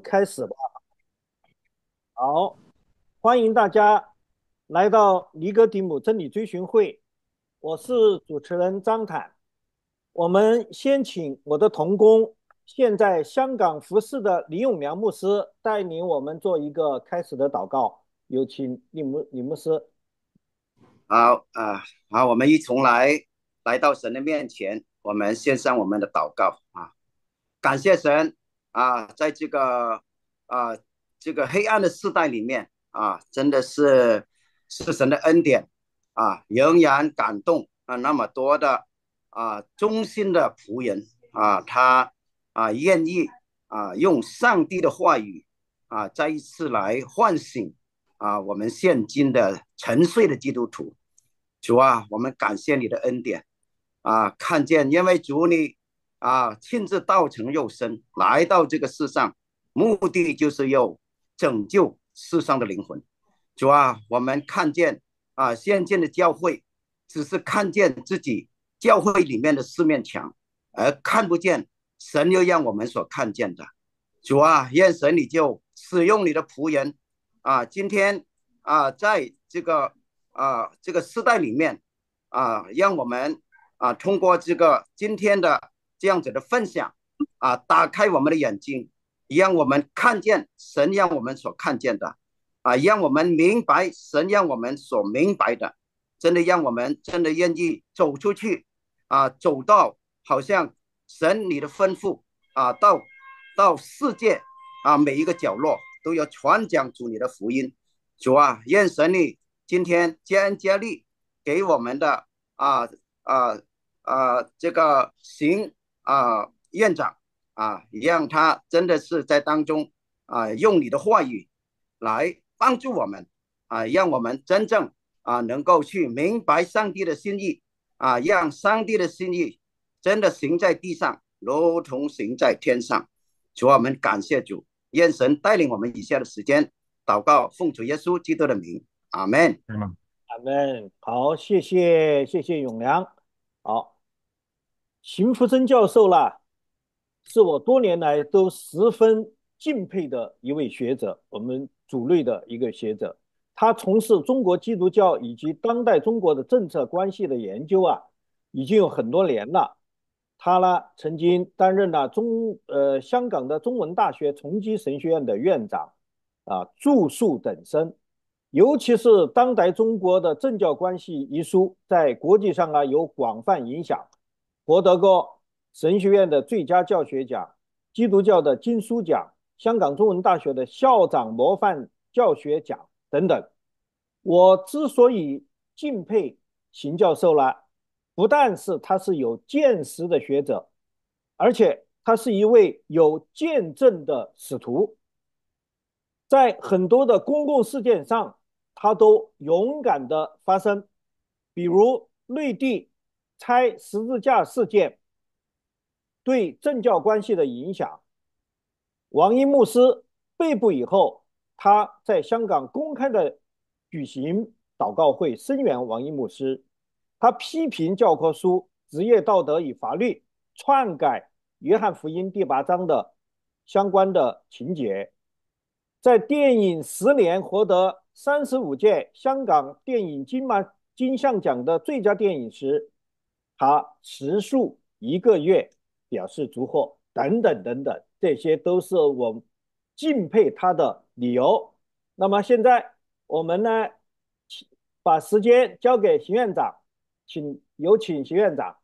开始吧，好，欢迎大家来到尼哥底姆真理追寻会，我是主持人张坦，我们先请我的同工，现在香港服饰的李永良牧师带领我们做一个开始的祷告，有请李牧李牧师。好啊，好，我们一同来来到神的面前，我们献上我们的祷告啊，感谢神。啊，在这个啊这个黑暗的时代里面啊，真的是是神的恩典啊，仍然感动啊那么多的啊忠心的仆人啊，他啊愿意啊用上帝的话语啊再一次来唤醒啊我们现今的沉睡的基督徒，主啊，我们感谢你的恩典啊，看见因为主你。啊，亲自道成肉身来到这个世上，目的就是要拯救世上的灵魂。主啊，我们看见啊，现今的教会只是看见自己教会里面的四面墙，而看不见神又让我们所看见的。主啊，愿神你就使用你的仆人，啊，今天啊，在这个啊这个时代里面，啊，让我们啊通过这个今天的。这样子的分享啊，打开我们的眼睛，让我们看见神让我们所看见的啊，让我们明白神让我们所明白的，真的让我们真的愿意走出去啊，走到好像神你的吩咐啊，到到世界啊每一个角落，都要传讲主你的福音。主啊，愿神你今天加恩加力给我们的啊啊啊这个行。啊，院长啊，让他真的是在当中啊，用你的话语来帮助我们啊，让我们真正啊能够去明白上帝的心意啊，让上帝的心意真的行在地上，如同行在天上。主，我们感谢主，愿神带领我们。以下的时间，祷告奉主耶稣基督的名，阿门，阿门。好，谢谢，谢谢永良，好。邢福生教授啦，是我多年来都十分敬佩的一位学者，我们组内的一个学者。他从事中国基督教以及当代中国的政策关系的研究啊，已经有很多年了。他呢曾经担任了中呃香港的中文大学崇基神学院的院长啊，著述等身，尤其是《当代中国的政教关系》一书，在国际上啊有广泛影响。获得过神学院的最佳教学奖、基督教的金书奖、香港中文大学的校长模范教学奖等等。我之所以敬佩邢教授呢，不但是他是有见识的学者，而且他是一位有见证的使徒，在很多的公共事件上，他都勇敢的发生，比如内地。拆十字架事件对政教关系的影响。王英牧师被捕以后，他在香港公开的举行祷告会，声援王英牧师。他批评教科书《职业道德与法律》篡改《约翰福音》第八章的相关的情节。在电影《十年》获得三十五届香港电影金马金像奖的最佳电影时。他时数一个月表示足货等等等等，这些都是我敬佩他的理由。那么现在我们呢，把时间交给邢院长，请有请邢院长。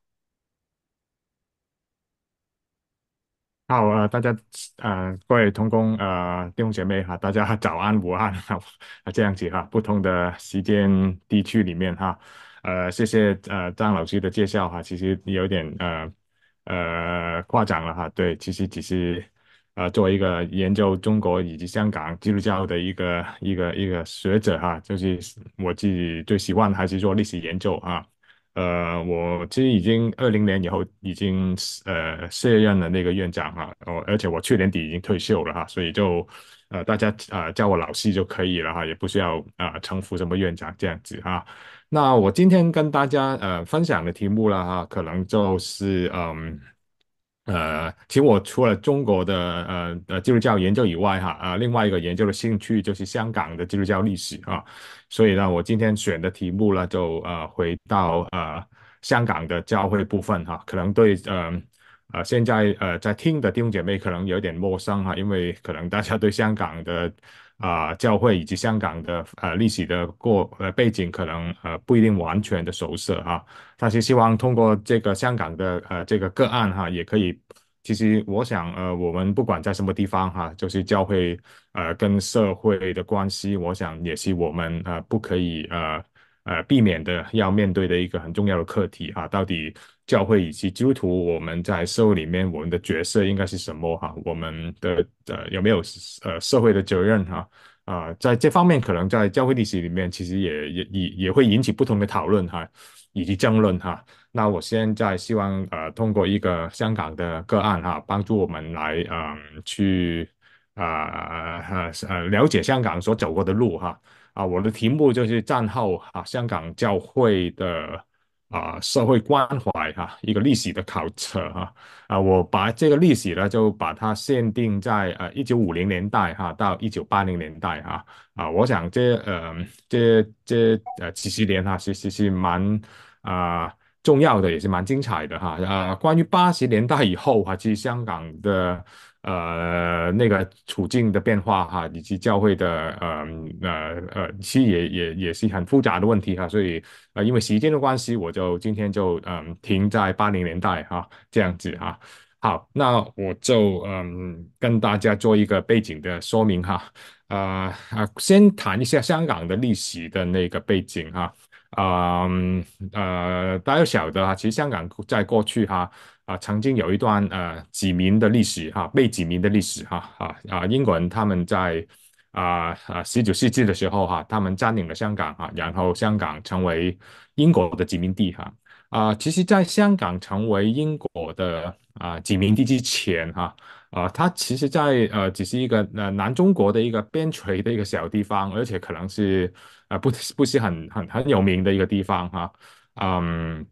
好啊，大家呃，各位同工呃弟兄姐妹哈，大家早安午安啊啊 这样子哈，不同的时间地区里面哈。呃，谢谢呃张老师的介绍哈，其实有点呃呃夸张了哈。对，其实只是呃作为一个研究中国以及香港基督教的一个一个一个学者哈，就是我自己最喜欢还是做历史研究啊。呃，我其实已经二零年以后已经呃卸任了那个院长哈，我而且我去年底已经退休了哈，所以就呃大家呃叫我老师就可以了哈，也不需要啊称呼什么院长这样子哈。那我今天跟大家呃分享的题目了哈，可能就是嗯呃，其实我除了中国的呃呃基督教研究以外哈，啊另外一个研究的兴趣就是香港的基督教历史啊，所以呢我今天选的题目呢就呃回到呃香港的教会部分哈，可能对呃呃现在呃在听的弟兄姐妹可能有点陌生哈，因为可能大家对香港的。啊，教会以及香港的呃历史的过呃背景，可能呃不一定完全的熟悉哈，但是希望通过这个香港的呃这个个案哈，也可以，其实我想呃我们不管在什么地方哈，就是教会呃跟社会的关系，我想也是我们呃不可以呃呃避免的要面对的一个很重要的课题啊，到底。教会以及基督徒，我们在社会里面，我们的角色应该是什么？哈，我们的呃有没有呃社会的责任？哈啊，在这方面，可能在教会历史里面，其实也也也也会引起不同的讨论哈，以及争论哈。那我现在希望呃通过一个香港的个案哈，帮助我们来呃去啊呃了解香港所走过的路哈。啊，我的题目就是战后哈香港教会的。啊，社会关怀哈，一个历史的考测哈，啊，我把这个历史呢，就把它限定在呃一九五零年代哈，到一九八零年代哈，啊，我想这呃这这呃几十年哈，其实是蛮啊重要的，也是蛮精彩的哈，啊，关于八十年代以后啊，其实香港的。呃，那个处境的变化哈，以及教会的呃呃呃，其实也也也是很复杂的问题哈。所以呃，因为时间的关系，我就今天就嗯停在八零年代哈，这样子哈。好，那我就嗯跟大家做一个背景的说明哈。呃啊，先谈一下香港的历史的那个背景哈。啊、嗯呃，大家晓得哈，其实香港在过去哈。啊，曾经有一段呃殖民的历史哈，被殖民的历史哈，啊啊，英国人他们在啊啊十九世纪的时候哈，他们占领了香港哈，然后香港成为英国的殖民地哈。啊，其实，在香港成为英国的啊殖民地之前哈，啊，它其实，在呃，只是一个呃南中国的一个边陲的一个小地方，而且可能是呃不不是很很很有名的一个地方哈，嗯。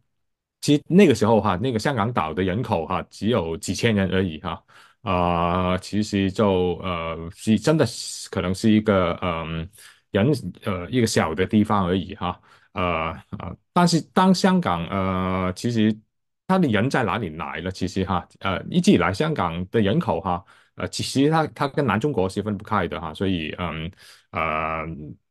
其实那个时候哈，那个香港岛的人口哈只有几千人而已哈，啊，其实就呃是真的可能是一个呃人呃一个小的地方而已哈，呃啊，但是当香港呃其实它的人在哪里来呢？其实哈呃一直以来香港的人口哈呃其实它它跟南中国是分不开的哈，所以嗯呃。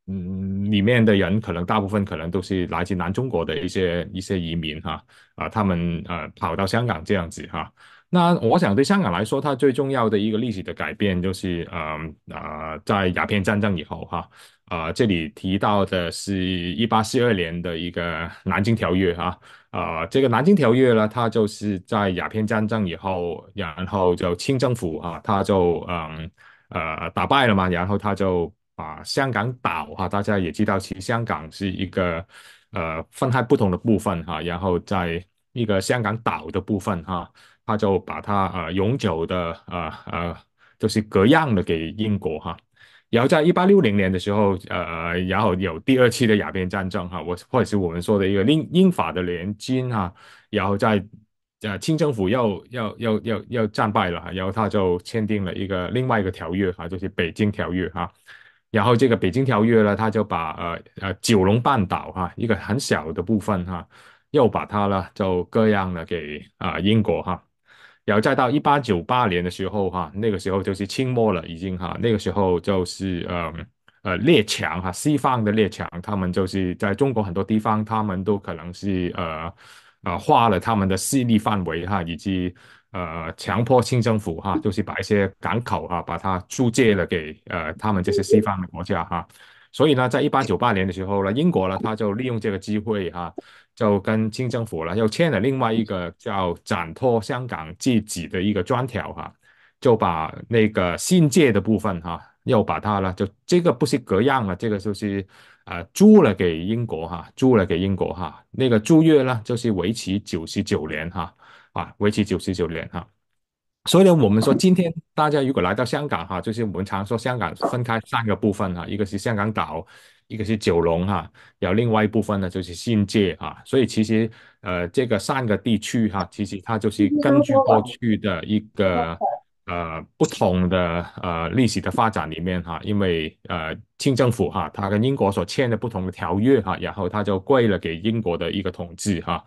嗯，里面的人可能大部分可能都是来自南中国的一些一些移民哈啊，他们呃跑到香港这样子哈。那我想对香港来说，它最重要的一个历史的改变就是呃呃，在鸦片战争以后哈啊，这里提到的是一八四二年的一个 南京条约哈啊，这个南京条约呢，它就是在鸦片战争以后，然后就清政府啊，他就嗯呃打败了嘛，然后他就。啊，香港岛哈，大家也知道，其实香港是一个呃分开不同的部分哈。然后在一个香港岛的部分哈，他就把它呃永久的呃呃，就是割让了给英国哈。然后在一八六零年的时候，呃，然后有第二次的鸦片战争哈，我或者是我们说的一个英英法的联军哈。然后在清政府要要要要要战败了哈，然后他就签订了一个另外一个条约哈，就是《北京条约》哈。然后这个《北京条约》呢，他就把呃呃九龙半岛哈一个很小的部分哈，又把它呢就割让了给啊英国哈。然后再到一八九八年的时候哈，那个时候就是清末了，已经哈，那个时候就是呃呃列强哈，西方的列强，他们就是在中国很多地方，他们都可能是呃呃划了他们的势力范围哈，以及。呃，强迫清政府哈，就是把一些港口哈，把它租借了给呃他们这些西方的国家哈。所以呢，在一八九八年的时候呢，英国呢，他就利用这个机会哈，就跟清政府呢又签了另外一个叫《展拓香港自己的一个专条》哈，就把那个新借的部分哈，又把它呢就这个不是割让了，这个就是呃租了给英国哈，租了给英国哈，那个租约呢，就是为期九十九年哈。啊，维持九十九年哈，所以呢，我们说今天大家如果来到香港哈，就是我们常说香港分开三个部分哈，一个是香港岛，一个是九龙哈，有另外一部分呢就是新界哈，所以其实呃这个三个地区哈，其实它就是根据过去的一个呃不同的呃历史的发展里面哈，因为呃清政府哈，它跟英国所签的不同的条约哈，然后它就归了给英国的一个统治哈。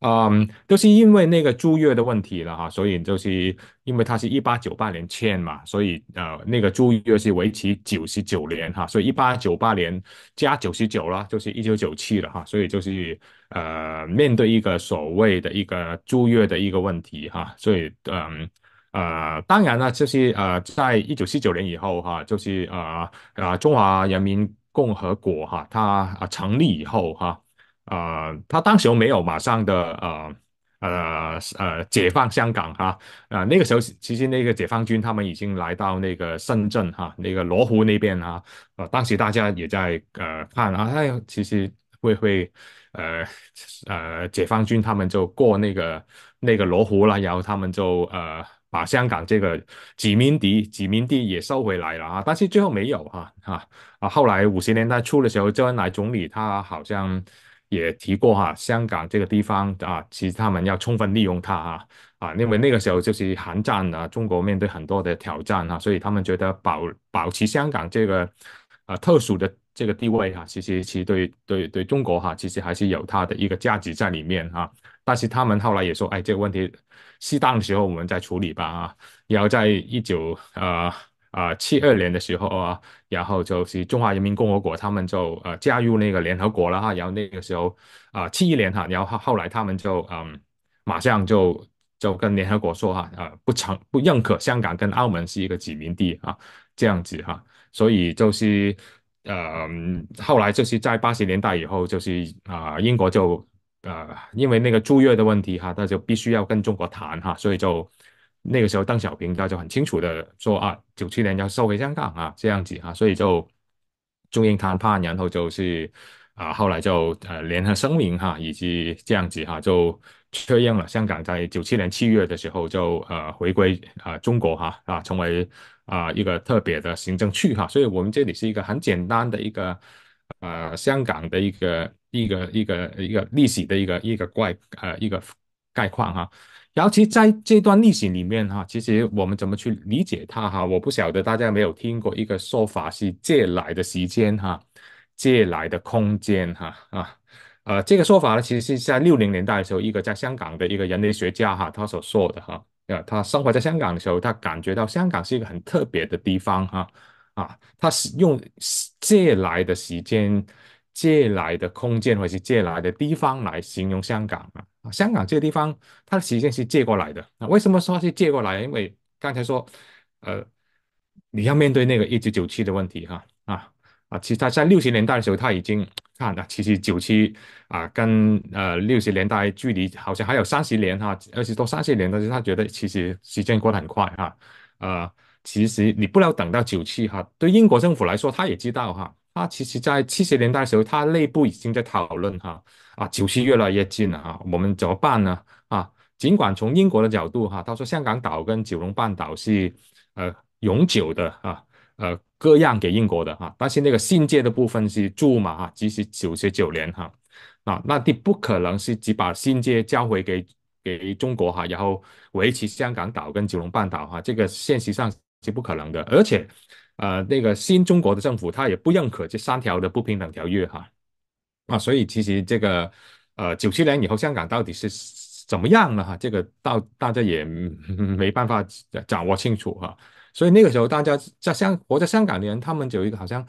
嗯，都是因为那个租约的问题了哈，所以就是因为它是一八九八年签嘛，所以呃那个租约是为期九十九年哈，所以一八九八年加九十九了，就是一九九七了哈，所以就是呃面对一个所谓的一个租约的一个问题哈，所以嗯。呃当然了，就是呃在一九四九年以后哈，就是呃啊中华人民共和国哈它啊成立以后哈。呃，他当时没有马上的呃呃呃解放香港哈啊，那个时候其实那个解放军他们已经来到那个深圳哈，那个罗湖那边啊，啊，当时大家也在呃看啊，哎，其实会会呃呃解放军他们就过那个那个罗湖了，然后他们就呃把香港这个殖民地殖民地也收回来了啊，但是最后没有哈啊啊，后来五十年代初的时候，周恩来总理他好像。也提过哈，香港这个地方啊，其实他们要充分利用它啊啊，因为那个时候就是寒战啊，中国面对很多的挑战哈，所以他们觉得保保持香港这个啊特殊的这个地位哈，其实其实对对对中国哈，其实还是有它的一个价值在里面啊。但是他们后来也说，哎，这个问题适当的时候我们再处理吧啊。然后在一九呃啊七二年的时候啊。然后就是中华人民共和国，他们就呃加入那个联合国了哈。然后那个时候啊七一年哈，然后后来他们就嗯，马上就就跟联合国说哈，呃，不承不认可香港跟澳门是一个殖民地啊，这样子哈。所以就是呃，后来就是在八十年代以后，就是啊，英国就呃，因为那个驻越的问题哈，他就必须要跟中国谈哈，所以就。那个时候，邓小平他就很清楚的说啊，九七年要收回香港啊，这样子哈，所以就中英谈判，然后就是啊，后来就呃联合声明哈，以及这样子哈，就确认了香港在九七年七月的时候就呃回归啊中国哈啊，成为啊一个特别的行政区哈。所以，我们这里是一个很简单的一个呃香港的一个一个一个一个历史的一个一个概呃一个概况哈。然后其在这段历史里面哈，其实我们怎么去理解它哈？我不晓得大家没有听过一个说法是借来的时间哈，借来的空间哈啊呃这个说法呢，其实是在六零年代的时候，一个在香港的一个人类学家哈，他所说的哈，呃他生活在香港的时候，他感觉到香港是一个很特别的地方哈啊，他是用借来的时间、借来的空间或是借来的地方来形容香港啊。香港这个地方，它的时间是借过来的。那为什么说是借过来？因为刚才说，呃，你要面对那个一九九七的问题哈啊啊，其实他在六十年代的时候他已经看了，其实九七啊跟呃六十年代距离好像还有三十年哈，二十多三十年，但是他觉得其实时间过得很快哈。呃，其实你不要等到九七哈，对英国政府来说，他也知道哈。他其实，在七十年代的时候，他内部已经在讨论哈啊，九七越来越近了哈，我们怎么办呢？啊，尽管从英国的角度哈，他说香港岛跟九龙半岛是呃永久的啊，呃割让给英国的哈，但是那个信界的部分是住嘛哈，即使九十九年哈，啊那这不可能是只把信界交回给给中国哈，然后维持香港岛跟九龙半岛哈，这个现实上是不可能的，而且。呃，那个新中国的政府他也不认可这三条的不平等条约哈，啊，所以其实这个呃九七年以后香港到底是怎么样了哈，这个到大家也没办法掌握清楚哈，所以那个时候大家在香活在香港的人，他们就有一个好像。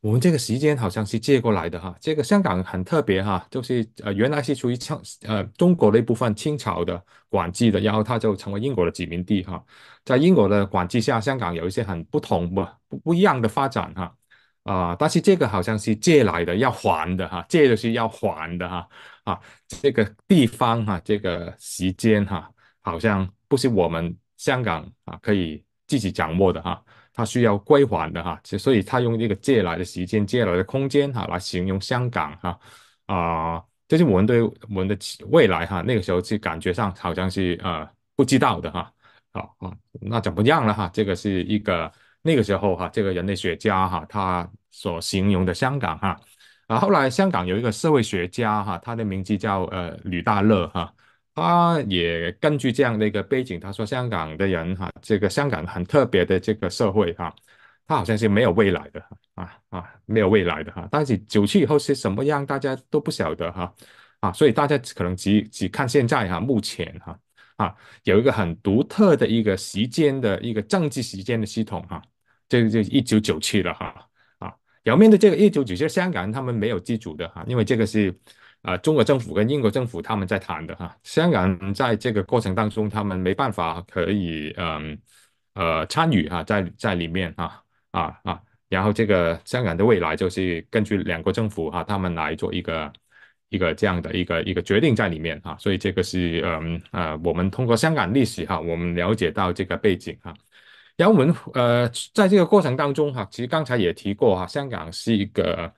我们这个时间好像是借过来的哈，这个香港很特别哈，就是呃原来是属于清呃中国的一部分清朝的管制的，然后它就成为英国的殖民地哈，在英国的管制下，香港有一些很不同不不不一样的发展哈啊，但是这个好像是借来的要还的哈，借的是要还的哈啊，这个地方哈，这个时间哈，好像不是我们香港啊可以自己掌握的哈。他需要归还的哈，所以，他用这个借来的时间、借来的空间哈，来形容香港哈啊，就是我们对我们的未来哈，那个时候是感觉上好像是呃不知道的哈，好啊，那怎么样了哈？这个是一个那个时候哈，这个人类学家哈，他所形容的香港哈啊，后来香港有一个社会学家哈，他的名字叫呃吕大乐哈。他也根据这样的一个背景，他说：“香港的人哈，这个香港很特别的这个社会哈，他好像是没有未来的啊啊，没有未来的哈。但是九七以后是什么样，大家都不晓得哈啊，所以大家可能只只看现在哈，目前哈啊，有一个很独特的一个时间的一个政治时间的系统哈，这个就一九九七了哈啊。要面对这个一九九七，香港人他们没有自主的哈，因为这个是。”啊，中国政府跟英国政府他们在谈的哈，香港在这个过程当中，他们没办法可以嗯呃参与哈，在在里面啊啊啊，然后这个香港的未来就是根据两国政府哈，他们来做一个一个这样的一个一个决定在里面哈，所以这个是嗯呃，我们通过香港历史哈，我们了解到这个背景哈，然后我们呃在这个过程当中哈，其实刚才也提过哈，香港是一个。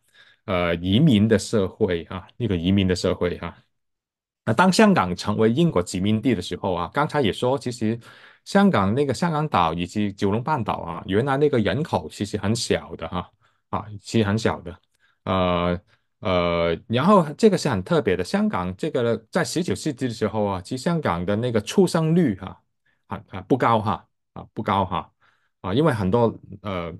呃，移民的社会啊，一个移民的社会哈。啊，当香港成为英国殖民地的时候啊，刚才也说，其实香港那个香港岛以及九龙半岛啊，原来那个人口其实很小的哈，啊，其实很小的。呃呃，然后这个是很特别的，香港这个在十九世纪的时候啊，其实香港的那个出生率哈，很啊不高哈，啊不高哈，啊，因为很多呃。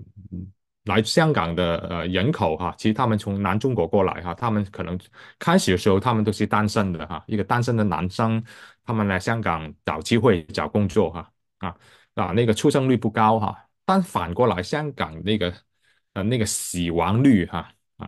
来香港的呃人口哈，其实他们从南中国过来哈，他们可能开始的时候他们都是单身的哈，一个单身的男生，他们来香港找机会找工作哈啊啊那个出生率不高哈，但反过来香港那个呃那个死亡率哈啊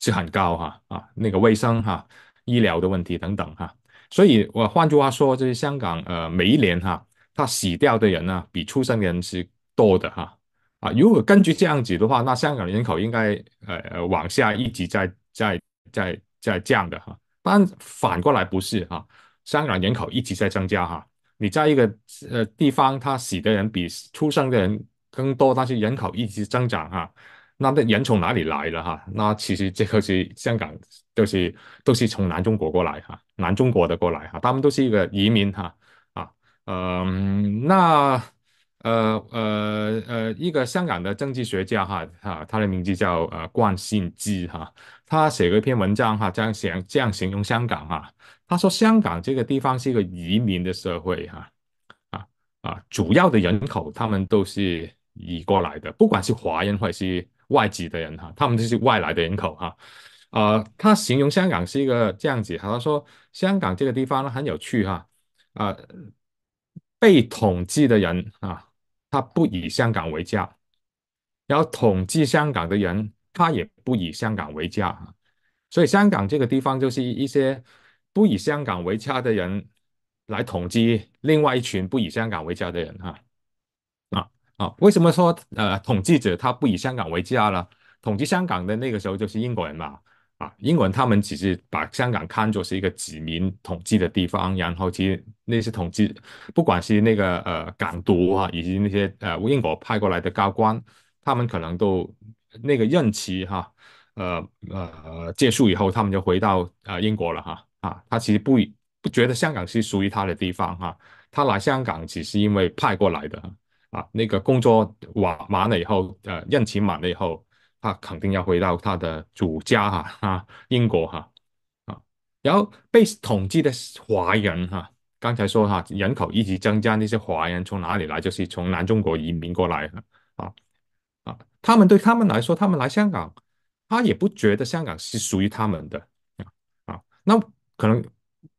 是很高哈啊那个卫生哈医疗的问题等等哈，所以我换句话说就是香港呃每一年哈，他死掉的人呢比出生人是多的哈。啊，如果根据这样子的话，那香港人口应该呃呃往下一直在在在在降的哈。但反过来不是哈，香港人口一直在增加哈。你在一个呃地方，他死的人比出生的人更多，但是人口一直增长哈。那那人从哪里来了哈？那其实这个是香港都是都是从南中国过来哈，南中国的过来哈，他们都是一个移民哈啊嗯那。呃呃呃，一个香港的政治学家哈，哈，他的名字叫呃关信之哈，他写过一篇文章哈，这样形这样形容香港哈，他说香港这个地方是一个移民的社会哈，啊啊，主要的人口他们都是移过来的，不管是华人或者是外籍的人哈，他们都是外来的人口哈，呃，他形容香港是一个这样子，他说香港这个地方呢很有趣哈，啊，被统治的人啊。他不以香港为家，然后统计香港的人，他也不以香港为家，所以香港这个地方就是一些不以香港为家的人来统计另外一群不以香港为家的人，哈，啊啊，为什么说呃统计者他不以香港为家了？统计香港的那个时候就是英国人嘛。啊，英文他们只是把香港看作是一个殖民统治的地方，然后其实那些统治，不管是那个呃港独啊，以及那些呃英国派过来的高官，他们可能都那个任期哈，呃呃结束以后，他们就回到啊英国了哈啊，他其实不不觉得香港是属于他的地方哈，他来香港只是因为派过来的啊，那个工作完完了以后，呃任期满了以后。他肯定要回到他的主家哈啊，英国哈啊，然后被统计的华人哈，刚才说哈人口一直增加，那些华人从哪里来？就是从南中国移民过来的。啊啊，他们对他们来说，他们来香港，他也不觉得香港是属于他们的啊啊，那可能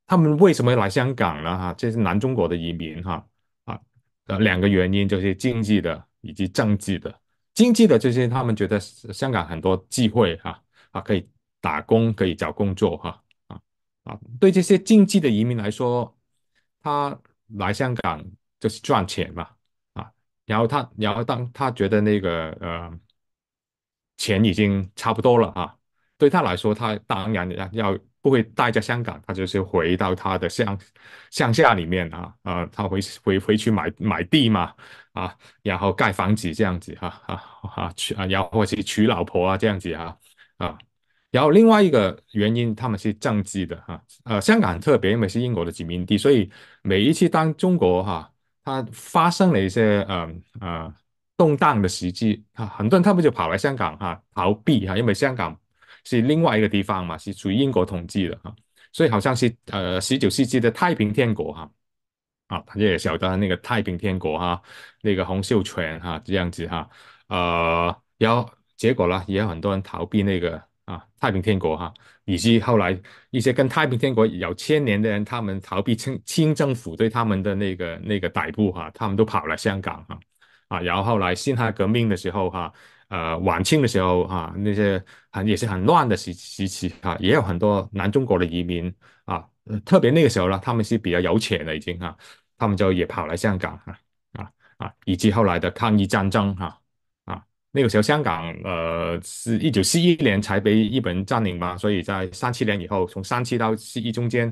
他们为什么来香港呢？哈？这是南中国的移民哈啊，呃，两个原因就是经济的以及政治的。经济的这些，他们觉得香港很多机会哈啊，可以打工，可以找工作哈啊啊，对这些经济的移民来说，他来香港就是赚钱嘛啊，然后他，然后当他觉得那个呃钱已经差不多了啊，对他来说，他当然要要。不会待在香港，他就是回到他的乡乡下里面啊，啊，他回回回去买买地嘛，啊，然后盖房子这样子哈，啊啊娶啊，然后是娶老婆啊这样子哈，啊，然后另外一个原因他们是政治的哈，呃，香港特别因为是英国的殖民地，所以每一次当中国哈，它发生了一些呃呃动荡的时机啊，很多人他们就跑来香港哈逃避哈，因为香港。是另外一个地方嘛，是属于英国统计的哈，所以好像是呃十九世纪的太平天国哈，啊，大家也晓得那个太平天国哈，那个洪秀全哈这样子哈，呃，然后结果呢，也有很多人逃避那个啊太平天国哈，以及后来一些跟太平天国有牵连的人，他们逃避清清政府对他们的那个那个逮捕哈，他们都跑了香港哈，啊，然后后来辛亥革命的时候哈。呃，晚清的时候啊，那些很也是很乱的时时期啊，也有很多南中国的移民啊，特别那个时候呢，他们是比较有钱的，已经啊，他们就也跑来香港啊啊啊，以及后来的抗日战争哈啊，那个时候香港呃是一九四一年才被日本占领嘛，所以在三七年以后，从三七到四一中间，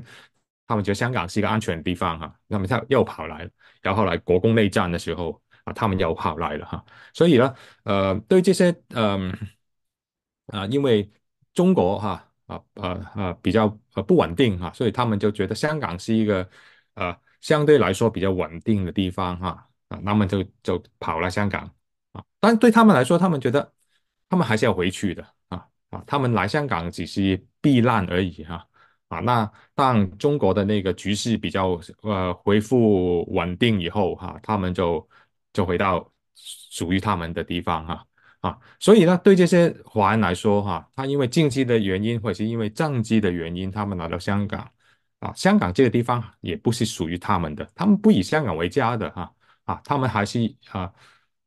他们觉得香港是一个安全的地方哈，那么他又跑来然后来国共内战的时候。啊，他们又跑来了哈，所以呢，呃，对这些，嗯，啊，因为中国哈，啊，啊，啊，比较不稳定哈，所以他们就觉得香港是一个，啊，相对来说比较稳定的地方哈，啊，他们就就跑了香港，啊，但对他们来说，他们觉得他们还是要回去的，啊，啊，他们来香港只是避难而已，哈，啊，那当中国的那个局势比较，呃恢复稳定以后，哈，他们就。就回到属于他们的地方哈啊，所以呢，对这些华人来说哈，他因为经济的原因，或者是因为政绩的原因，他们来到香港啊，香港这个地方也不是属于他们的，他们不以香港为家的哈啊，他们还是啊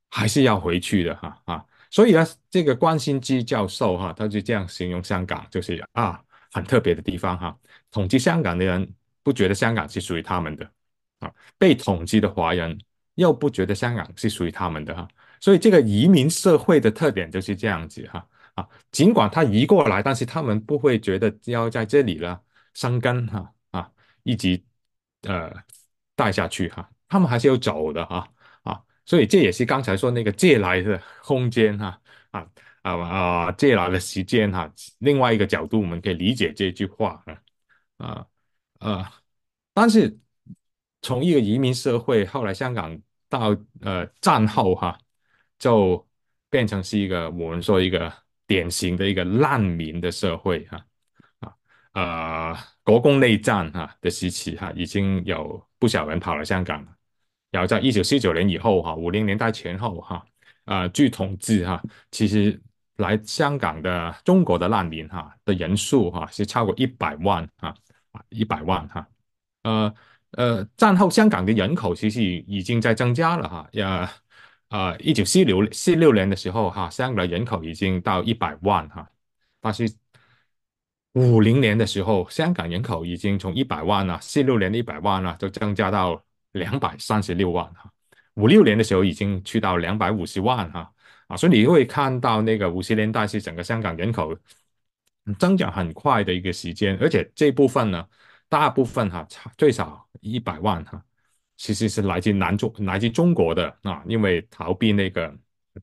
还是要回去的哈啊，所以呢，这个关心机教授哈，他就这样形容香港，就是啊很特别的地方哈，统计香港的人不觉得香港是属于他们的啊，被统计的华人。又不觉得香港是属于他们的哈，所以这个移民社会的特点就是这样子哈啊，尽管他移过来，但是他们不会觉得要在这里了生根哈啊，一直呃带下去哈，他们还是要走的哈啊，所以这也是刚才说那个借来的空间哈啊啊啊借来的时间哈，另外一个角度我们可以理解这句话啊啊啊，但是从一个移民社会后来香港。到呃战后哈，就变成是一个我们说一个典型的一个难民的社会哈啊呃国共内战哈的时期哈，已经有不少人跑了香港了。然后在一九四九年以后哈，五零年代前后哈，呃据统计哈，其实来香港的中国的难民哈的人数哈是超过一百万啊，一百万哈呃。呃，战后香港的人口其实已经在增加了哈，呀，啊，一九四六四六年的时候，哈，香港人口已经到一百万哈，但是五零年的时候，香港人口已经从一百万了，四六年的一百万了，就增加到两百三十六万哈，五六年的时候已经去到两百五十万哈，啊，所以你会看到那个五十年代是整个香港人口增长很快的一个时间，而且这部分呢。大部分哈最少一百万哈，其实是来自南中来自中国的啊，因为逃避那个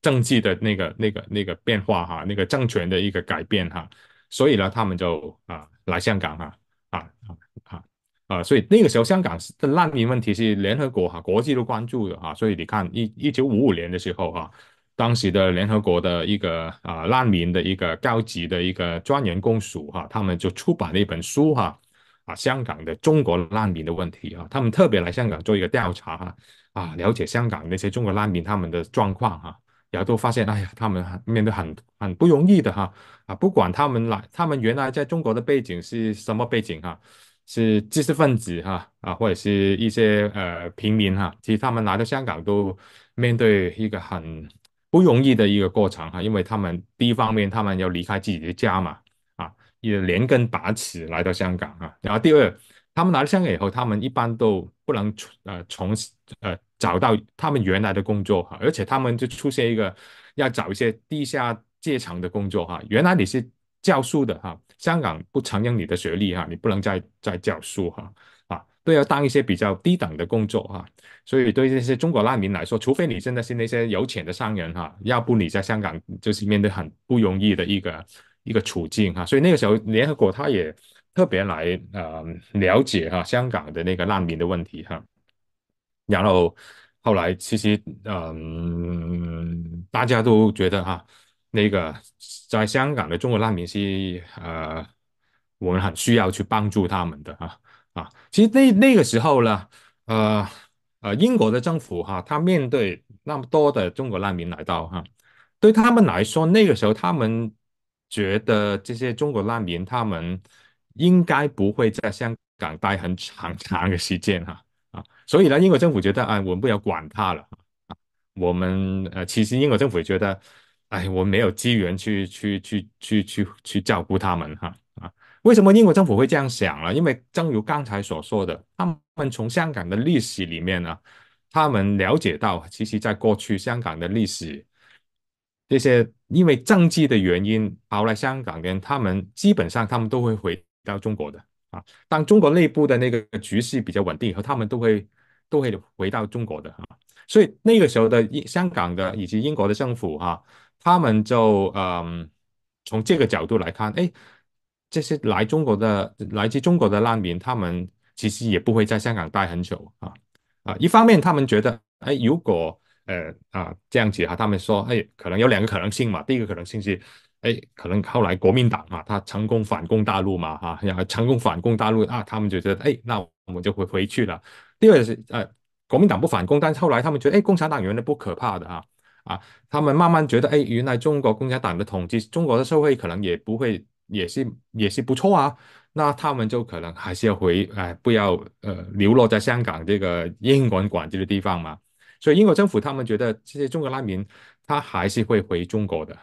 政治的那个那个那个变化哈，那个政权的一个改变哈，所以呢，他们就啊来香港哈啊啊啊啊，所以那个时候香港的难民问题是联合国哈国际都关注的哈，所以你看一一九五五年的时候哈，当时的联合国的一个啊难民的一个高级的一个专员公署哈，他们就出版了一本书哈。啊，香港的中国难民的问题啊，他们特别来香港做一个调查啊，啊，了解香港那些中国难民他们的状况哈，然后都发现，哎呀，他们面对很很不容易的哈，啊，不管他们来，他们原来在中国的背景是什么背景哈，是知识分子哈，啊，或者是一些呃平民哈，其实他们来到香港都面对一个很不容易的一个过程哈，因为他们第一方面他们要离开自己的家嘛。也连根拔起来到香港啊，然后第二，他们来到香港以后，他们一般都不能重呃重呃找到他们原来的工作哈，而且他们就出现一个要找一些地下阶层的工作哈。原来你是教书的哈，香港不承认你的学历哈，你不能再再教书哈啊，都要当一些比较低等的工作哈。所以对这些中国难民来说，除非你真的是那些有钱的商人哈，要不你在香港就是面对很不容易的一个。一个处境哈，所以那个时候联合国他也特别来呃了解哈香港的那个难民的问题哈，然后后来其实嗯大家都觉得哈那个在香港的中国难民是呃我们很需要去帮助他们的哈啊，其实那那个时候呢呃呃英国的政府哈，他面对那么多的中国难民来到哈，对他们来说那个时候他们。觉得这些中国难民，他们应该不会在香港待很长 长的时间哈啊，所以呢，英国政府觉得，哎，我们不要管他了啊。我们呃，其实英国政府也觉得，哎，我没有资源去去去去去去照顾他们哈啊。为什么英国政府会这样想呢？因为正如刚才所说的，他们从香港的历史里面呢，他们了解到，其实，在过去香港的历史。这些因为政绩的原因跑来香港的人，他们基本上他们都会回到中国的啊。当中国内部的那个局势比较稳定以后，他们都会都会回到中国的啊。所以那个时候的英香港的以及英国的政府哈，他们就嗯从这个角度来看，哎，这些来中国的来自中国的难民，他们其实也不会在香港待很久啊啊。一方面，他们觉得哎，如果呃啊，这样子哈，他们说，哎，可能有两个可能性嘛。第一个可能性是，哎，可能后来国民党嘛，他成功反攻大陆嘛，哈，然后成功反攻大陆，啊，他们就觉得，哎，那我们就会回去了。第二是，呃，国民党不反攻，但是后来他们觉得，哎，共产党原来不可怕的啊，啊，他们慢慢觉得，哎，原来中国共产党的统治，中国的社会可能也不会，也是也是不错啊。那他们就可能还是要回，哎，不要呃，流落在香港这个英文管这的地方嘛。所以英国政府他们觉得这些中国难民他还是会回中国的，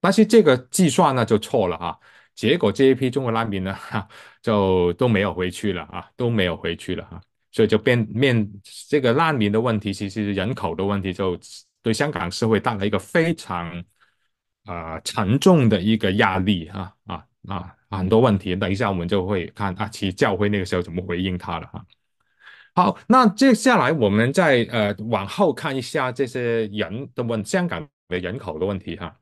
但是这个计算呢就错了啊！结果这一批中国难民呢，就都没有回去了啊，都没有回去了啊！所以就变面这个难民的问题，其实人口的问题，就对香港社会带来一个非常呃沉重的一个压力啊啊啊！很多问题，等一下我们就会看啊，其实教会那个时候怎么回应他了哈。好，那接下来我们再呃往后看一下这些人的问香港的人口的问题哈。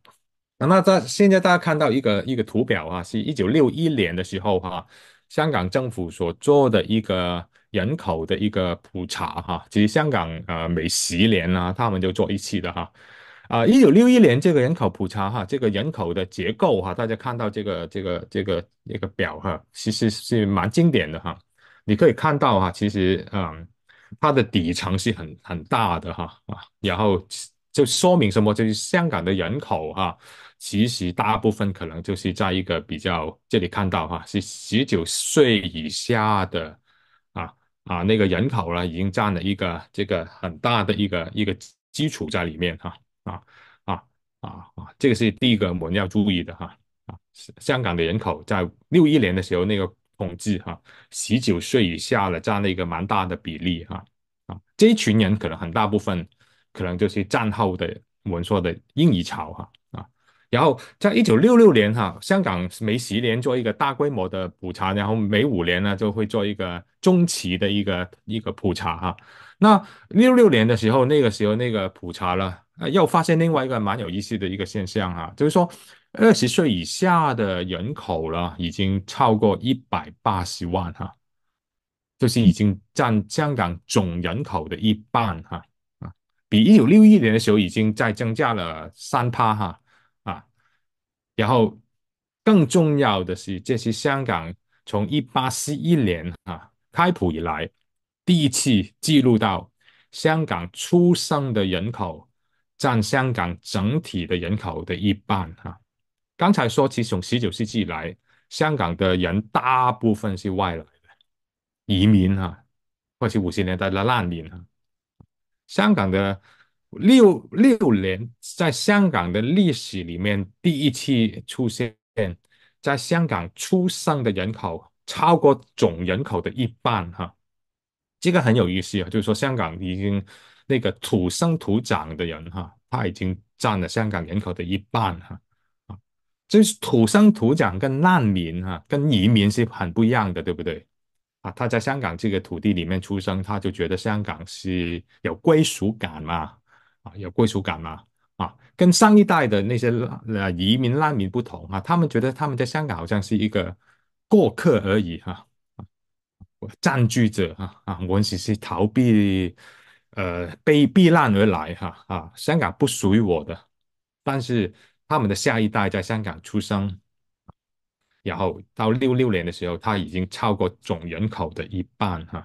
那在现在大家看到一个一个图表啊，是一九六一年的时候哈，香港政府所做的一个人口的一个普查哈，其实香港呃每十年呢他们就做一次的哈。啊，一九六一年这个人口普查哈，这个人口的结构哈，大家看到这个这个这个这个表哈，其实是蛮经典的哈。你可以看到哈，其实嗯，它的底层是很很大的哈啊，然后就说明什么？就是香港的人口哈，其实大部分可能就是在一个比较这里看到哈，是十九岁以下的啊啊那个人口呢，已经占了一个这个很大的一个一个基础在里面哈啊啊啊啊，这个是第一个我们要注意的哈啊，香港的人口在六一年的时候那个。统计哈，十九岁以下的占了一个蛮大的比例哈啊，这一群人可能很大部分，可能就是战后的我们说的英语潮哈啊。然后在一九六六年哈，香港每十年做一个大规模的普查，然后每五年呢就会做一个中期的一个一个普查哈。那六六年的时候，那个时候那个普查了，又发现另外一个蛮有意思的一个现象哈，就是说。二十岁以下的人口了，已经超过一百八十万哈，就是已经占香港总人口的一半哈啊！比一九六一年的时候，已经在增加了三趴哈啊！然后更重要的是，这是香港从一八四一年哈开埠以来第一次记录到香港出生的人口占香港整体的人口的一半哈。刚才说起，从十九世纪来，香港的人大部分是外来的移民哈，或是五十年代的难民哈。香港的六六年，在香港的历史里面，第一次出现在香港出生的人口超过总人口的一半哈。这个很有意思啊，就是说香港已经那个土生土长的人哈，他已经占了香港人口的一半哈。就是土生土长跟难民哈，跟移民是很不一样的，对不对？啊，他在香港这个土地里面出生，他就觉得香港是有归属感嘛，啊，有归属感嘛，啊，跟上一代的那些呃移民难民不同啊，他们觉得他们在香港好像是一个过客而已哈，占据者哈啊，我只是逃避呃被避难而来哈啊，香港不属于我的，但是。他们的下一代在香港出生，然后到六六年的时候，他已经超过总人口的一半，哈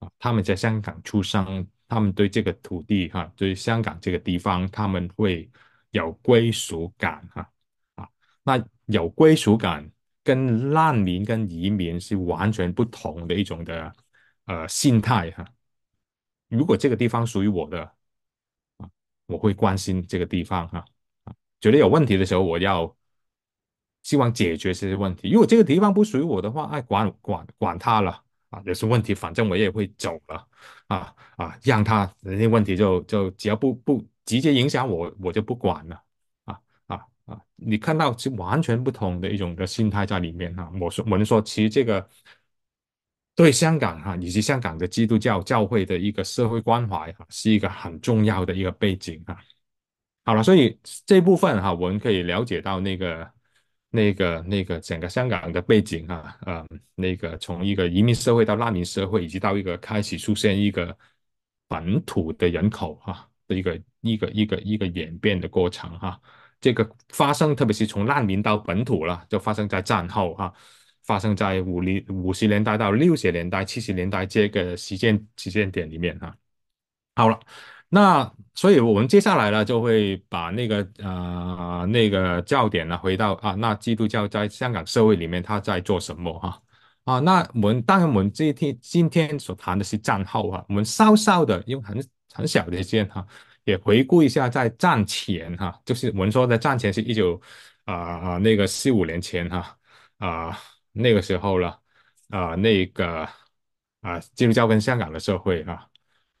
啊！他们在香港出生，他们对这个土地，哈，对香港这个地方，他们会有归属感，哈啊！那有归属感跟难民跟移民是完全不同的一种的呃心态，哈。如果这个地方属于我的，啊，我会关心这个地方，哈。觉得有问题的时候，我要希望解决这些问题。如果这个地方不属于我的话，哎，管管管它了啊，也是问题，反正我也会走了啊啊，让他那些问题就就只要不不直接影响我，我就不管了啊啊啊！你看到是完全不同的一种的心态在里面哈。我说我们说，其实这个对香港哈以及香港的基督教教会的一个社会关怀哈，是一个很重要的一个背景哈。好了，所以这部分哈，我们可以了解到那个、那个、那个整个香港的背景哈，呃，那个从一个移民社会到难民社会，以及到一个开始出现一个本土的人口哈的一个一个一个一个演变的过程哈。这个发生，特别是从难民到本土了，就发生在战后哈，发生在五零、五十年代到六十年代、七十年代这个时间时间点里面哈。好了。那所以，我们接下来呢，就会把那个呃那个教点呢，回到啊，那基督教在香港社会里面，他在做什么哈？啊，那我们当然我们今天今天所谈的是战后啊，我们稍稍的用很很小的一件哈，也回顾一下在战前哈，就是我们说的战前是一九啊啊那个四五年前哈啊那个时候了啊那个啊基督教跟香港的社会啊。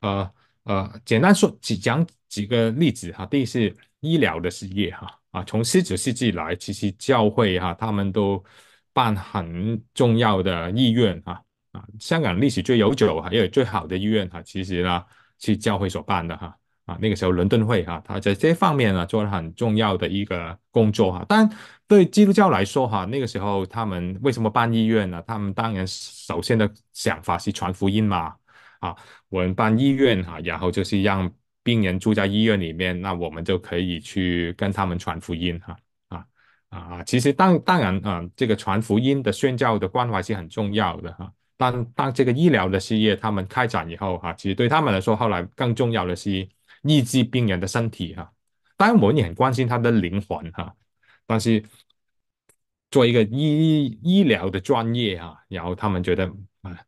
啊呃，简单说几讲几个例子哈。第一是医疗的事业哈，啊，从十九世纪来，其实教会哈他们都办很重要的医院哈啊。香港历史最悠久哈，也有最好的医院哈。其实呢，是教会所办的哈啊。那个时候伦敦会哈，他在这方面呢做了很重要的一个工作哈。当然，对基督教来说哈，那个时候他们为什么办医院呢？他们当然首先的想法是传福音嘛啊。我们办医院哈，然后就是让病人住在医院里面，那我们就可以去跟他们传福音哈啊啊啊！其实当当然啊，这个传福音的宣教的关怀是很重要的哈。但当这个医疗的事业他们开展以后哈，其实对他们来说，后来更重要的是医治病人的身体哈。当然，我们也很关心他的灵魂哈。但是，做一个医医疗的专业啊，然后他们觉得啊。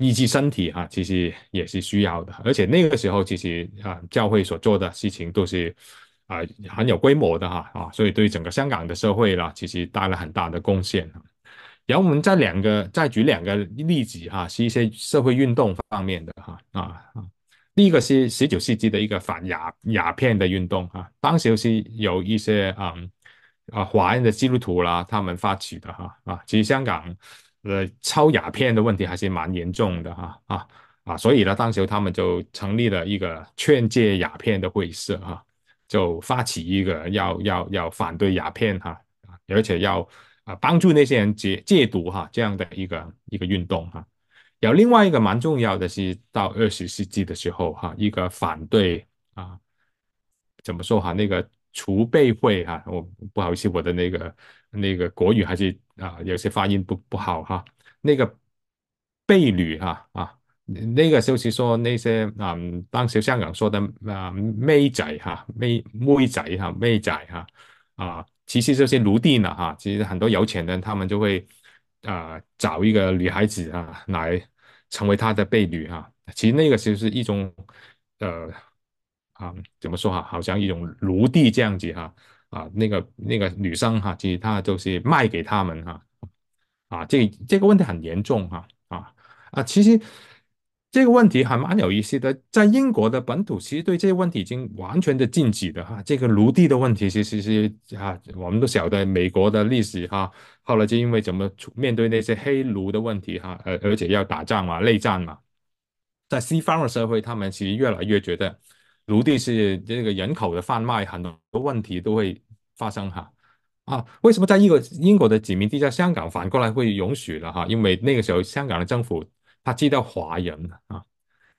医治身体啊，其实也是需要的。而且那个时候，其实啊，教会所做的事情都是啊很有规模的哈啊，所以对整个香港的社会啦，其实带了很大的贡献。然后我们再两个再举两个例子啊，是一些社会运动方面的哈啊啊，第一个是十九世纪的一个反鸦鸦片的运动啊，当时是有一些啊啊华人的基督徒啦，他们发起的哈啊，其实香港。呃，抄鸦片的问题还是蛮严重的哈啊啊，所以呢，当时他们就成立了一个劝戒鸦片的会社哈，就发起一个要要要反对鸦片哈，而且要啊帮助那些人戒戒毒哈这样的一个一个运动哈。然后另外一个蛮重要的是，到二十世纪的时候哈，一个反对啊怎么说哈那个。储备会哈，我不好意思，我的那个那个国语还是啊，有些发音不不好哈。那个备女哈啊，那个就是说那些啊，当时香港说的啊，妹仔哈，妹妹仔哈，妹仔哈啊，其实这些奴隶呢哈，其实很多有钱人他们就会啊，找一个女孩子啊来成为他的婢女哈。其实那个就是一种呃。啊，怎么说哈？好像一种奴隶这样子哈，啊，那个那个女生哈，其实她就是卖给他们哈，啊，这这个问题很严重哈，啊啊，其实这个问题还蛮有意思的，在英国的本土其实对这些问题已经完全的禁止的哈，这个奴隶的问题，其实是啊，我们都晓得美国的历史哈，后来就因为怎么面对那些黑奴的问题哈，而而且要打仗嘛，内战嘛，在西方的社会，他们其实越来越觉得。奴隶是这个人口的贩卖，很多问题都会发生哈。啊，为什么在英国英国的殖民地在香港反过来会允许了哈？因为那个时候香港的政府他知道华人啊，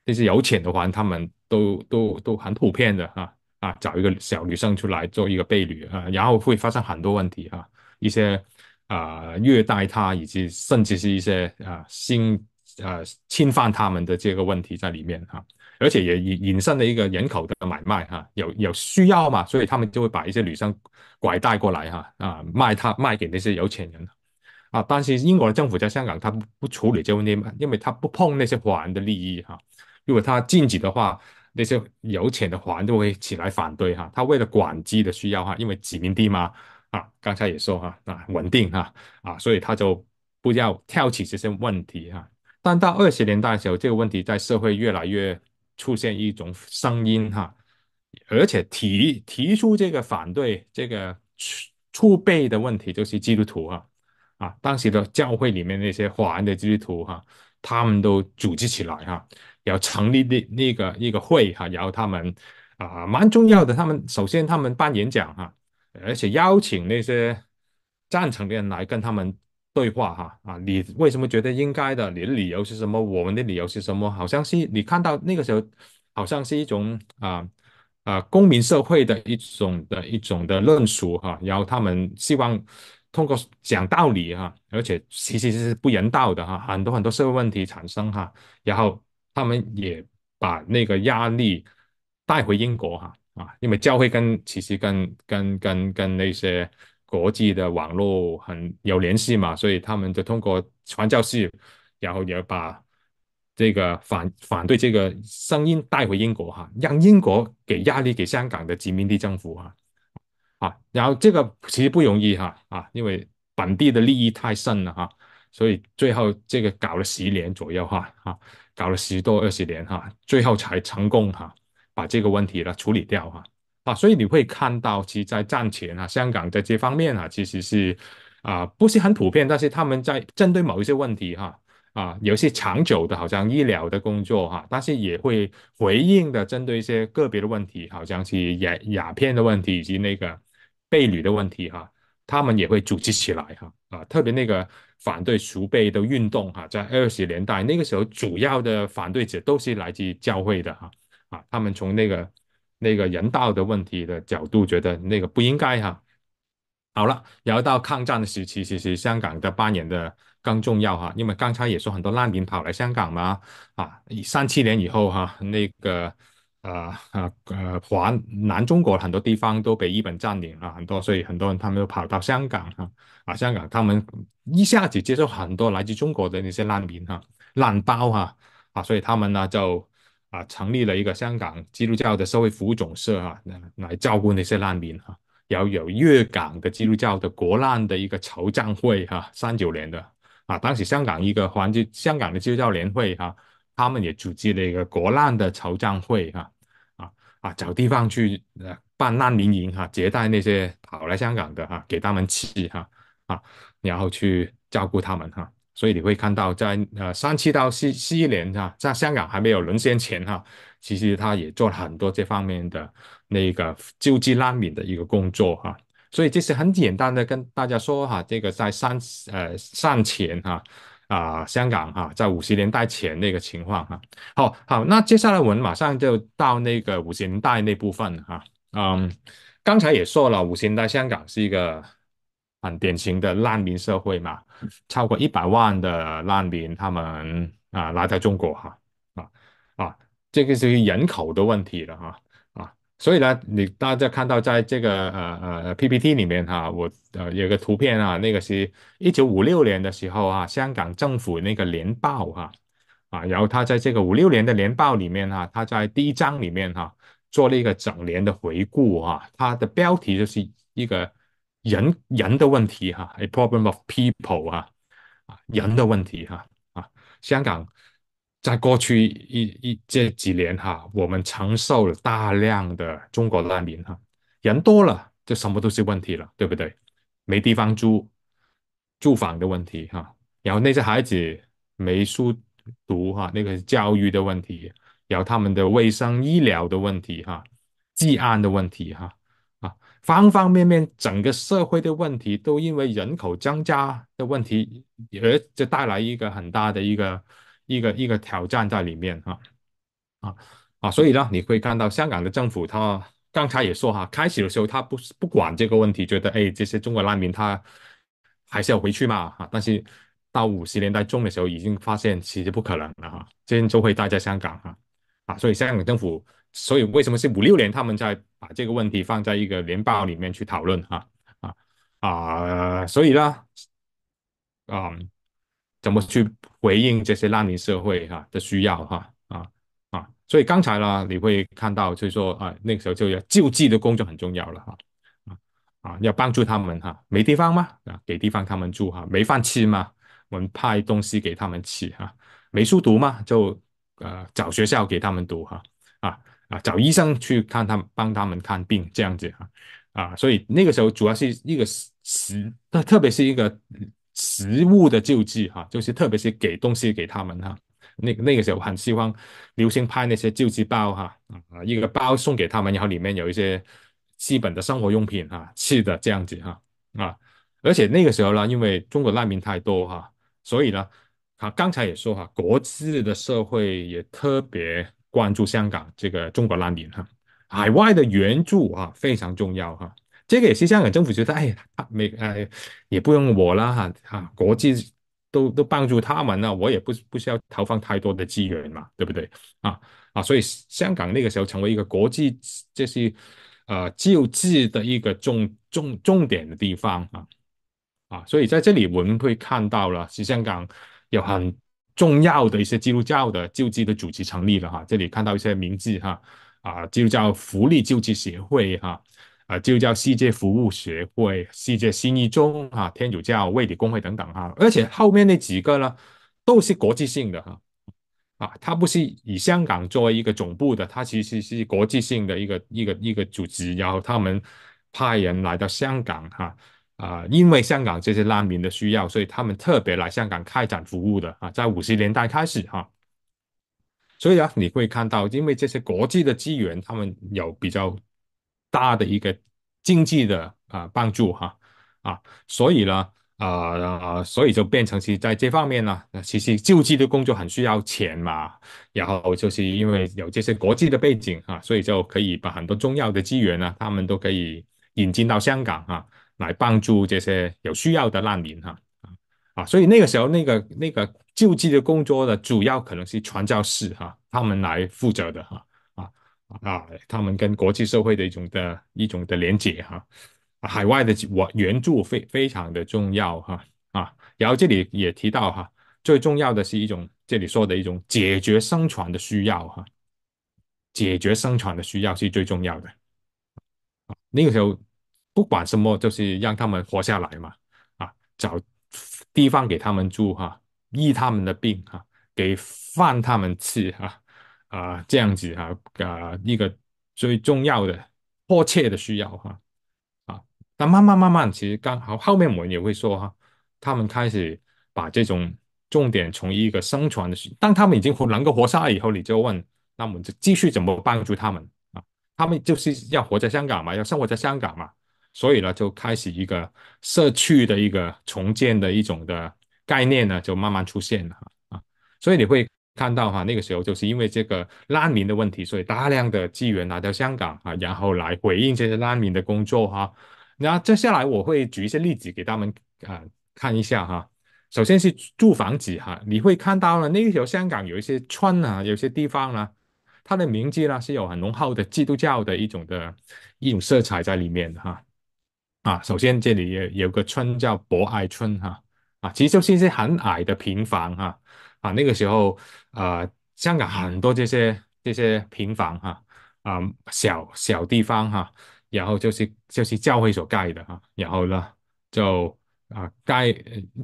那些有钱的华人他们都都都很普遍的哈。啊，找一个小女生出来做一个背女啊，然后会发生很多问题哈。一些啊虐待她，以及甚至是一些啊性啊侵犯他们的这个问题在里面哈。而且也引引申了一个人口的买卖哈，有有需要嘛，所以他们就会把一些女生拐带过来哈啊，卖他卖给那些有钱人啊。但是英国的政府在香港，他不不处理这问题嘛，因为他不碰那些华人的利益哈。如果他禁止的话，那些有钱的华人就会起来反对哈。他为了管机的需要哈，因为殖民地嘛啊，刚才也说哈啊稳定哈啊，所以他就不要挑起这些问题哈。但到二十年代的时候，这个问题在社会越来越。出现一种声音哈，而且提提出这个反对这个储备的问题，就是基督徒哈啊，当时的教会里面那些华人的基督徒哈，他们都组织起来哈，要成立那那个一个会哈，然后他们啊蛮重要的，他们首先他们办演讲哈，而且邀请那些赞成的人来跟他们。对话哈啊，你为什么觉得应该的？你的理由是什么？我们的理由是什么？好像是你看到那个时候，好像是一种啊啊公民社会的一种的一种的论述哈。然后他们希望通过讲道理哈，而且其实是不人道的哈。很多很多社会问题产生哈。然后他们也把那个压力带回英国哈啊，因为教会跟其实跟跟跟跟那些。国际的网络很有联系嘛，所以他们就通过传教士，然后也把这个反反对这个声音带回英国哈，让英国给压力给香港的殖民地政府哈，啊，然后这个其实不容易哈啊，因为本地的利益太深了哈，所以最后这个搞了十年左右哈啊，搞了十多二十年哈，最后才成功哈，把这个问题呢处理掉哈。啊，所以你会看到，其实在战前啊，香港在这方面啊，其实是啊不是很普遍，但是他们在针对某一些问题哈，啊有些长久的，好像医疗的工作哈，但是也会回应的，针对一些个别的问题，好像是鸦鸦片的问题以及那个背铝的问题哈，他们也会组织起来哈，啊特别那个反对赎背的运动哈，在二十年代那个时候，主要的反对者都是来自教会的哈，啊他们从那个。那个人道的问题的角度，觉得那个不应该哈。好了，然后到抗战的时期，其实香港的扮演的更重要哈，因为刚才也说很多难民跑来香港嘛，啊，三七年以后哈，那个呃呃呃，华南中国很多地方都被日本占领了，很多，所以很多人他们都跑到香港哈，啊，香港他们一下子接受很多来自中国的那些难民哈，难包哈，啊，所以他们呢就。啊，成立了一个香港基督教的社会服务总社哈，来照顾那些难民哈。然后有粤港的基督教的国难的一个筹赈会哈，三九年的啊，当时香港一个环境，香港的基督教联会哈，他们也组织了一个国难的筹赈会哈，啊啊，找地方去办难民营哈，接待那些跑来香港的哈，给他们吃哈啊，然后去照顾他们哈。所以你会看到，在呃三七到四四一年哈，在香港还没有沦陷前哈，其实他也做了很多这方面的那个救济难民的一个工作哈。所以这是很简单的跟大家说哈，这个在三呃上前哈啊香港哈，在五十年代前那个情况哈。好好，那接下来我们马上就到那个五十年代那部分哈。嗯，刚才也说了，五十年代香港是一个很典型的难民社会嘛。超过一百万的难民，他们啊来到中国哈啊啊，这个是人口的问题了哈啊，所以呢，你大家看到在这个呃呃 PPT 里面哈，我呃有个图片啊，那个是一九五六年的时候啊，香港政府那个年报哈啊，然后他在这个五六年的年报里面哈，他在第一章里面哈做了一个整年的回顾啊，它的标题就是一个。人人的问题哈，a problem of people 哈，啊人的问题哈啊，香港在过去一一这几年哈，我们承受了大量的中国难民哈，人多了就什么都是问题了，对不对？没地方住，住房的问题哈，然后那些孩子没书读哈，那个教育的问题，然后他们的卫生医疗的问题哈，治安的问题哈。方方面面，整个社会的问题都因为人口增加的问题，而就带来一个很大的一个一个一个挑战在里面哈，啊啊，所以呢，你会看到香港的政府，他刚才也说哈，开始的时候他不是不管这个问题，觉得哎这些中国难民他还是要回去嘛哈，但是到五十年代中的时候，已经发现其实不可能了哈，这样就会待在香港哈，啊，所以香港政府。所以为什么是五六年，他们在把这个问题放在一个年报里面去讨论哈啊啊，所以呢，啊，怎么去回应这些难民社会哈的需要哈啊啊，所以刚才呢，你会看到就是说啊，那个时候就要救济的工作很重要了哈啊啊，要帮助他们哈，没地方吗？啊，给地方他们住哈，没饭吃吗？我们派东西给他们吃哈，没书读吗？就呃找学校给他们读哈啊。啊，找医生去看他们，帮他们看病这样子哈，啊，所以那个时候主要是一个食，特特别是一个食物的救济哈，就是特别是给东西给他们哈，那那个时候很希望，流行派那些救济包哈，啊，一个包送给他们，然后里面有一些基本的生活用品哈，吃的这样子哈，啊，而且那个时候呢，因为中国难民太多哈，所以呢，啊，刚才也说哈，国际的社会也特别。关注香港这个中国难民哈，海外的援助哈非常重要哈，这个也是香港政府觉得哎，没哎也不用我啦哈，啊，国际都都帮助他们了，我也不不需要投放太多的资源嘛，对不对啊啊，所以香港那个时候成为一个国际这是呃救治的一个重重重点的地方啊啊，所以在这里我们会看到了，是香港有很。重要的一些基督教的救济的组织成立了哈，这里看到一些名字哈，啊，就叫福利救济协会哈，啊，就叫世界服务协会、世界新一宗哈、天主教卫理公会等等哈，而且后面那几个呢都是国际性的哈，啊，它不是以香港作为一个总部的，它其实是国际性的一个一个一个组织，然后他们派人来到香港哈。啊，因为香港这些难民的需要，所以他们特别来香港开展服务的啊，在五十年代开始哈，所以啊，你会看到，因为这些国际的资源，他们有比较大的一个经济的啊帮助哈啊，所以呢，啊，所以就变成是在这方面呢，其实救济的工作很需要钱嘛，然后就是因为有这些国际的背景哈，所以就可以把很多重要的资源呢，他们都可以引进到香港啊。来帮助这些有需要的难民哈啊啊，所以那个时候那个那个救济的工作的主要可能是传教士哈，他们来负责的哈啊啊，他们跟国际社会的一种的一种的连接哈，海外的我援助非非常的重要哈啊，然后这里也提到哈，最重要的是一种这里说的一种解决生存的需要哈，解决生存的需要是最重要的，那个时候。不管什么，就是让他们活下来嘛，啊，找地方给他们住哈，医他们的病哈，给饭他们吃哈，啊，这样子哈，啊，一个最重要的、迫切的需要哈，啊，那慢慢慢慢，其实刚好后面我们也会说哈，他们开始把这种重点从一个生存的当他们已经能够活下来以后，你就问，那我们就继续怎么帮助他们啊？他们就是要活在香港嘛，要生活在香港嘛。所以呢，就开始一个社区的一个重建的一种的概念呢，就慢慢出现了啊。所以你会看到哈，那个时候就是因为这个难民的问题，所以大量的资源来到香港啊，然后来回应这些难民的工作哈。那接下来我会举一些例子给他们啊看一下哈。首先是住房子哈，你会看到呢，那个时候香港有一些村啊，有些地方呢，它的名字呢是有很浓厚的基督教的一种的一种色彩在里面的哈。啊，首先这里有有个村叫博爱村哈，啊，其实就是一些很矮的平房哈，啊，那个时候呃，香港很多这些这些平房哈，啊，小小地方哈，然后就是就是教会所盖的哈，然后呢就啊盖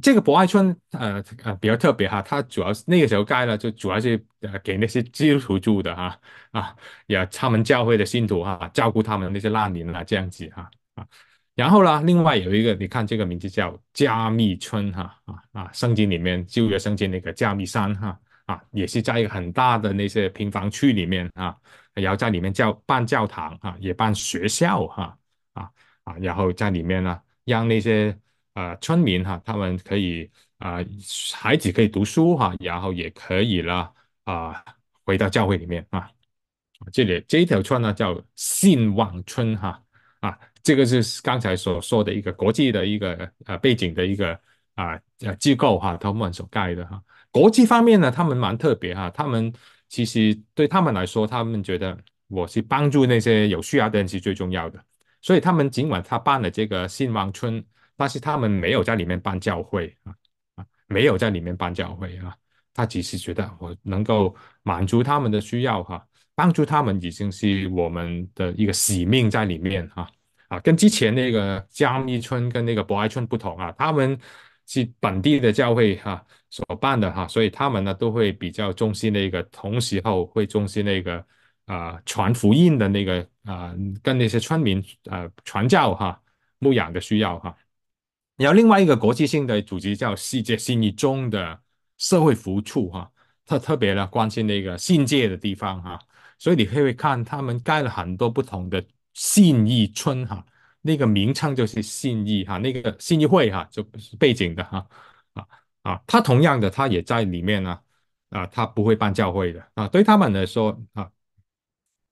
这个博爱村呃呃比较特别哈，它主要是那个时候盖了就主要是呃给那些基督徒住的哈，啊，也他们教会的信徒哈照顾他们那些难民啊这样子哈，啊。然后呢，另外有一个，你看这个名字叫加密村哈啊啊，圣经里面旧约圣经那个加密山哈啊，也是在一个很大的那些平房区里面啊，然后在里面教办教堂啊，也办学校哈啊啊，然后在里面呢，让那些呃村民哈，他们可以啊，孩子可以读书哈，然后也可以了啊，回到教会里面啊，这里这一条村呢叫信望村哈啊。这个是刚才所说的一个国际的一个呃背景的一个啊呃机构哈，他们所盖的哈。国际方面呢，他们蛮特别哈，他们其实对他们来说，他们觉得我是帮助那些有需要的人是最重要的。所以他们尽管他办了这个新王村，但是他们没有在里面办教会啊，没有在里面办教会啊。他只是觉得我能够满足他们的需要哈，帮助他们已经是我们的一个使命在里面哈。啊，跟之前那个加密村跟那个博爱村不同啊，他们是本地的教会哈所办的哈，所以他们呢都会比较重视那个，同时候会重视那个啊传福音的那个啊，跟那些村民啊传教哈牧养的需要哈。然后另外一个国际性的组织叫世界信义中的社会服务处哈，特特别呢关心那个信界的地方哈，所以你会会看他们盖了很多不同的。信义村哈，那个名称就是信义哈，那个信义会哈，就背景的哈，啊啊，他同样的他也在里面呢，啊，他不会办教会的啊，对他们来说啊，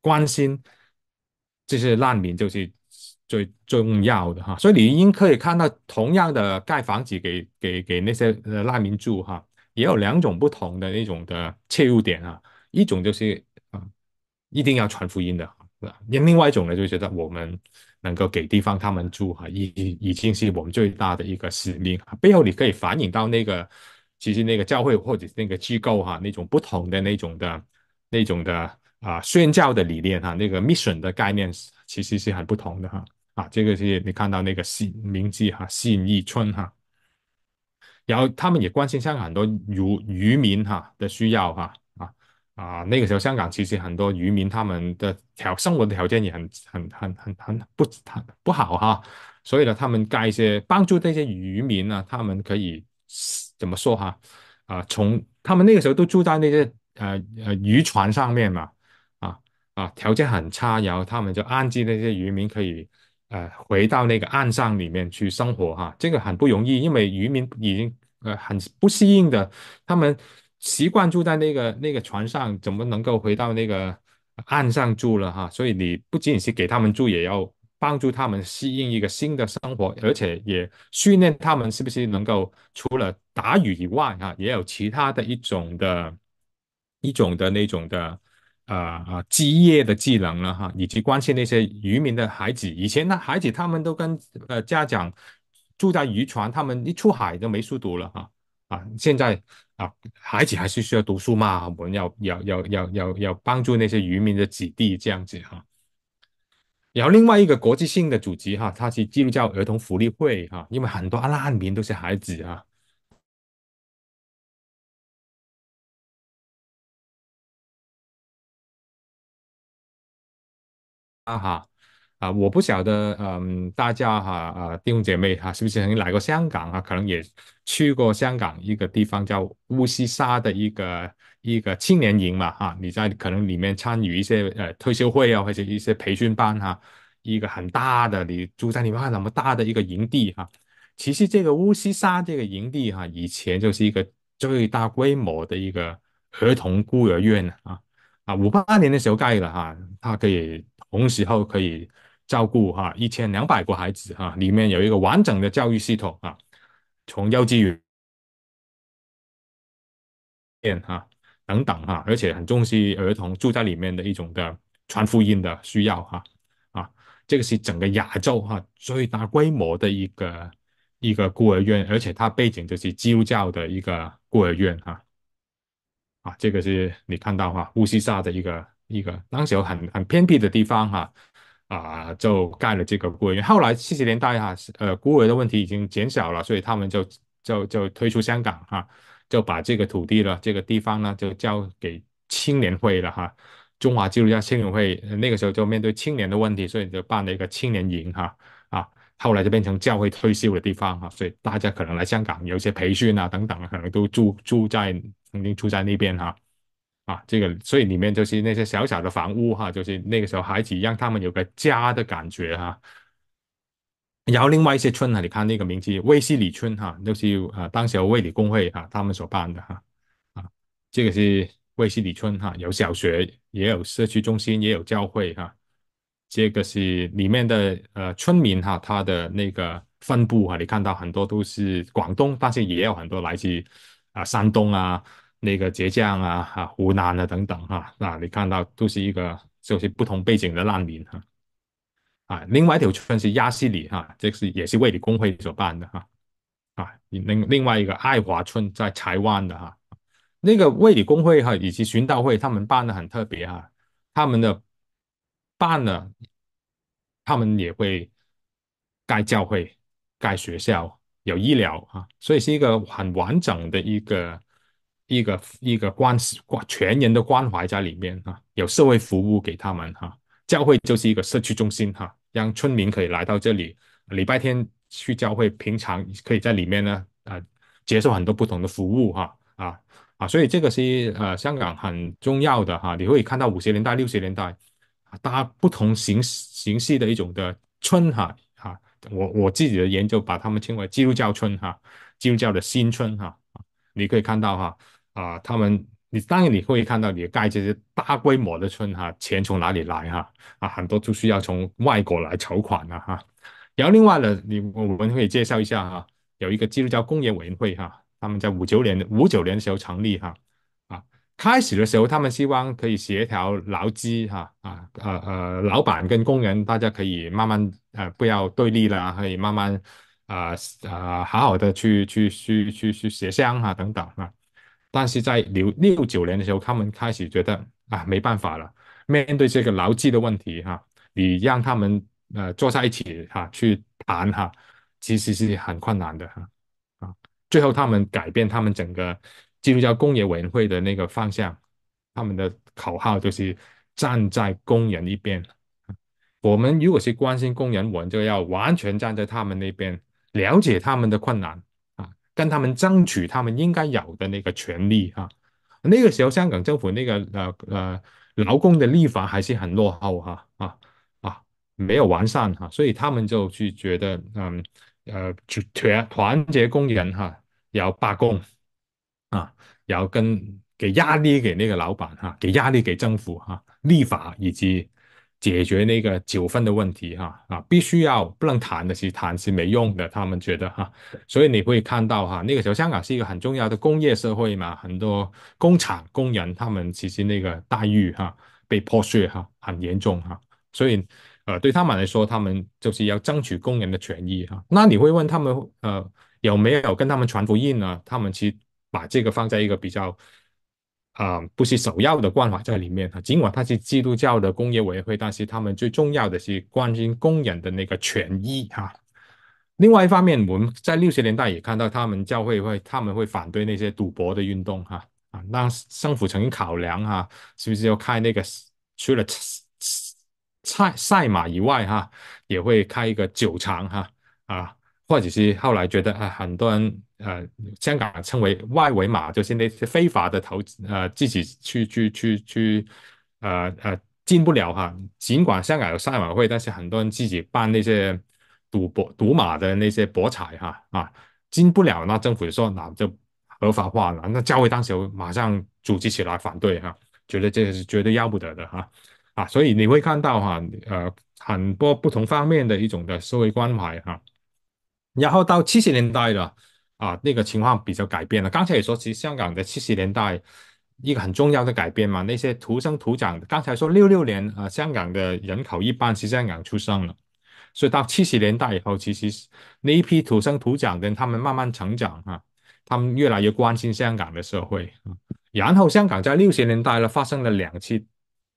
关心这些难民就是最重要的哈，所以你应可以看到，同样的盖房子给给给那些难民住哈，也有两种不同的那种的切入点啊，一种就是啊，一定要传福音的。另另外一种呢，就觉得我们能够给地方他们住哈，已已经是我们最大的一个使命。背后你可以反映到那个，其实那个教会或者是那个机构哈，那种不同的那种的那种的啊，宣教的理念哈，那个 mission 的概念是其实是很不同的哈啊。这个是你看到那个信名字哈，信义村哈，然后他们也关心香港很多渔渔民哈的需要哈。啊，那个时候香港其实很多渔民他们的条生活的条件也很很很很很不很不好哈，所以呢，他们盖一些帮助这些渔民呢，他们可以怎么说哈？啊，从他们那个时候都住在那些呃呃渔船上面嘛，啊啊，条件很差，然后他们就安置那些渔民可以呃回到那个岸上里面去生活哈，这个很不容易，因为渔民已经呃很不适应的，他们。习惯住在那个那个船上，怎么能够回到那个岸上住了哈？所以你不仅仅是给他们住，也要帮助他们适应一个新的生活，而且也训练他们是不是能够除了打鱼以外，哈，也有其他的一种的、一种的那种的，啊呃，基业的技能了哈。以及关心那些渔民的孩子，以前那孩子他们都跟呃家长住在渔船，他们一出海都没书读了哈啊，现在。啊，孩子还是需要读书嘛？我们要要要要要要帮助那些渔民的子弟这样子哈。然后另外一个国际性的组织哈，它是基督教儿童福利会哈，因为很多难民都是孩子啊。啊哈。啊，我不晓得，嗯，大家哈，啊，弟兄姐妹哈，是不是来过香港啊？可能也去过香港一个地方叫乌溪沙的一个一个青年营嘛哈？你在可能里面参与一些呃退休会啊，或者一些培训班哈？一个很大的，你住在里面那么大的一个营地哈。其实这个乌溪沙这个营地哈，以前就是一个最大规模的一个儿童孤儿院啊啊，五八年的时候盖了哈，它可以同时候可以。照顾哈一千两百个孩子啊，里面有一个完整的教育系统啊，从幼稚园、院哈等等哈，而且很重视儿童住在里面的一种的传福音的需要哈啊，这个是整个亚洲哈最大规模的一个一个孤儿院，而且它背景就是基督教的一个孤儿院啊啊，这个是你看到哈乌西萨的一个一个当时有很很偏僻的地方哈。啊，就盖了这个孤儿院。后来七十年代哈，呃，孤儿的问题已经减少了，所以他们就就就推出香港哈，就把这个土地了，这个地方呢，就交给青年会了哈。中华基督教青年会那个时候就面对青年的问题，所以就办了一个青年营哈。啊，后来就变成教会退休的地方哈。所以大家可能来香港有些培训啊等等，可能都住住在曾经住在那边哈。啊，这个所以里面就是那些小小的房屋哈，就是那个时候孩子让他们有个家的感觉哈。然后另外一些村呢，你看那个名字卫斯里村哈，就是啊，当时卫理公工会哈他们所办的哈。啊，这个是卫斯里村哈，有小学，也有社区中心，也有教会哈。这个是里面的呃村民哈，他的那个分布啊，你看到很多都是广东，但是也有很多来自啊山东啊。那个浙江啊，哈湖南啊等等哈，那你看到都是一个就是不同背景的难民哈啊。另外一条村是亚西里哈，这是也是卫理公会所办的哈啊。另另外一个爱华村在台湾的哈，那个卫理公会哈以及寻道会他们办的很特别哈，他们的办了，他们也会盖教会、盖学校、有医疗啊，所以是一个很完整的一个。一个一个关关全人的关怀在里面啊，有社会服务给他们哈，教会就是一个社区中心哈，让村民可以来到这里，礼拜天去教会，平常可以在里面呢，啊接受很多不同的服务哈，啊啊，所以这个是呃香港很重要的哈，你会看到五十年代六十年代，啊，家不同形形式的一种的村哈啊，我我自己的研究把他们称为基督教村哈，基督教的新村哈，你可以看到哈。啊，他们，你当然你会看到，你盖这些大规模的村哈，钱从哪里来哈？啊，很多就需要从外国来筹款了哈。然后另外呢，你我们会介绍一下哈，有一个基督教工业委员会哈，他们在五九年五九年的时候成立哈。啊，开始的时候他们希望可以协调劳资哈，啊呃呃，老板跟工人大家可以慢慢呃不要对立了，可以慢慢啊啊好好的去去去去去协商哈等等哈。但是在六六九年的时候，他们开始觉得啊没办法了，面对这个劳技的问题哈，你让他们呃坐在一起哈去谈哈，其实是很困难的哈啊。最后他们改变他们整个基督教工业委员会的那个方向，他们的口号就是站在工人一边。我们如果是关心工人，我们就要完全站在他们那边，了解他们的困难。跟他们争取他们应该有的那个权利哈，那个时候香港政府那个呃呃劳工的立法还是很落后哈啊啊没有完善哈，所以他们就去觉得嗯呃全团结工人哈要罢工啊，要跟给压力给那个老板哈给压力给政府哈立法以及。解决那个纠纷的问题哈啊，必须要不能谈的，其实谈是没用的。他们觉得哈，所以你会看到哈，那个时候香港是一个很重要的工业社会嘛，很多工厂工人他们其实那个待遇哈被破碎哈很严重哈，所以呃对他们来说，他们就是要争取工人的权益哈。那你会问他们呃有没有跟他们传福音呢？他们其实把这个放在一个比较。啊，不是首要的关怀在里面哈。尽管它是基督教的工业委员会，但是他们最重要的是关心工人的那个权益哈。另外一方面，我们在六十年代也看到他们教会会他们会反对那些赌博的运动哈。啊，那政府曾经考量哈，是不是要开那个除了赛赛马以外哈，也会开一个酒场哈啊，或者是后来觉得啊，很多人。呃，香港称为外围马，就是那些非法的投资，呃，自己去去去去，呃呃，进不了哈。尽管香港有赛马会，但是很多人自己办那些赌博赌马的那些博彩哈啊，进不了。那政府说那就合法化了，那教会当时马上组织起来反对哈，觉得这是绝对要不得的哈啊。所以你会看到哈，呃，很多不同方面的一种的社会关怀哈。然后到七十年代了。啊，那个情况比较改变了。刚才也说，其实香港的七十年代一个很重要的改变嘛，那些土生土长的。刚才说六六年啊，香港的人口一半是香港出生的，所以到七十年代以后，其实那一批土生土长的人，他们慢慢成长哈，他们越来越关心香港的社会。然后香港在六十年代呢发生了两次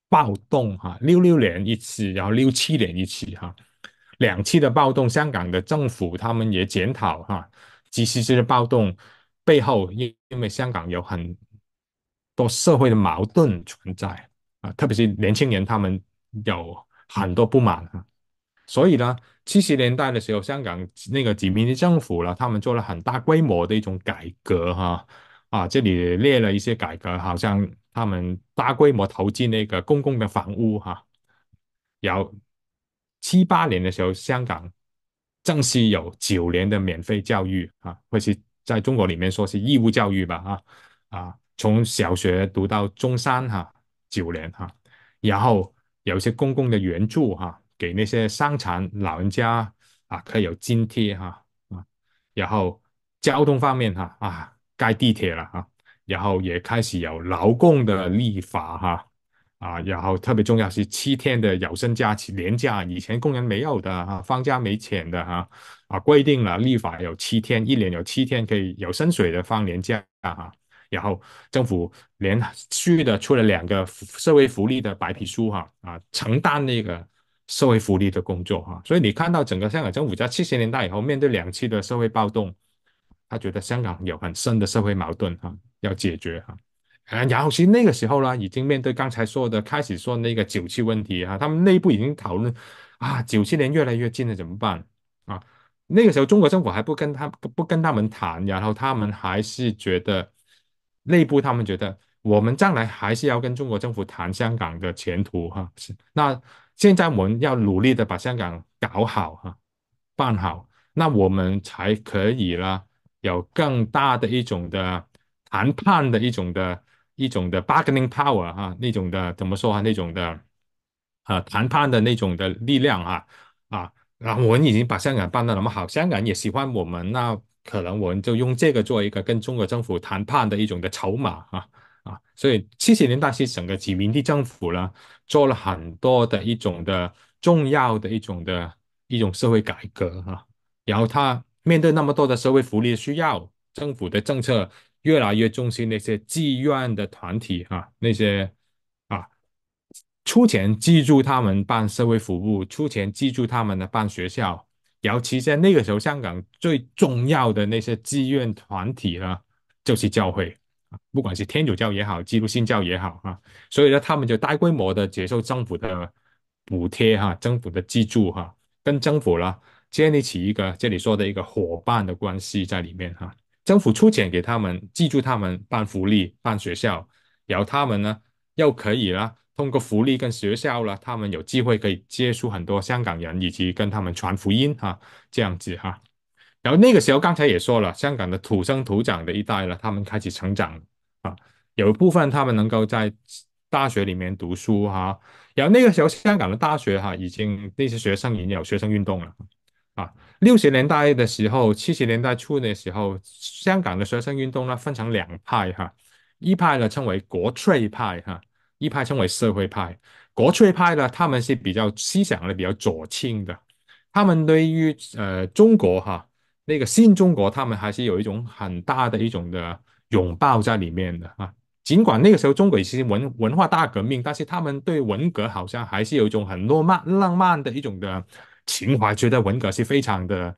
暴动哈，六六年一次，然后六七年一次哈，两次的暴动，香港的政府他们也检讨哈。其实这个暴动背后，因因为香港有很多社会的矛盾存在啊，特别是年轻人他们有很多不满啊。所以呢，七十年代的时候，香港那个殖民地政府了，他们做了很大规模的一种改革哈啊，这里列了一些改革，好像他们大规模投资那个公共的房屋哈，有七八年的时候，香港。正是有九年的免费教育啊，或是在中国里面说是义务教育吧啊啊，从小学读到中三哈，九年哈，然后有一些公共的援助哈，给那些伤残老人家啊，可以有津贴哈啊，然后交通方面哈啊盖地铁了哈，然后也开始有劳工的立法哈。啊，然后特别重要是七天的有薪假、期年假，以前工人没有的哈，放假没钱的哈，啊规定了立法有七天，一年有七天可以有薪水的放年假哈。然后政府连续的出了两个社会福利的白皮书哈，啊承担那个社会福利的工作哈。所以你看到整个香港政府在七十年代以后，面对两次的社会暴动，他觉得香港有很深的社会矛盾哈，要解决哈。啊，然后其实那个时候呢，已经面对刚才说的开始说那个九七问题哈，他们内部已经讨论，啊，九七年越来越近了，怎么办？啊，那个时候中国政府还不跟他不跟他们谈，然后他们还是觉得内部他们觉得我们将来还是要跟中国政府谈香港的前途哈。是那现在我们要努力的把香港搞好哈，办好，那我们才可以了有更大的一种的谈判的一种的。一种的 bargaining power 哈，那种的怎么说啊？那种的，啊，谈判的那种的力量啊啊，后我们已经把香港办得那么好，香港人也喜欢我们，那可能我们就用这个做一个跟中国政府谈判的一种的筹码啊啊。所以，七十年代是整个殖民地政府呢做了很多的一种的重要的、一种的一种社会改革哈。然后，他面对那么多的社会福利需要，政府的政策。越来越重视那些志愿的团体哈，那些啊出钱资助他们办社会服务，出钱资助他们的办学校。然后其实那个时候香港最重要的那些志愿团体呢，就是教会啊，不管是天主教也好，基督新教也好哈，所以呢，他们就大规模的接受政府的补贴哈，政府的资助哈，跟政府呢建立起一个这里说的一个伙伴的关系在里面哈。政府出钱给他们，记住他们办福利、办学校，然后他们呢又可以啦，通过福利跟学校啦，他们有机会可以接触很多香港人，以及跟他们传福音哈，这样子哈。然后那个时候刚才也说了，香港的土生土长的一代了，他们开始成长啊，有一部分他们能够在大学里面读书哈。然后那个时候香港的大学哈，已经那些学生已经有学生运动了啊。六十年代的时候，七十年代初的时候，香港的学生运动呢分成两派哈，一派呢称为国粹派哈，一派称为社会派。国粹派呢，他们是比较思想呢比较左倾的，他们对于呃中国哈那个新中国，他们还是有一种很大的一种的拥抱在里面的哈。尽管那个时候中国也是文文化大革命，但是他们对文革好像还是有一种很浪漫浪漫的一种的。情怀觉得文革是非常的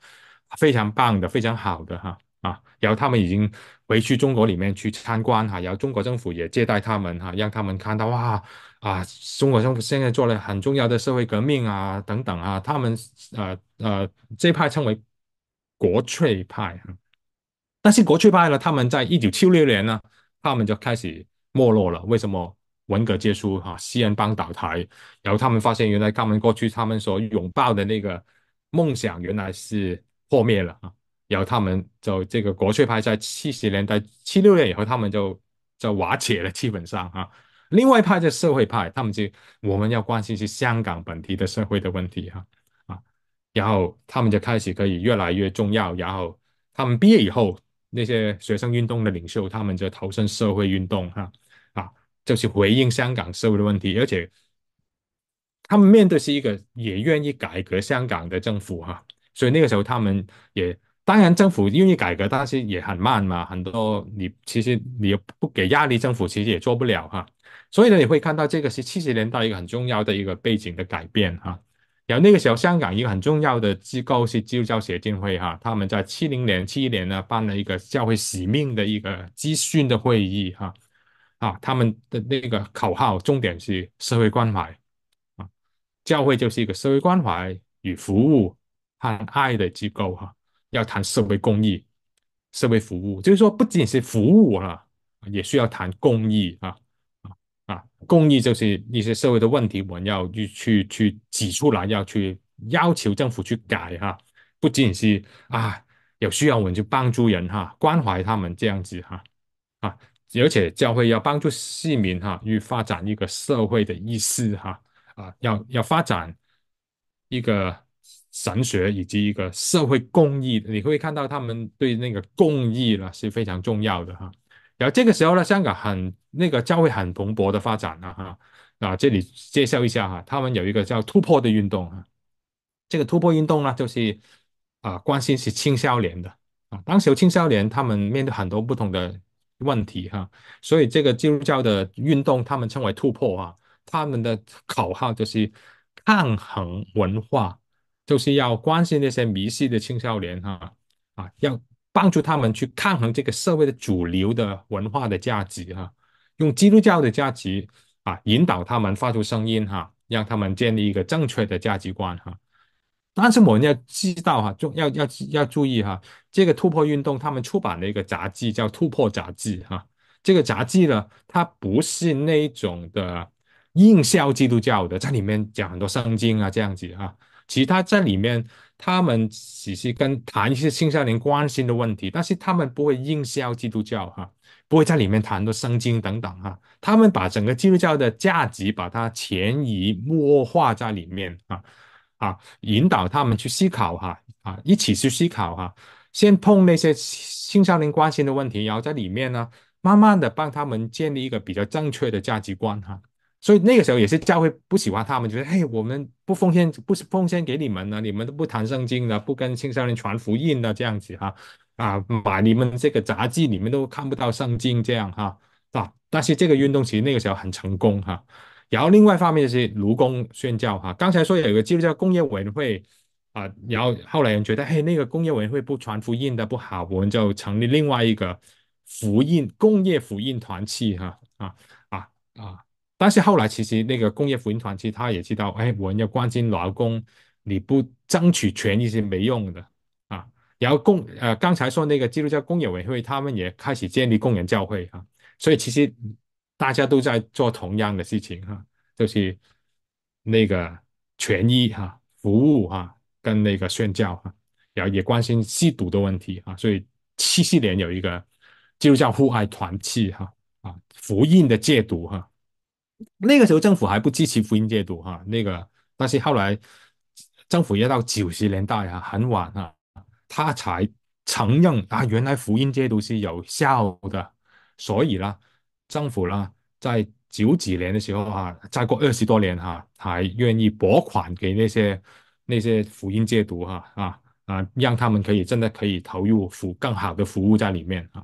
非常棒的，非常好的哈啊，然后他们已经回去中国里面去参观哈，然后中国政府也接待他们哈，让他们看到哇啊，中国政府现在做了很重要的社会革命啊等等啊，他们呃呃，这派称为国粹派，但是国粹派呢，他们在一九七六年呢，他们就开始没落了，为什么？文革结束哈，西人帮倒台，然后他们发现原来他们过去他们所拥抱的那个梦想原来是破灭了啊，然后他们就这个国粹派在七十年代七六年以后他们就就瓦解了基本上啊，另外一派是社会派，他们就我们要关心是香港本地的社会的问题哈啊，然后他们就开始可以越来越重要，然后他们毕业以后那些学生运动的领袖，他们就投身社会运动哈。就是回应香港社会的问题，而且他们面对是一个也愿意改革香港的政府哈，所以那个时候他们也当然政府愿意改革，但是也很慢嘛，很多你其实你不给压力，政府其实也做不了哈，所以呢你会看到这个是七十年代一个很重要的一个背景的改变哈，然后那个时候香港一个很重要的机构是基督教协进会哈，他们在七零年七一年呢办了一个教会使命的一个资讯的会议哈。啊，他们的那个口号重点是社会关怀啊，教会就是一个社会关怀与服务和爱的机构哈。要谈社会公益、社会服务，就是说不仅是服务哈，也需要谈公益啊啊啊！公益就是一些社会的问题，我们要去去去指出来，要去要求政府去改哈。不仅是啊，有需要我们就帮助人哈，关怀他们这样子哈啊。而且教会要帮助市民哈，去发展一个社会的意识哈啊，要要发展一个神学以及一个社会公益，你会看到他们对那个公益呢是非常重要的哈。然后这个时候呢，香港很那个教会很蓬勃的发展了哈啊，这里介绍一下哈，他们有一个叫突破的运动哈，这个突破运动呢，就是啊，关心是青少年的啊，当时青少年他们面对很多不同的。问题哈，所以这个基督教的运动，他们称为突破啊，他们的口号就是抗衡文化，就是要关心那些迷信的青少年哈啊，要帮助他们去抗衡这个社会的主流的文化的价值哈，用基督教的价值啊引导他们发出声音哈，让他们建立一个正确的价值观哈。但是我们要知道哈，重要要要注意哈，这个突破运动他们出版了一个杂志叫《突破杂志》哈。这个杂志呢，它不是那种的硬销基督教的，在里面讲很多圣经啊这样子哈。其实它在里面，他们只是跟谈一些青少年关心的问题，但是他们不会硬销基督教哈，不会在里面谈的多圣经等等哈。他们把整个基督教的价值把它潜移默化在里面啊。啊，引导他们去思考哈，啊，一起去思考哈。先碰那些青少年关心的问题，然后在里面呢，慢慢的帮他们建立一个比较正确的价值观哈。所以那个时候也是教会不喜欢他们，觉得哎，我们不奉献，不奉献给你们呢，你们都不谈圣经了，不跟青少年传福音了这样子哈。啊，买你们这个杂志，你们都看不到圣经这样哈。啊，但是这个运动其实那个时候很成功哈。然后另外一方面是卢工宣教哈，刚才说有一个基督教工业委员会啊，然后后来人觉得，哎，那个工业委员会不传福音的不好，我们就成立另外一个福音工业福音团契哈，啊啊啊！但是后来其实那个工业福音团契他也知道，哎，我们要关心劳工，你不争取权益是没用的啊。然后工呃，刚才说那个基督教工业委员会，他们也开始建立工人教会啊，所以其实。大家都在做同样的事情哈，就是那个权益哈、服务哈、跟那个宣教哈，然后也关心吸毒的问题哈，所以七四年有一个就叫互爱团契哈啊，福音的戒毒哈。那个时候政府还不支持福音戒毒哈，那个但是后来政府要到九十年代哈，很晚哈，他才承认啊，原来福音戒毒是有效的，所以呢。政府啦，在九几年的时候啊，再过二十多年哈，还愿意拨款给那些那些福音戒毒哈啊啊，让他们可以真的可以投入服更好的服务在里面啊。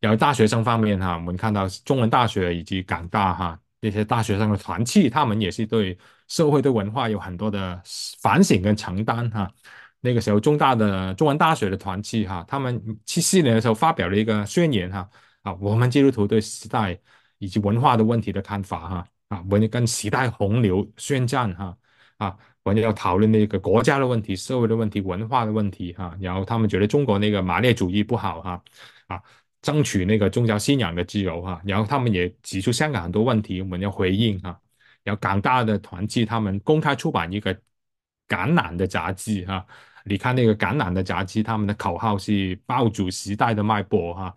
然后大学生方面哈，我们看到中文大学以及港大哈，那些大学生的团契，他们也是对社会对文化有很多的反省跟承担哈。那个时候，中大的中文大学的团契哈，他们七四年的时候发表了一个宣言哈。啊，我们基督徒对时代以及文化的问题的看法，哈啊，我们跟时代洪流宣战，哈啊，我们要讨论那个国家的问题、社会的问题、文化的问题，哈。然后他们觉得中国那个马列主义不好，哈啊，争取那个宗教信仰的自由，哈。然后他们也指出香港很多问题，我们要回应，哈。然后港大的团体他们公开出版一个橄榄的杂志，哈。你看那个橄榄的杂志，他们的口号是“抱住时代的脉搏”，哈。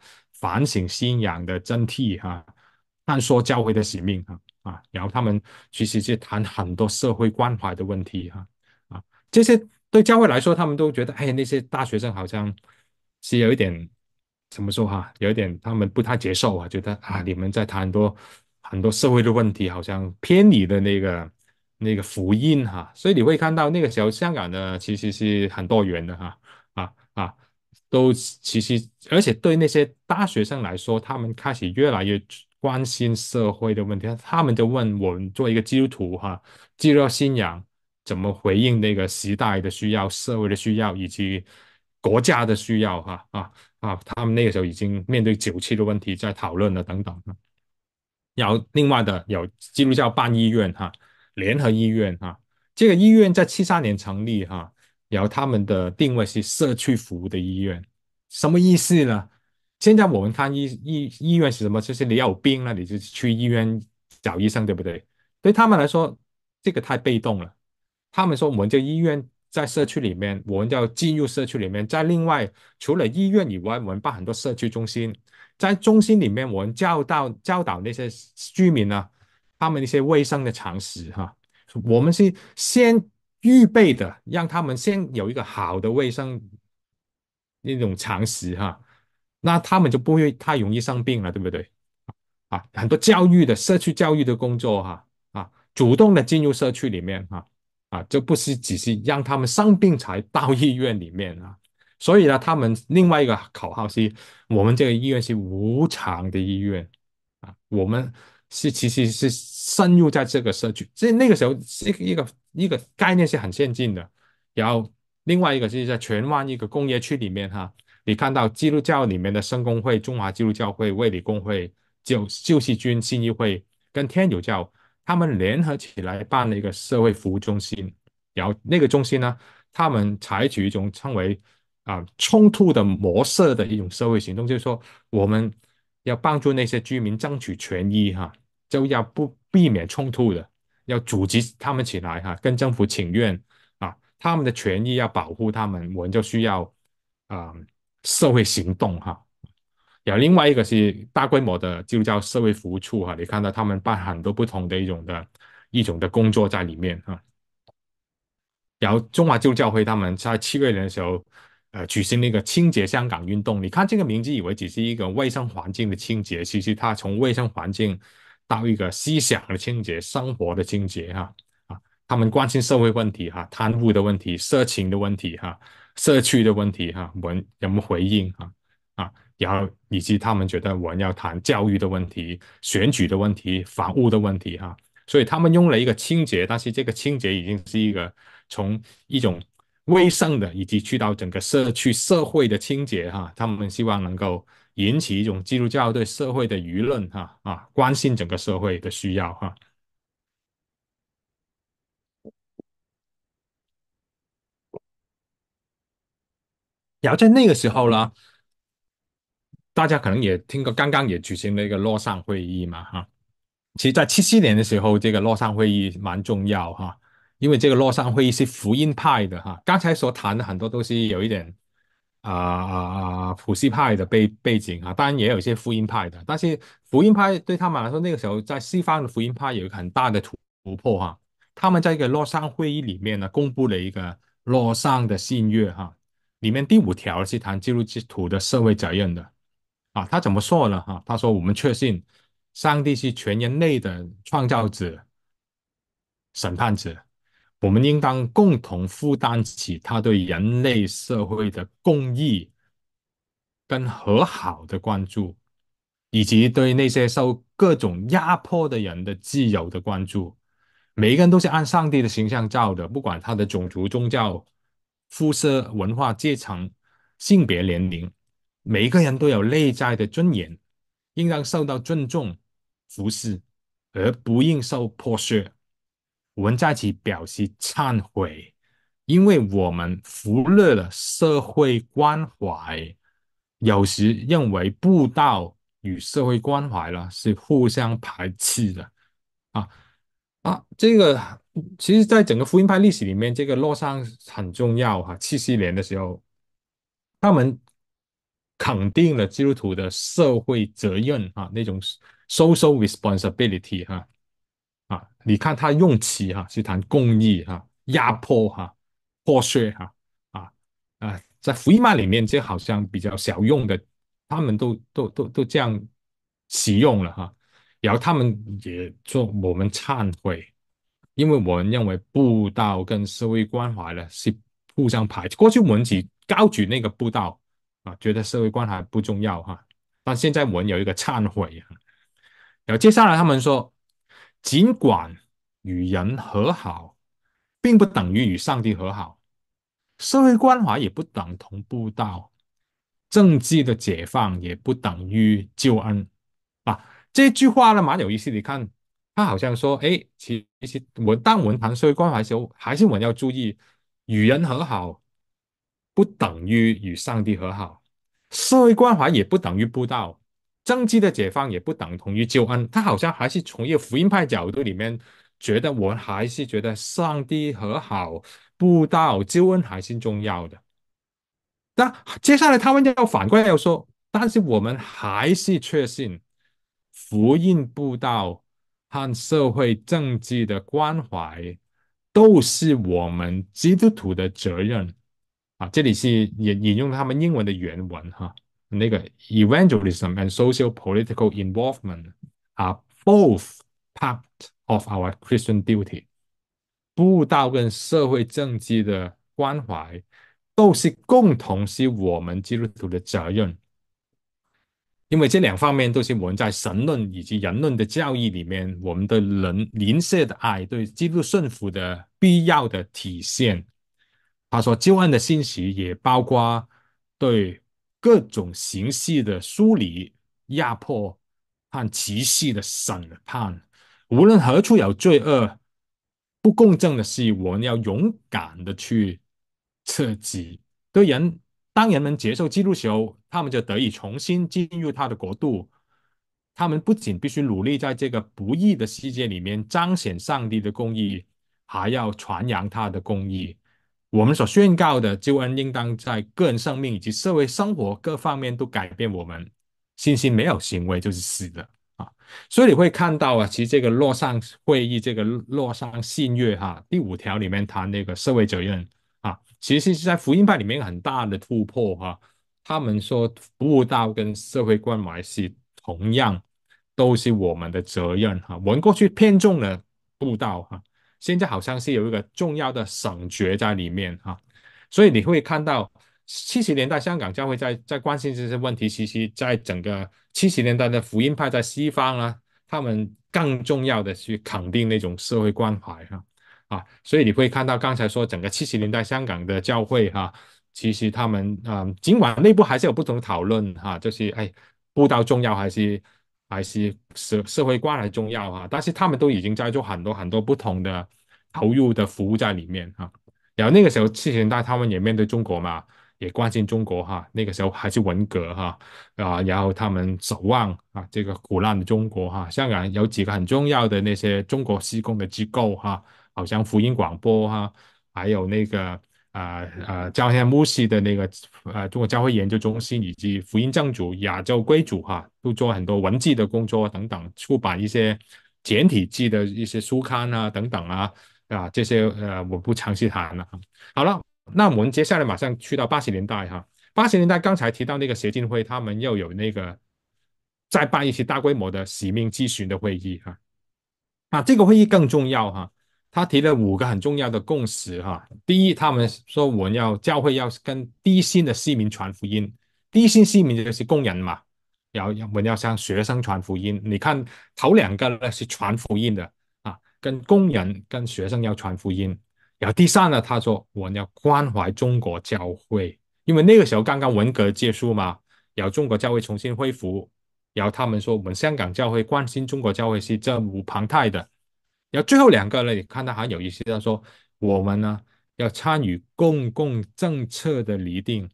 反省信仰的真谛哈，探索教会的使命哈啊，然后他们其实是谈很多社会关怀的问题哈啊，这些对教会来说，他们都觉得哎，那些大学生好像是有一点怎么说哈，有一点他们不太接受啊，觉得啊，你们在谈很多很多社会的问题，好像偏离的那个那个福音哈，所以你会看到那个时候香港的其实是很多元的哈。都其实，而且对那些大学生来说，他们开始越来越关心社会的问题。他们就问我们，做一个基督徒哈，基督教信仰怎么回应那个时代的需要、社会的需要以及国家的需要哈啊啊！他们那个时候已经面对九七的问题在讨论了等等。然后另外的有基督教办医院哈，联合医院哈，这个医院在七三年成立哈。然后他们的定位是社区服务的医院，什么意思呢？现在我们看医医医院是什么？就是你要有病了，你就去医院找医生，对不对？对他们来说，这个太被动了。他们说，我们这医院在社区里面，我们要进入社区里面，在另外除了医院以外，我们办很多社区中心，在中心里面，我们教导教导那些居民呢，他们一些卫生的常识哈。我们是先。预备的，让他们先有一个好的卫生那种常识哈，那他们就不会太容易生病了，对不对？啊，很多教育的社区教育的工作哈啊，主动的进入社区里面哈啊，就不是只是让他们生病才到医院里面啊。所以呢，他们另外一个口号是，我们这个医院是无偿的医院啊，我们是其实是深入在这个社区，所以那个时候是一个。一个概念是很先进的，然后另外一个是在荃湾一个工业区里面哈，你看到基督教里面的圣公会、中华基督教会、卫理公会、救救世军、信义会跟天主教，他们联合起来办了一个社会服务中心，然后那个中心呢，他们采取一种称为啊冲突的模式的一种社会行动，就是说我们要帮助那些居民争取权益哈，就要不避免冲突的。要组织他们起来哈，跟政府请愿啊，他们的权益要保护他们，我们就需要啊社会行动哈。然后另外一个是大规模的，就叫社会服务处哈。你看到他们办很多不同的一种的一种的工作在里面哈。然后中华基督教会他们在七月的时候，呃，举行那个清洁香港运动。你看这个名字，以为只是一个卫生环境的清洁，其实它从卫生环境。到一个思想的清洁、生活的清洁，哈啊，他们关心社会问题，哈贪污的问题、色情的问题，哈社区的问题，哈我怎么回应，哈啊，然后以及他们觉得我们要谈教育的问题、选举的问题、房屋的问题，哈，所以他们用了一个清洁，但是这个清洁已经是一个从一种卫生的，以及去到整个社区、社会的清洁，哈，他们希望能够。引起一种基督教对社会的舆论，哈啊，关心整个社会的需要，哈。然后在那个时候呢，大家可能也听过，刚刚也举行了一个洛桑会议嘛，哈。其实，在七七年的时候，这个洛桑会议蛮重要，哈，因为这个洛桑会议是福音派的，哈。刚才所谈的很多东西有一点。啊啊啊！普世派的背背景啊，当然也有一些福音派的，但是福音派对他们来说，那个时候在西方的福音派有一个很大的突破哈。他们在一个洛桑会议里面呢，公布了一个洛桑的信约哈，里面第五条是谈基督徒的社会责任的啊。他怎么说呢哈？他说我们确信上帝是全人类的创造者、审判者。我们应当共同负担起他对人类社会的公益跟和好的关注，以及对那些受各种压迫的人的自由的关注。每一个人都是按上帝的形象造的，不管他的种族、宗教、肤色、文化、阶层、性别、年龄，每一个人都有内在的尊严，应当受到尊重、服侍，而不应受剥削。文在其表示忏悔，因为我们忽略了社会关怀，有时认为步道与社会关怀了是互相排斥的。啊啊，这个其实在整个福音派历史里面，这个洛桑很重要哈。七十年的时候，他们肯定了基督徒的社会责任啊，那种 social responsibility 哈。啊，你看他用词哈，是谈公义哈、压迫哈、剥削哈啊啊，在福音派里面这好像比较少用的，他们都都都都这样使用了哈。然后他们也做我们忏悔，因为我们认为布道跟社会关怀呢是互相排。斥，过去我们只高举那个布道啊，觉得社会关怀不重要哈。但现在我们有一个忏悔啊。然后接下来他们说。尽管与人和好，并不等于与上帝和好；社会关怀也不等同布道；政治的解放也不等于救恩。啊，这句话呢蛮有意思。你看，他好像说：“哎，其实我当我们谈社会关怀的时候，还是我们要注意，与人和好不等于与上帝和好；社会关怀也不等于布道。”政治的解放也不等同于救恩，他好像还是从一个福音派角度里面觉得，我还是觉得上帝和好不到救恩还是重要的。那接下来他们要反过来要说，但是我们还是确信福音布道和社会政治的关怀都是我们基督徒的责任啊。这里是引引用他们英文的原文哈。那个 evangelism and social political involvement are both part of our Christian duty。布道跟社会政治的关怀都是共同是我们基督徒的责任，因为这两方面都是我们在神论以及人论的教义里面，我们的人邻舍的爱对基督顺服的必要的体现。他说，旧案的信息也包括对。各种形式的疏离、压迫和歧视的审判，无论何处有罪恶、不公正的事，我们要勇敢的去刺激。对人，当人们接受基督候，他们就得以重新进入他的国度。他们不仅必须努力在这个不义的世界里面彰显上帝的公义，还要传扬他的公义。我们所宣告的救恩，应当在个人生命以及社会生活各方面都改变我们。信心没有行为就是死的啊！所以你会看到啊，其实这个洛桑会议这个洛桑信约哈第五条里面谈那个社会责任啊，其实是在福音派里面很大的突破哈。他们说，布道跟社会关怀是同样都是我们的责任哈。我们过去偏重了布道哈。现在好像是有一个重要的省决在里面哈，所以你会看到七十年代香港教会在在关心这些问题。其实，在整个七十年代的福音派在西方啊，他们更重要的去肯定那种社会关怀哈啊，所以你会看到刚才说整个七十年代香港的教会哈，其实他们啊，尽管内部还是有不同的讨论哈，就是哎布道重要还是还是社社会关怀重要哈，但是他们都已经在做很多很多不同的。投入的服务在里面哈，然后那个时候，七十年代他们也面对中国嘛，也关心中国哈。那个时候还是文革哈啊，然后他们守望啊这个苦难的中国哈。香港有几个很重要的那些中国施工的机构哈，好像福音广播哈，还有那个啊啊教会牧西的那个呃中国教会研究中心以及福音正主亚洲归主哈，都做很多文字的工作等等，出版一些简体字的一些书刊啊等等啊。啊，这些呃，我不详细谈了。好了，那我们接下来马上去到八十年代哈。八十年代刚才提到那个协进会，他们又有那个再办一些大规模的使命咨询的会议哈。啊，这个会议更重要哈。他提了五个很重要的共识哈。第一，他们说我们要教会要跟低薪的市民传福音，低薪市民就是工人嘛。然后要我们要向学生传福音。你看头两个呢是传福音的。跟工人、跟学生要传福音，然后第三呢，他说我们要关怀中国教会，因为那个时候刚刚文革结束嘛，然后中国教会重新恢复，然后他们说我们香港教会关心中国教会是责无旁贷的。然后最后两个呢，也看到很有意思，他说我们呢要参与公共政策的拟定，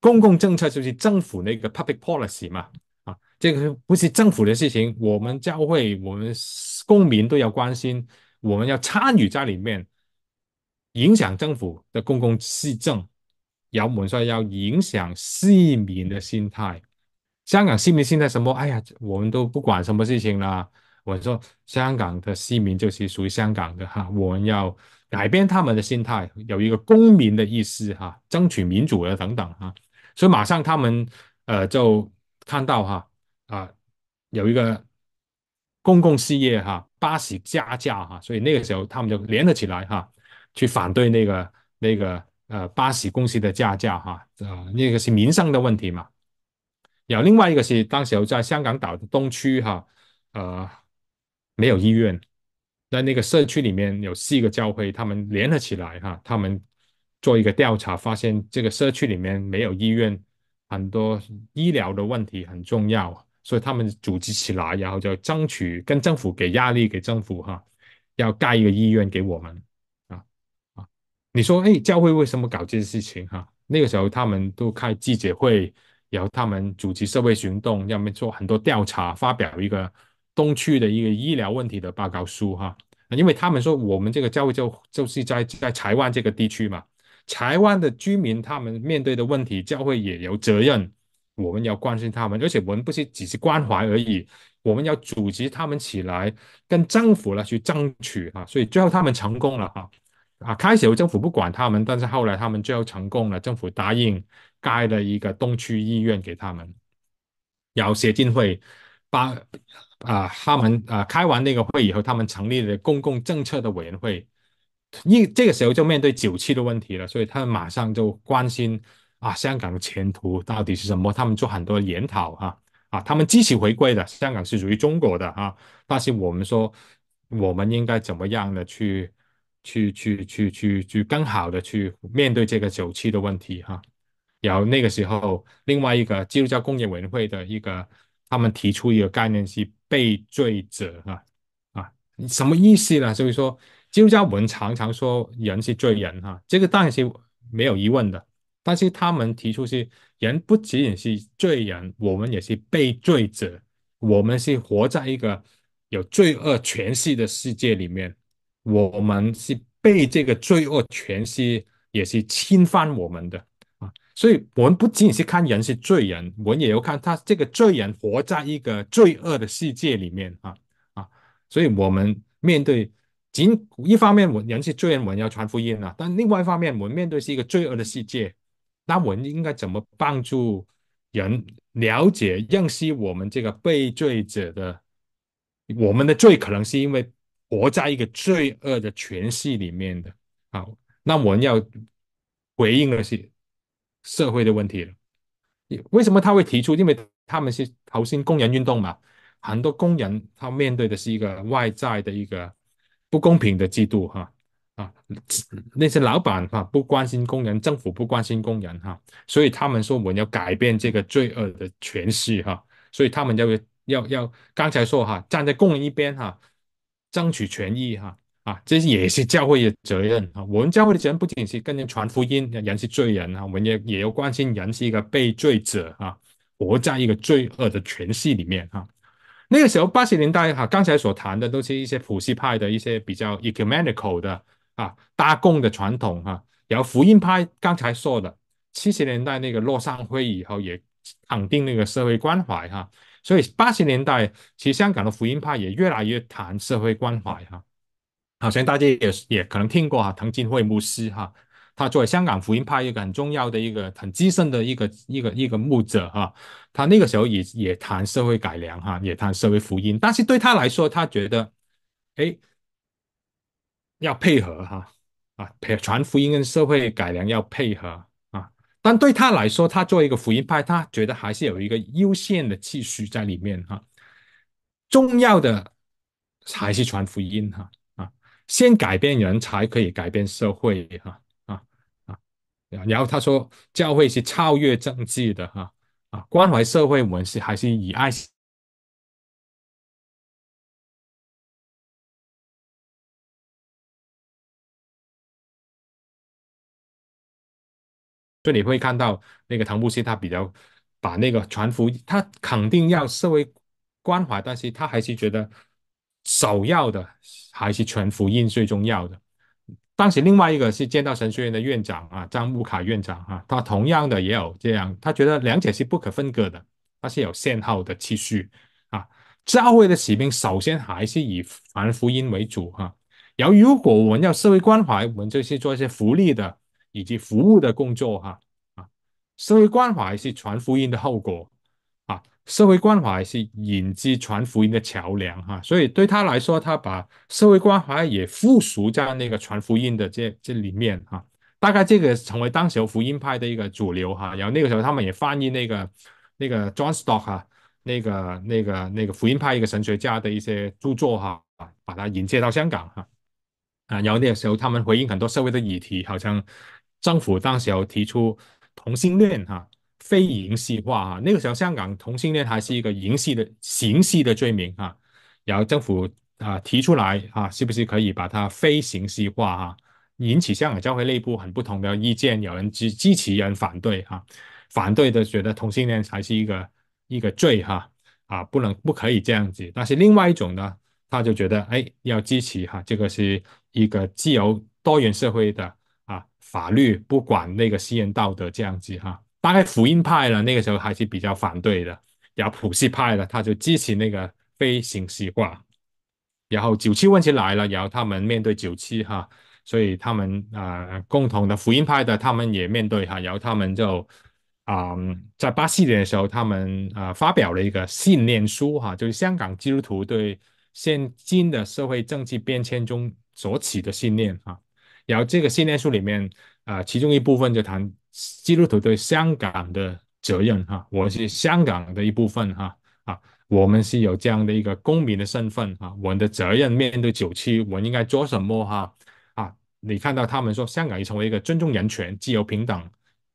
公共政策就是政府那个 public policy 嘛，啊，这个不是政府的事情，我们教会我们。公民都要关心，我们要参与在里面，影响政府的公共市政。有们说要影响市民的心态。香港市民心态什么？哎呀，我们都不管什么事情啦。我说，香港的市民就是属于香港的哈，我们要改变他们的心态，有一个公民的意思哈，争取民主啊等等哈。所以马上他们呃，就看到哈，啊，有一个公共事业哈，巴士加价哈，所以那个时候他们就联合起来哈，去反对那个那个呃巴士公司的加价哈，呃那个是民生的问题嘛。然后另外一个是，当时候在香港岛的东区哈，呃没有医院，在那个社区里面有四个教会，他们联合起来哈，他们做一个调查，发现这个社区里面没有医院，很多医疗的问题很重要。所以他们组织起来，然后就争取跟政府给压力，给政府哈，要盖一个医院给我们啊啊！你说，哎，教会为什么搞这些事情哈？那个时候他们都开记者会，然后他们组织社会行动，要么们做很多调查，发表一个东区的一个医疗问题的报告书哈。因为他们说，我们这个教会就就是在在台湾这个地区嘛，台湾的居民他们面对的问题，教会也有责任。我们要关心他们，而且我们不是只是关怀而已，我们要组织他们起来跟政府来去争取啊。所以最后他们成功了哈。啊，开始有政府不管他们，但是后来他们最后成功了，政府答应盖了一个东区医院给他们。然后协进会把啊，他们啊开完那个会以后，他们成立了公共政策的委员会。一这个时候就面对酒气的问题了，所以他们马上就关心。啊，香港的前途到底是什么？他们做很多研讨啊啊，他们支持回归的，香港是属于中国的哈。但是我们说，我们应该怎么样的去去去去去去更好的去面对这个手气的问题哈。然后那个时候，另外一个基督教工业委员会的一个他们提出一个概念是被罪者啊啊，什么意思呢？就是说基督教我们常常说人是罪人哈，这个当然是没有疑问的。但是他们提出是，人不仅仅是罪人，我们也是被罪者。我们是活在一个有罪恶权势的世界里面，我们是被这个罪恶权势也是侵犯我们的啊。所以，我们不仅仅是看人是罪人，我们也要看他这个罪人活在一个罪恶的世界里面啊啊。所以，我们面对仅一方面，我人是罪人，我们要传福音啊；但另外一方面，我们面对是一个罪恶的世界。那我们应该怎么帮助人了解、认识我们这个被罪者？的我们的罪可能是因为活在一个罪恶的权势里面的啊。那我们要回应的是社会的问题了。为什么他会提出？因为他们是投身工人运动嘛。很多工人他面对的是一个外在的一个不公平的制度，哈。啊，那些老板哈不关心工人，政府不关心工人哈，所以他们说我们要改变这个罪恶的诠释哈，所以他们要要要刚才说哈站在工人一边哈，争取权益哈啊，这也是教会的责任啊。我们教会的责任不仅是跟人传福音，人是罪人啊，我们也也要关心人是一个被罪者啊，活在一个罪恶的诠释里面哈。那个时候八十年代哈，刚才所谈的都是一些普世派的一些比较 ecumenical 的。啊，大公的传统哈，然后福音派刚才说的七十年代那个落上灰以后也肯定那个社会关怀哈，所以八十年代其实香港的福音派也越来越谈社会关怀哈，好像大家也也可能听过哈，滕金惠牧师哈，他作为香港福音派一个很重要的一个很资深的一个一个一个牧者哈，他那个时候也也谈社会改良哈，也谈社会福音，但是对他来说，他觉得，哎。要配合哈，啊，传福音跟社会改良要配合啊。但对他来说，他作为一个福音派，他觉得还是有一个优先的秩序在里面哈。重要的还是传福音哈，啊，先改变人才可以改变社会哈，啊啊。然后他说，教会是超越政治的哈，啊，关怀社会，我们是还是以爱。所以你会看到那个唐布西，他比较把那个传福音，他肯定要社会关怀，但是他还是觉得首要的还是传福音最重要的。当时另外一个是见到神学院的院长啊，张木卡院长啊，他同样的也有这样，他觉得两者是不可分割的，他是有限号的期许啊，教会的使命首先还是以传福音为主哈，然后如果我们要社会关怀，我们就去做一些福利的。以及服务的工作哈啊，社会关怀是传福音的后果啊，社会关怀是引资传福音的桥梁哈，所以对他来说，他把社会关怀也附属在那个传福音的这这里面哈，大概这个成为当时福音派的一个主流哈，然后那个时候他们也翻译那个那个 John Stock 哈，那个那个那个福音派一个神学家的一些著作哈，把它引介到香港哈啊，然后那个时候他们回应很多社会的议题，好像。政府当时提出同性恋哈非刑事化哈，那个时候香港同性恋还是一个刑事的刑式的罪名哈，然后政府啊提出来啊，是不是可以把它非刑式化哈？引起香港教会内部很不同的意见，有人支支持，有人反对哈。反对的觉得同性恋才是一个一个罪哈，啊不能不可以这样子。但是另外一种呢，他就觉得哎要支持哈，这个是一个自由多元社会的。法律不管那个私人道德这样子哈，大概福音派了那个时候还是比较反对的，然后普世派呢，他就支持那个非形式化，然后九七问题来了，然后他们面对九七哈，所以他们啊共同的福音派的他们也面对哈，然后他们就啊在八四年的时候他们啊发表了一个信念书哈，就是香港基督徒对现今的社会政治变迁中所起的信念哈。然后这个信念书里面，啊，其中一部分就谈基督徒对香港的责任哈，我是香港的一部分哈啊，我们是有这样的一个公民的身份哈，我们的责任面对九七，我应该做什么哈啊？你看到他们说香港已成为一个尊重人权、自由平等，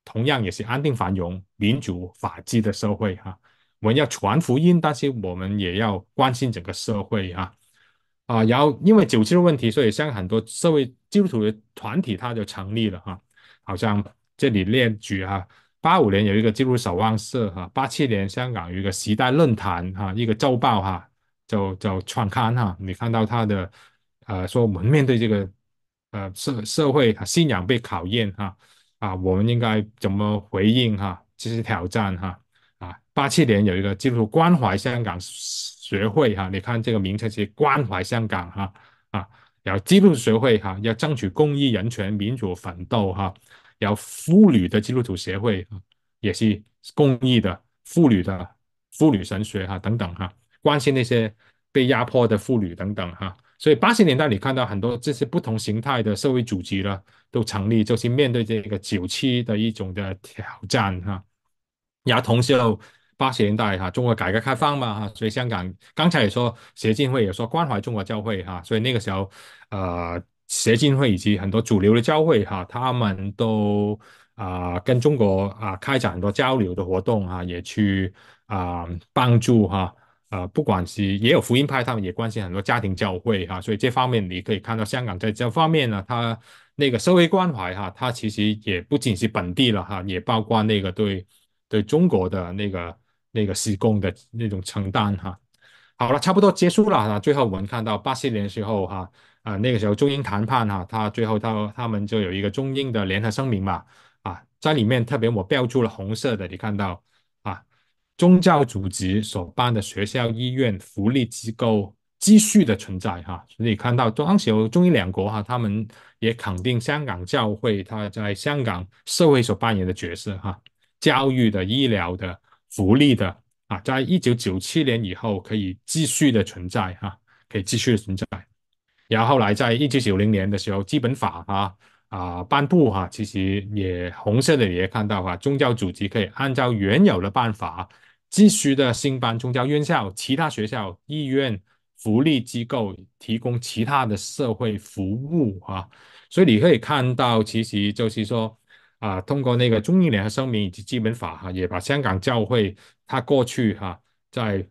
同样也是安定繁荣、民主法治的社会哈，我们要传福音，但是我们也要关心整个社会啊。啊，然后因为酒七的问题，所以像很多社会基督徒的团体，它就成立了哈。好像这里列举哈，八五年有一个基督守望社哈，八七年香港有一个时代论坛哈，一个周报哈，就就创刊哈。你看到它的，呃，说我们面对这个，呃，社社会信仰被考验哈，啊，我们应该怎么回应哈这些挑战哈，啊，八七年有一个基督徒关怀香港。学会哈，你看这个名称是关怀香港哈啊，然后基督徒会哈，要争取公益、人权、民主、奋斗哈，然后妇女的基督徒协会也是公益的妇女的妇女神学哈等等哈，关心那些被压迫的妇女等等哈，所以八十年代你看到很多这些不同形态的社会组织了都成立，就是面对这个九七的一种的挑战哈，然后同时又。八十年代哈，中国改革开放嘛哈，所以香港刚才也说协进会也说关怀中国教会哈，所以那个时候，呃，协进会以及很多主流的教会哈，他们都啊跟中国啊开展很多交流的活动哈，也去啊帮助哈，呃，不管是也有福音派，他们也关心很多家庭教会哈，所以这方面你可以看到香港在这方面呢，它那个社会关怀哈，它其实也不仅是本地了哈，也包括那个对对中国的那个。那个施工的那种承担哈，好了，差不多结束了。哈。最后我们看到八四年时候哈，啊那个时候中英谈判哈，他最后他他们就有一个中英的联合声明嘛，啊，在里面特别我标注了红色的，你看到啊，宗教组织所办的学校、医院、福利机构继续的存在哈。所以看到当时由中英两国哈，他们也肯定香港教会他在香港社会所扮演的角色哈，教育的、医疗的。福利的啊，在一九九七年以后可以继续的存在哈，可以继续的存在。然后来，在一九九零年的时候，基本法啊啊颁布哈，其实也红色的也看到哈，宗教组织可以按照原有的办法，继续的新办宗教院校、其他学校、医院、福利机构提供其他的社会服务啊。所以你可以看到，其实就是说。啊，通过那个中英联合声明以及基本法哈，也把香港教会他过去哈在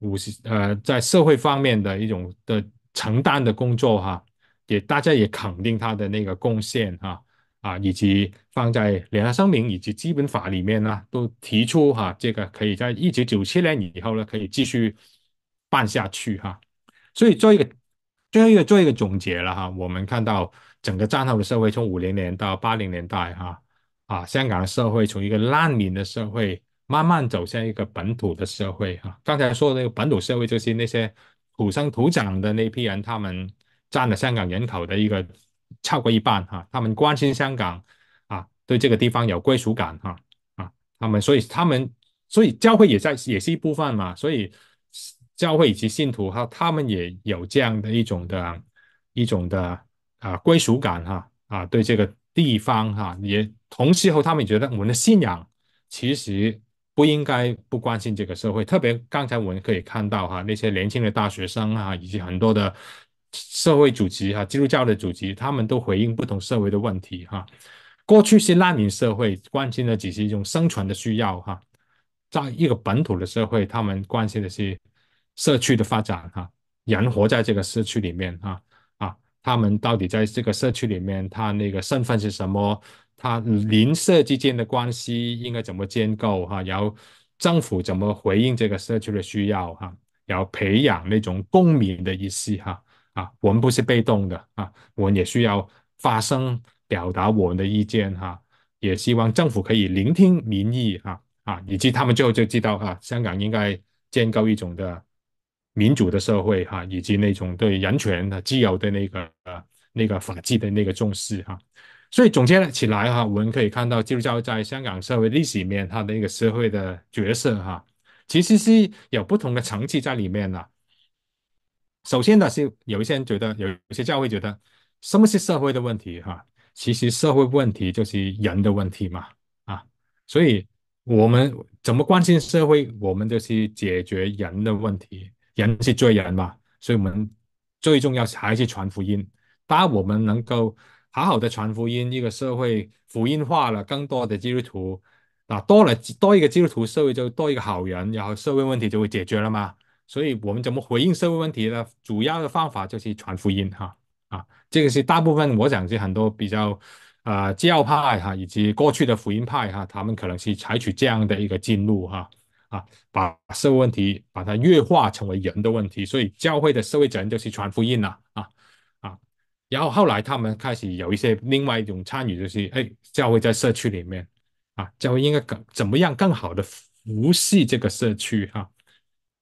五十呃在社会方面的一种的承担的工作哈，也大家也肯定他的那个贡献哈啊，以及放在联合声明以及基本法里面呢，都提出哈这个可以在一九九七年以后呢可以继续办下去哈。所以做一个最后一个做一个总结了哈，我们看到整个战后的社会从五零年到八零年代哈。啊，香港的社会从一个难民的社会慢慢走向一个本土的社会。哈，刚才说的那个本土社会就是那些土生土长的那批人，他们占了香港人口的一个超过一半。哈，他们关心香港，啊，对这个地方有归属感。哈，啊，他们所以他们所以教会也在也是一部分嘛，所以教会以及信徒哈，他们也有这样的一种的一种的啊归属感。哈，啊，对这个。地方哈也，同时候他们觉得我们的信仰其实不应该不关心这个社会，特别刚才我们可以看到哈那些年轻的大学生啊，以及很多的社会组织哈，基督教的组织，他们都回应不同社会的问题哈。过去是难民社会，关心的只是一种生存的需要哈。在一个本土的社会，他们关心的是社区的发展哈，人活在这个社区里面哈。他们到底在这个社区里面，他那个身份是什么？他邻社之间的关系应该怎么建构？哈，然后政府怎么回应这个社区的需要？哈，然后培养那种公民的意思？哈啊，我们不是被动的啊，我们也需要发声表达我们的意见。哈，也希望政府可以聆听民意。哈啊，以及他们最后就知道啊，香港应该建构一种的。民主的社会哈，以及那种对人权的、自由的那个、那个法制的那个重视哈，所以总结起来哈，我们可以看到基督教在香港社会历史里面，它的一个社会的角色哈，其实是有不同的层次在里面的。首先呢，是有一些人觉得，有些教会觉得什么是社会的问题哈？其实社会问题就是人的问题嘛啊，所以我们怎么关心社会，我们就是解决人的问题。人是罪人嘛，所以我们最重要还是传福音。当我们能够好好的传福音，一个社会福音化了，更多的基督徒，那多了多一个基督徒，社会就多一个好人，然后社会问题就会解决了嘛。所以我们怎么回应社会问题呢？主要的方法就是传福音哈啊，这个是大部分我想是很多比较啊教派哈，以及过去的福音派哈，他们可能是采取这样的一个进入哈。啊，把社会问题把它越化成为人的问题，所以教会的社会责任就是传福音了啊啊。然后后来他们开始有一些另外一种参与，就是哎，教会在社区里面啊，教会应该更怎么样更好的服侍这个社区哈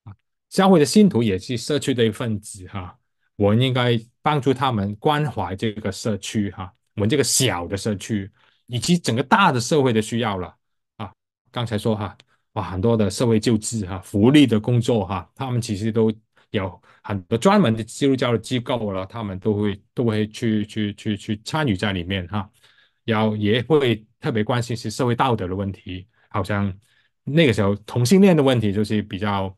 啊？教会的信徒也是社区的一份子哈，我应该帮助他们关怀这个社区哈，我们这个小的社区以及整个大的社会的需要了啊。刚才说哈。哇，很多的社会救治哈、福利的工作哈，他们其实都有很多专门的基督教的机构了，他们都会都会去去去去参与在里面哈，然后也会特别关心是社会道德的问题。好像那个时候同性恋的问题就是比较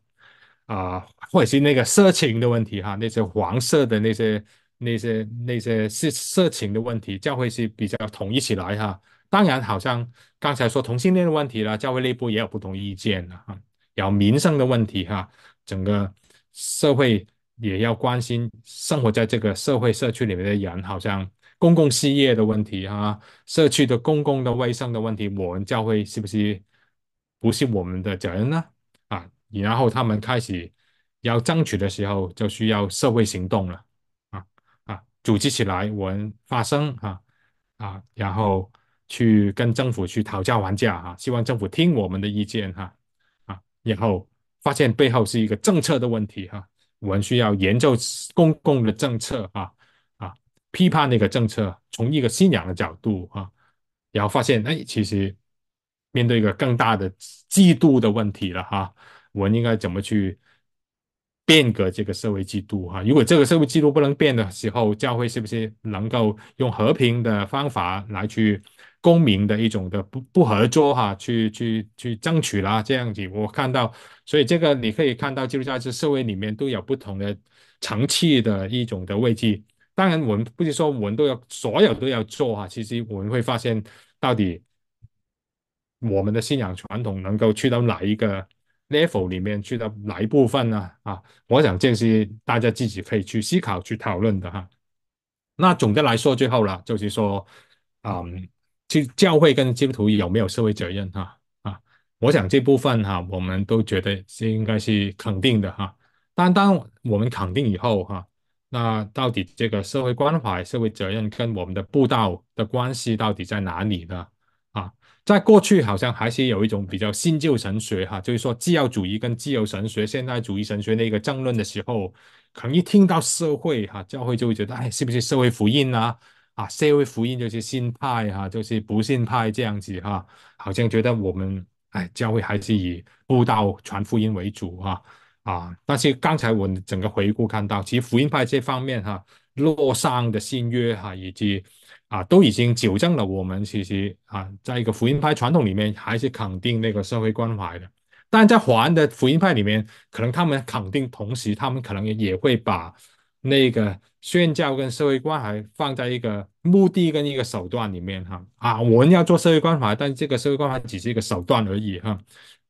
啊，或者是那个色情的问题哈，那些黄色的那些那些那些是色情的问题，教会是比较统一起来哈。当然，好像刚才说同性恋的问题了，教会内部也有不同意见啊。然民生的问题哈，整个社会也要关心生活在这个社会社区里面的人。好像公共事业的问题哈，社区的公共的卫生的问题，我们教会是不是不是我们的责任呢？啊，然后他们开始要争取的时候，就需要社会行动了啊啊，组织起来，我们发声啊啊，然后。去跟政府去讨价还价哈，希望政府听我们的意见哈，啊，然后发现背后是一个政策的问题哈，我们需要研究公共的政策啊啊，批判那个政策，从一个信仰的角度啊，然后发现哎，其实面对一个更大的制度的问题了哈，我们应该怎么去变革这个社会制度哈？如果这个社会制度不能变的时候，教会是不是能够用和平的方法来去？公民的一种的不不合作哈，去去去争取啦，这样子我看到，所以这个你可以看到，就是在这社会里面都有不同的层次的一种的位置。当然，我们不是说我们都要所有都要做啊。其实我们会发现，到底我们的信仰传统能够去到哪一个 level 里面，去到哪一部分呢？啊，我想这是大家自己可以去思考、去讨论的哈。那总的来说，最后了，就是说，嗯。就教会跟基督徒有没有社会责任哈啊？我想这部分哈，我们都觉得是应该是肯定的哈。但当我们肯定以后哈，那到底这个社会关怀、社会责任跟我们的布道的关系到底在哪里呢？啊，在过去好像还是有一种比较新旧神学哈，就是说既要主义跟自由神学、现代主义神学那个争论的时候，可能一听到社会哈，教会就会觉得哎，是不是社会福音呢？啊，社会福音就是信派哈，就是不信派这样子哈，好像觉得我们哎，教会还是以布道传福音为主哈啊。但是刚才我整个回顾看到，其实福音派这方面哈，洛上的新约哈以及啊，都已经纠正了我们其实啊，在一个福音派传统里面，还是肯定那个社会关怀的。但在华人的福音派里面，可能他们肯定同时，他们可能也会把。那个宣教跟社会关怀放在一个目的跟一个手段里面哈啊，我们要做社会关怀，但这个社会关怀只是一个手段而已哈，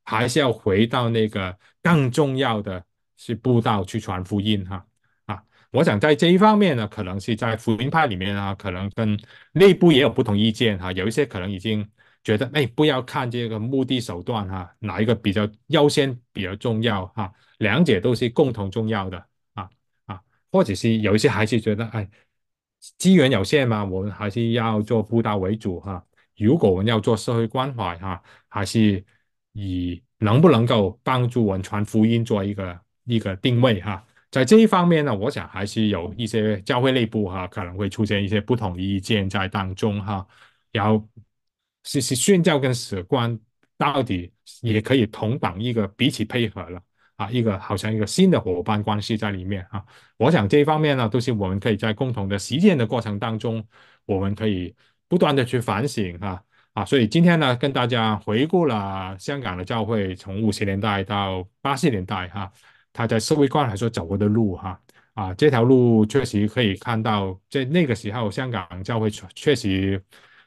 还是要回到那个更重要的是布道去传福音哈啊，我想在这一方面呢，可能是在福音派里面啊，可能跟内部也有不同意见哈，有一些可能已经觉得哎不要看这个目的手段哈哪一个比较优先比较重要哈，两者都是共同重要的。或者是有一些还是觉得，哎，资源有限嘛，我们还是要做辅导为主哈。如果我们要做社会关怀哈，还是以能不能够帮助我们传福音做一个一个定位哈。在这一方面呢，我想还是有一些教会内部哈，可能会出现一些不同意见在当中哈。然后是是宣教跟史观到底也可以同绑一个彼此配合了。啊，一个好像一个新的伙伴关系在里面啊！我想这一方面呢，都是我们可以在共同的实践的过程当中，我们可以不断的去反省啊啊！所以今天呢，跟大家回顾了香港的教会从五十年代到八十年代哈，他在社会观来说走过的路哈啊！这条路确实可以看到，在那个时候香港教会确实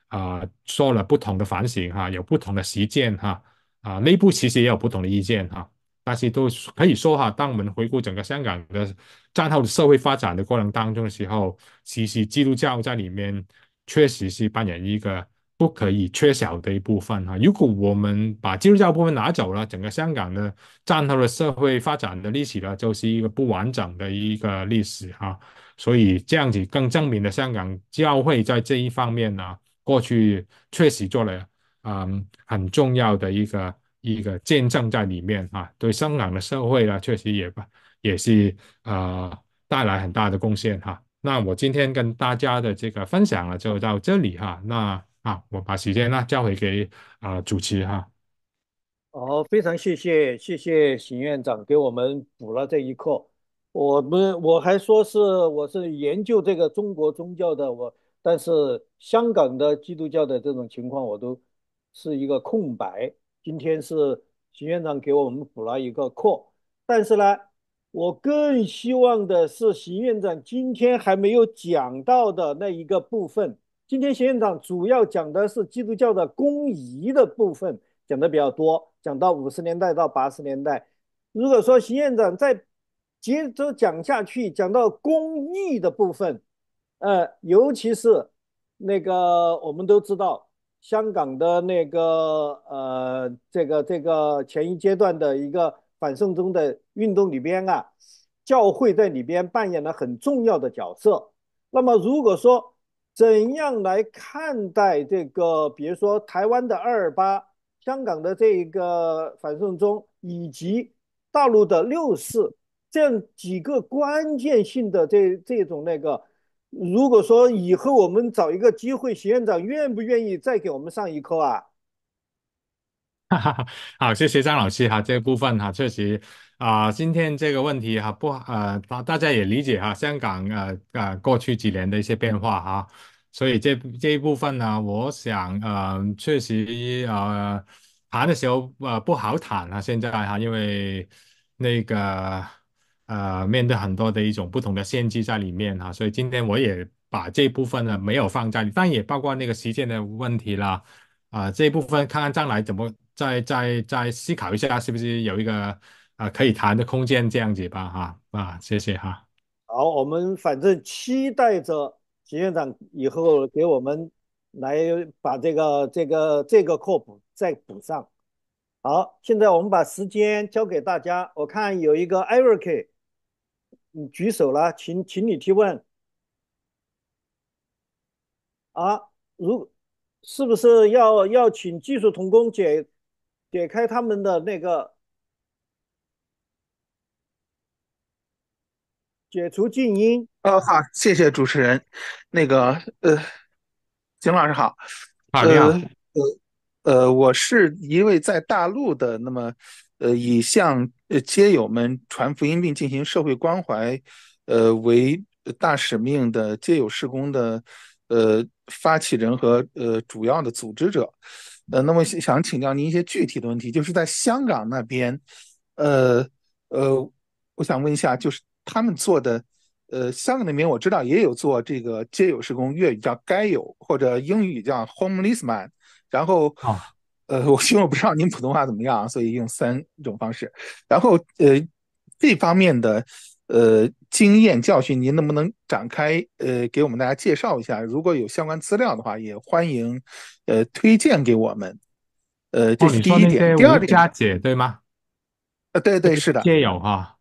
啊，做了不同的反省哈，有不同的实践哈啊，内部其实也有不同的意见哈。但是都可以说哈，当我们回顾整个香港的战后的社会发展的过程当中的时候，其实基督教在里面确实是扮演一个不可以缺少的一部分哈。如果我们把基督教部分拿走了，整个香港的战后的社会发展的历史呢，就是一个不完整的一个历史哈。所以这样子更证明了香港教会在这一方面呢，过去确实做了嗯很重要的一个。一个见证在里面啊，对香港的社会呢，确实也吧，也是呃带来很大的贡献哈。那我今天跟大家的这个分享呢，就到这里哈。那啊，我把时间呢交回给啊主持哈。哦，非常谢谢，谢谢邢院长给我们补了这一课。我们我还说是我是研究这个中国宗教的，我但是香港的基督教的这种情况，我都是一个空白。今天是邢院长给我们补了一个课，但是呢，我更希望的是邢院长今天还没有讲到的那一个部分。今天邢院长主要讲的是基督教的公义的部分，讲的比较多，讲到五十年代到八十年代。如果说邢院长再接着讲下去，讲到公益的部分，呃，尤其是那个我们都知道。香港的那个呃，这个这个前一阶段的一个反送中的运动里边啊，教会在里边扮演了很重要的角色。那么，如果说怎样来看待这个，比如说台湾的二二八、香港的这一个反送中以及大陆的六四这样几个关键性的这这种那个。如果说以后我们找一个机会，徐院长愿不愿意再给我们上一课啊？哈哈哈！好，谢谢张老师哈，这部分哈确实啊，今天这个问题哈不呃大大家也理解哈，香港呃呃过去几年的一些变化哈，所以这这一部分呢，我想呃确实呃谈的时候呃不好谈啊，现在哈，因为那个。呃，面对很多的一种不同的限制在里面哈，所以今天我也把这部分呢没有放在，但也包括那个时间的问题啦，啊，这一部分看看将来怎么再再再思考一下，是不是有一个啊可以谈的空间这样子吧哈啊，谢谢哈。好，我们反正期待着徐院长以后给我们来把这个这个这个课再补上。好，现在我们把时间交给大家，我看有一个 Eric。你举手了，请请你提问。啊，如是不是要要请技术同工解解开他们的那个解除静音？啊，好，谢谢主持人。那个呃，景老师好，啊，你好。呃呃，我是一位在大陆的，那么呃，以向。呃，街友们传福音并进行社会关怀，呃，为大使命的街友事工的，呃，发起人和呃主要的组织者，呃，那么想请教您一些具体的问题，就是在香港那边，呃呃，我想问一下，就是他们做的，呃，香港那边我知道也有做这个街友事工，粤语叫“街友”或者英语叫 “homeless man”，然后。呃，我因为我不知道您普通话怎么样，所以用三种方式。然后，呃，这方面的呃经验教训，您能不能展开呃给我们大家介绍一下？如果有相关资料的话，也欢迎呃推荐给我们。呃，这是第一点，第二点，无家姐对吗？呃，对对是的，也有哈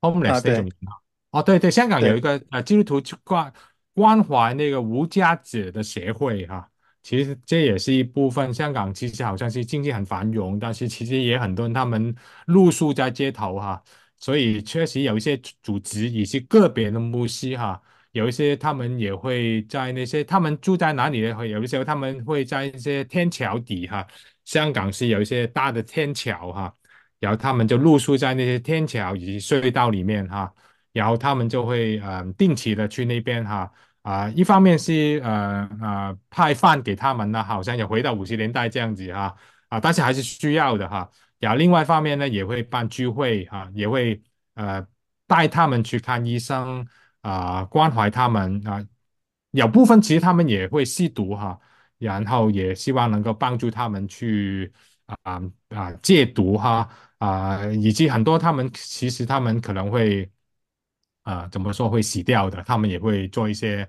，homeless 这种情况。哦，对对，香港有一个呃，基督徒关关怀那个无家子的协会哈。其实这也是一部分。香港其实好像是经济很繁荣，但是其实也很多人他们露宿在街头哈。所以确实有一些组织以及个别的牧师哈，有一些他们也会在那些他们住在哪里的，有的时候他们会在一些天桥底哈。香港是有一些大的天桥哈，然后他们就露宿在那些天桥以及隧道里面哈。然后他们就会呃定期的去那边哈。啊，一方面是呃呃派饭给他们呢，好像也回到五十年代这样子哈啊，但是还是需要的哈。然后另外一方面呢，也会办聚会啊，也会呃带他们去看医生啊，关怀他们啊。有部分其实他们也会吸毒哈，然后也希望能够帮助他们去啊啊戒毒哈啊，以及很多他们其实他们可能会。啊，怎么说会死掉的？他们也会做一些，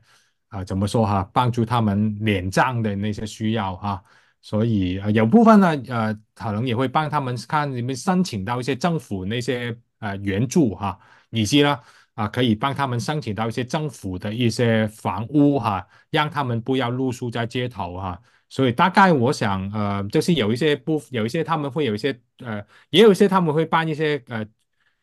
啊，怎么说哈，帮助他们脸账的那些需要啊。所以有部分呢，呃，可能也会帮他们看，你们申请到一些政府那些呃援助哈，以及呢，啊，可以帮他们申请到一些政府的一些房屋哈，让他们不要露宿在街头哈。所以大概我想，呃，就是有一些不有一些他们会有一些呃，也有一些他们会办一些呃。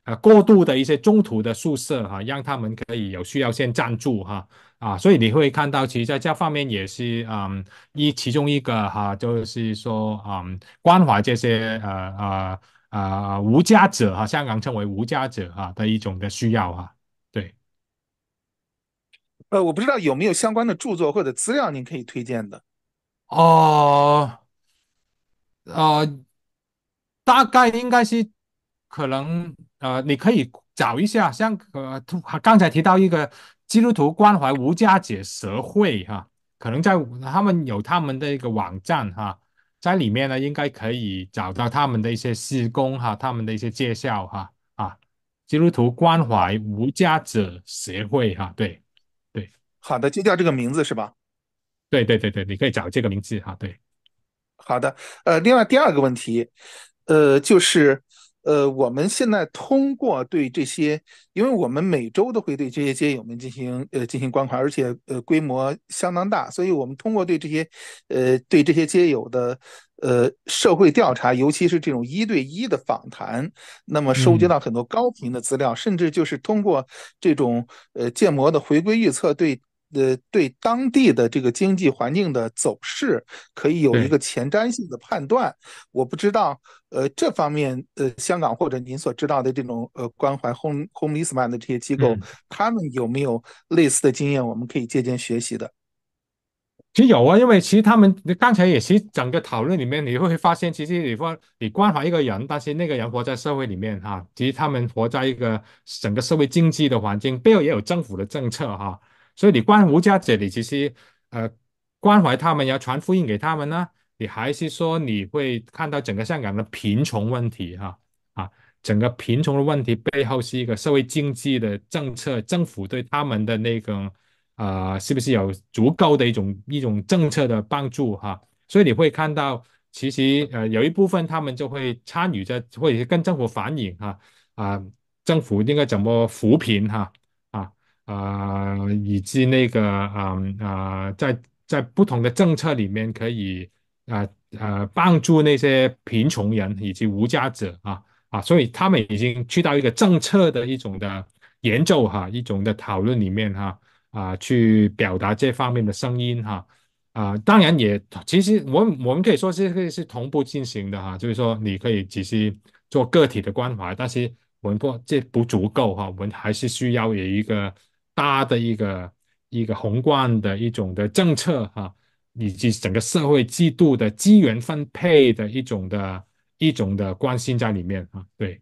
呃，过度的一些中途的宿舍哈，让他们可以有需要先暂住哈啊，所以你会看到其实在这方面也是嗯一其中一个哈，就是说啊，关怀这些呃呃呃无家者哈，香港称为无家者啊的一种的需要啊，对。呃，我不知道有没有相关的著作或者资料您可以推荐的哦，呃，大概应该是可能。呃，你可以找一下，像呃，刚才提到一个基督徒关怀无家者协会哈，可能在他们有他们的一个网站哈，在里面呢，应该可以找到他们的一些施工哈，他们的一些介绍哈啊，基督徒关怀无家者协会哈，对对，好的，就叫这个名字是吧？对对对对，你可以找这个名字哈，对，好的，呃，另外第二个问题，呃，就是。呃，我们现在通过对这些，因为我们每周都会对这些街友们进行呃进行关怀，而且呃规模相当大，所以我们通过对这些呃对这些街友的呃社会调查，尤其是这种一对一的访谈，那么收集到很多高频的资料，甚至就是通过这种呃建模的回归预测对。呃，对当地的这个经济环境的走势，可以有一个前瞻性的判断。我不知道，呃，这方面，呃，香港或者您所知道的这种呃关怀 Home Homeismman 的这些机构，他们有没有类似的经验，我们可以借鉴学习的？其实有啊，因为其实他们刚才也是整个讨论里面，你会发现，其实你说你关怀一个人，但是那个人活在社会里面哈，其实他们活在一个整个社会经济的环境背后，也有政府的政策哈。所以你关无家这里，其实呃关怀他们，要传福音给他们呢。你还是说你会看到整个香港的贫穷问题哈啊，整个贫穷的问题背后是一个社会经济的政策，政府对他们的那个啊，是不是有足够的一种一种政策的帮助哈？所以你会看到，其实呃有一部分他们就会参与着，或者是跟政府反映哈啊，政府应该怎么扶贫哈？呃，以及那个，嗯，啊，在在不同的政策里面可以，啊，啊，帮助那些贫穷人以及无家者啊，啊，所以他们已经去到一个政策的一种的研究哈，一种的讨论里面哈，啊，去表达这方面的声音哈，啊，当然也，其实我我们可以说这个是同步进行的哈，就是说你可以只是做个体的关怀，但是我们不这不足够哈，我们还是需要有一个。大的一个一个宏观的一种的政策哈，以及整个社会制度的资源分配的一种的一种的关心在里面啊，对，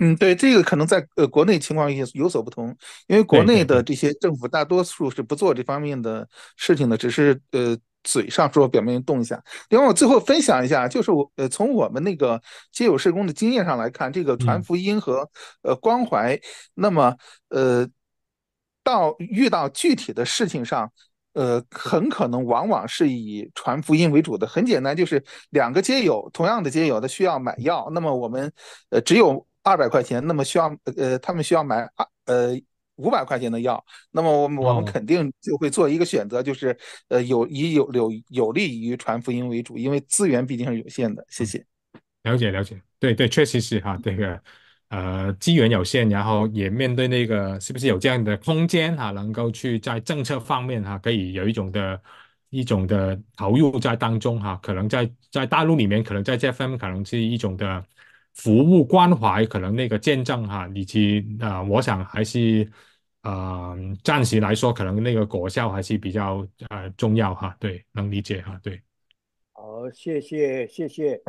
嗯，对，这个可能在呃国内情况也有所不同，因为国内的这些政府大多数是不做这方面的事情的，只是呃。嘴上说表面动一下，另外我最后分享一下，就是我呃从我们那个街友社工的经验上来看，这个传福音和呃关怀，那么呃到遇到具体的事情上，呃很可能往往是以传福音为主的。很简单，就是两个街友同样的街友，他需要买药，那么我们呃只有二百块钱，那么需要呃他们需要买二呃。五百块钱的药，那么我们我们肯定就会做一个选择，就是呃有以有有有利于传福音为主，因为资源毕竟是有限的。谢谢，了解了解，对对，确实是哈，这个呃资源有限，然后也面对那个是不是有这样的空间哈，能够去在政策方面哈可以有一种的一种的投入在当中哈，可能在在大陆里面，可能在这方面可能是一种的，服务关怀，可能那个见证哈，以及呃我想还是。啊，暂时来说，可能那个果效还是比较呃重要哈，对，能理解哈，对。好，谢谢谢谢。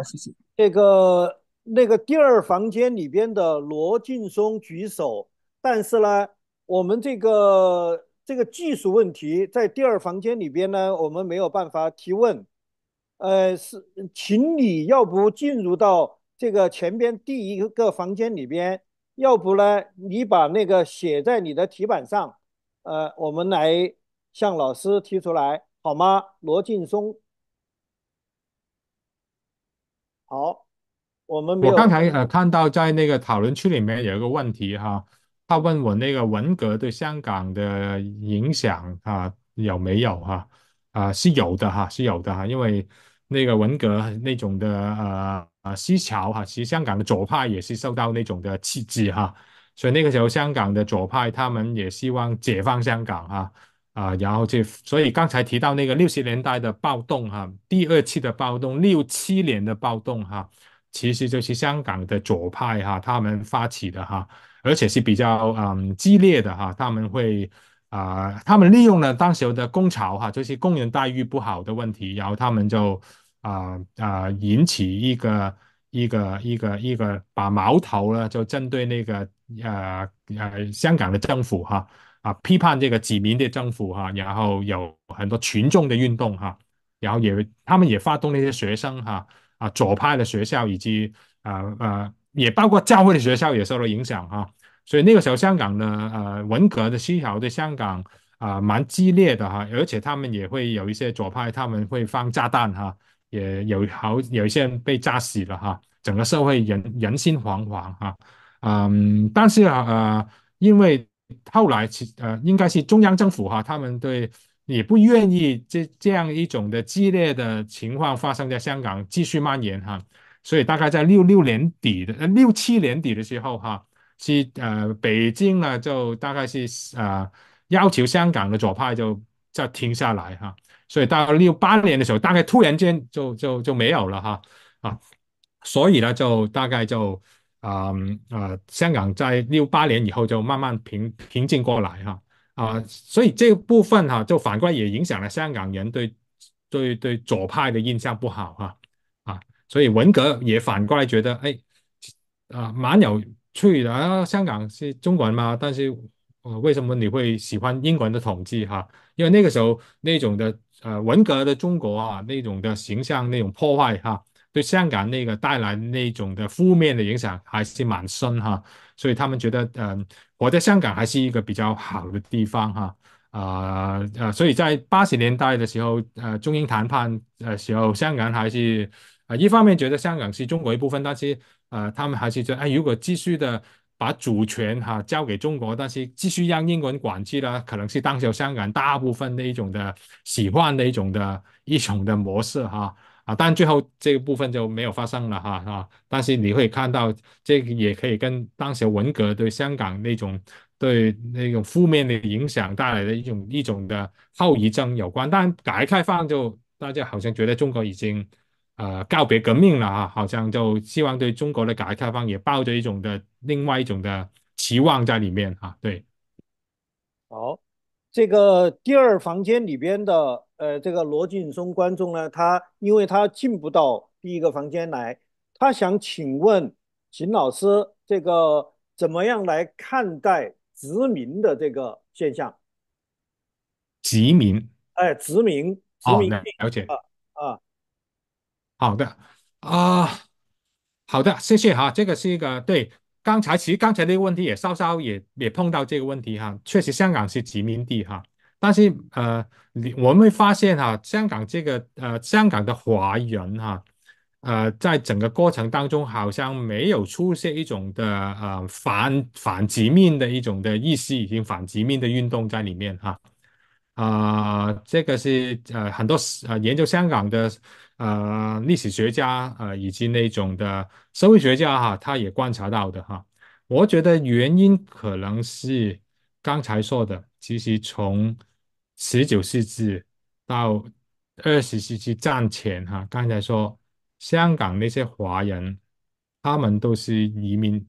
这个那个第二房间里边的罗劲松举手，但是呢，我们这个这个技术问题在第二房间里边呢，我们没有办法提问。呃，是，请你要不进入到这个前边第一个房间里边。要不呢？你把那个写在你的题板上，呃，我们来向老师提出来，好吗？罗劲松，好，我们我刚才呃看到在那个讨论区里面有一个问题哈，他问我那个文革对香港的影响啊有没有哈？啊是有的哈，是有的哈，因为那个文革那种的呃。啊，西桥哈，其实香港的左派也是受到那种的刺激哈，所以那个时候香港的左派他们也希望解放香港哈啊，然后这所以刚才提到那个六十年代的暴动哈，第二次的暴动六七年的暴动哈，其实就是香港的左派哈他们发起的哈，而且是比较嗯激烈的哈，他们会啊，他们利用了当时的工潮哈，就是工人待遇不好的问题，然后他们就。啊啊！引起一个一个一个一个把矛头呢，就针对那个呃呃香港的政府哈啊，批判这个殖民的政府哈，然后有很多群众的运动哈，然后也他们也发动那些学生哈啊左派的学校以及呃呃也包括教会的学校也受到影响哈，所以那个时候香港的呃文革的思潮对香港啊蛮激烈的哈，而且他们也会有一些左派，他们会放炸弹哈。也有好有一些人被炸死了哈，整个社会人人心惶惶哈，嗯，但是呃，因为后来其呃应该是中央政府哈，他们对也不愿意这这样一种的激烈的情况发生在香港继续蔓延哈，所以大概在六六年底的六七年底的时候哈，是呃北京呢就大概是呃要求香港的左派就就停下来哈。所以到六八年的时候，大概突然间就就就没有了哈，啊，所以呢，就大概就，啊啊，香港在六八年以后就慢慢平平静过来哈，啊，所以这个部分哈就反过来也影响了香港人对对对左派的印象不好哈，啊，所以文革也反过来觉得，诶，啊，蛮有趣的啊，香港是中国人嘛，但是为什么你会喜欢英国人的统计哈？因为那个时候那种的。呃，文革的中国啊，那种的形象，那种破坏哈，对香港那个带来那种的负面的影响还是蛮深哈。所以他们觉得，呃，我在香港还是一个比较好的地方哈。啊啊，所以在八十年代的时候，呃，中英谈判的时候，香港还是啊，一方面觉得香港是中国一部分，但是呃，他们还是觉得，哎，如果继续的。把主权哈交给中国，但是继续让英国人管制了，可能是当时香港大部分的一种的喜欢的一种的一种的模式哈啊，但最后这个部分就没有发生了哈啊，但是你会看到这个也可以跟当时文革对香港那种对那种负面的影响带来的一种一种的后遗症有关，但改革开放就大家好像觉得中国已经。呃，告别革命了啊，好像就希望对中国的改革开放也抱着一种的另外一种的期望在里面啊。对，好，这个第二房间里边的呃，这个罗劲松观众呢，他因为他进不到第一个房间来，他想请问秦老师，这个怎么样来看待殖民的这个现象？殖民，哎，殖民，殖民，了解啊啊。好的啊，好的，谢谢哈。这个是一个对，刚才其实刚才那个问题也稍稍也也碰到这个问题哈。确实，香港是殖民地哈，但是呃，我们会发现哈，香港这个呃，香港的华人哈，呃，在整个过程当中好像没有出现一种的呃反反殖民的一种的意思，已经反殖民的运动在里面哈。啊，这个是呃很多呃研究香港的呃历史学家呃以及那种的社会学家哈，他也观察到的哈。我觉得原因可能是刚才说的，其实从十九世纪到二十世纪战前哈，刚才说香港那些华人，他们都是移民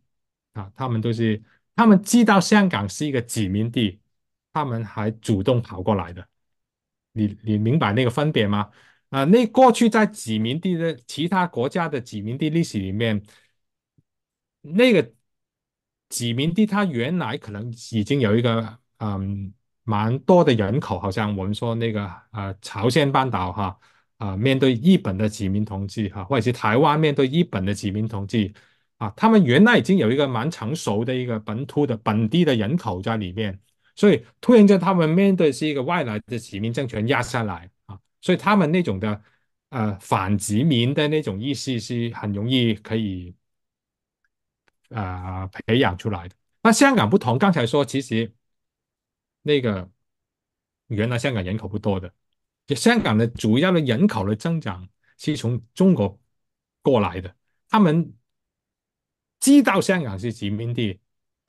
啊，他们都是他们知道香港是一个殖民地。他们还主动跑过来的，你你明白那个分别吗？啊，那过去在殖民地的其他国家的殖民地历史里面，那个殖民地它原来可能已经有一个嗯蛮多的人口，好像我们说那个呃朝鲜半岛哈啊面对日本的殖民统治哈，或者是台湾面对日本的殖民统治啊，他们原来已经有一个蛮成熟的一个本土的本地的人口在里面。所以，突然间，他们面对是一个外来的殖民政权压下来啊，所以他们那种的呃反殖民的那种意识是很容易可以啊培养出来的。那香港不同，刚才说，其实那个原来香港人口不多的，香港的主要的人口的增长是从中国过来的，他们知道香港是殖民地。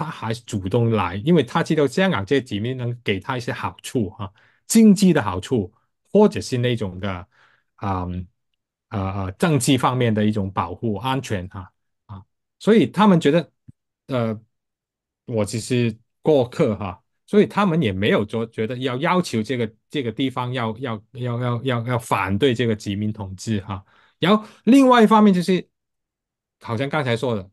他还主动来，因为他知道香港这殖民能给他一些好处哈，经济的好处，或者是那种的啊啊政治方面的一种保护安全哈啊，所以他们觉得呃，我只是过客哈，所以他们也没有说觉得要要求这个这个地方要要要要要要反对这个殖民统治哈，然后另外一方面就是，好像刚才说的。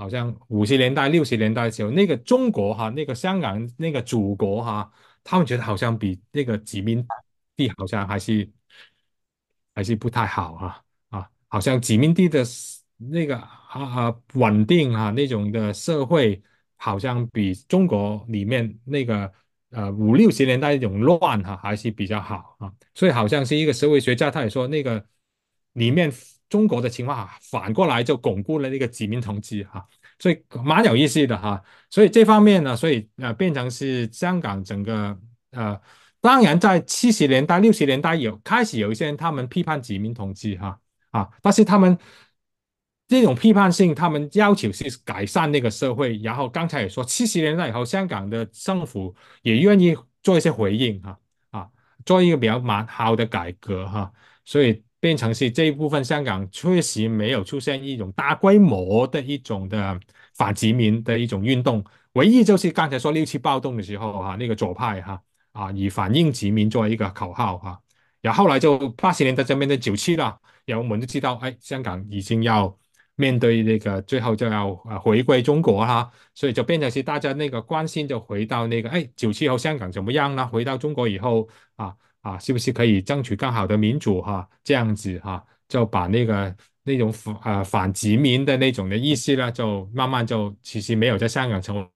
好像五十年代、六十年代的时候，那个中国哈，那个香港那个祖国哈，他们觉得好像比那个殖民地好像还是还是不太好啊啊，好像殖民地的那个啊啊稳定啊那种的社会，好像比中国里面那个呃五六十年代那种乱哈还是比较好啊，所以好像是一个社会学家他也说那个里面。中国的情况下，反过来就巩固了那个殖民统治哈，所以蛮有意思的哈。所以这方面呢，所以呃，变成是香港整个呃，当然在七十年代、六十年代有开始有一些人他们批判殖民统治哈啊，但是他们这种批判性，他们要求是改善那个社会。然后刚才也说，七十年代以后，香港的政府也愿意做一些回应哈啊，做一个比较蛮好的改革哈，所以。变成是这一部分香港确实没有出现一种大规模的一种的反殖民的一种运动，唯一就是刚才说六七暴动的时候啊，那个左派哈啊以反映殖民作为一个口号哈，然后来就八十年代面对九七了，然后我们都知道哎，香港已经要面对那个最后就要回归中国哈，所以就变成是大家那个关心就回到那个哎九七后香港怎么样呢？回到中国以后啊。啊，是不是可以争取更好的民主？哈，这样子哈，就把那个那种反呃反殖民的那种的意思呢，就慢慢就其实没有在香港成为。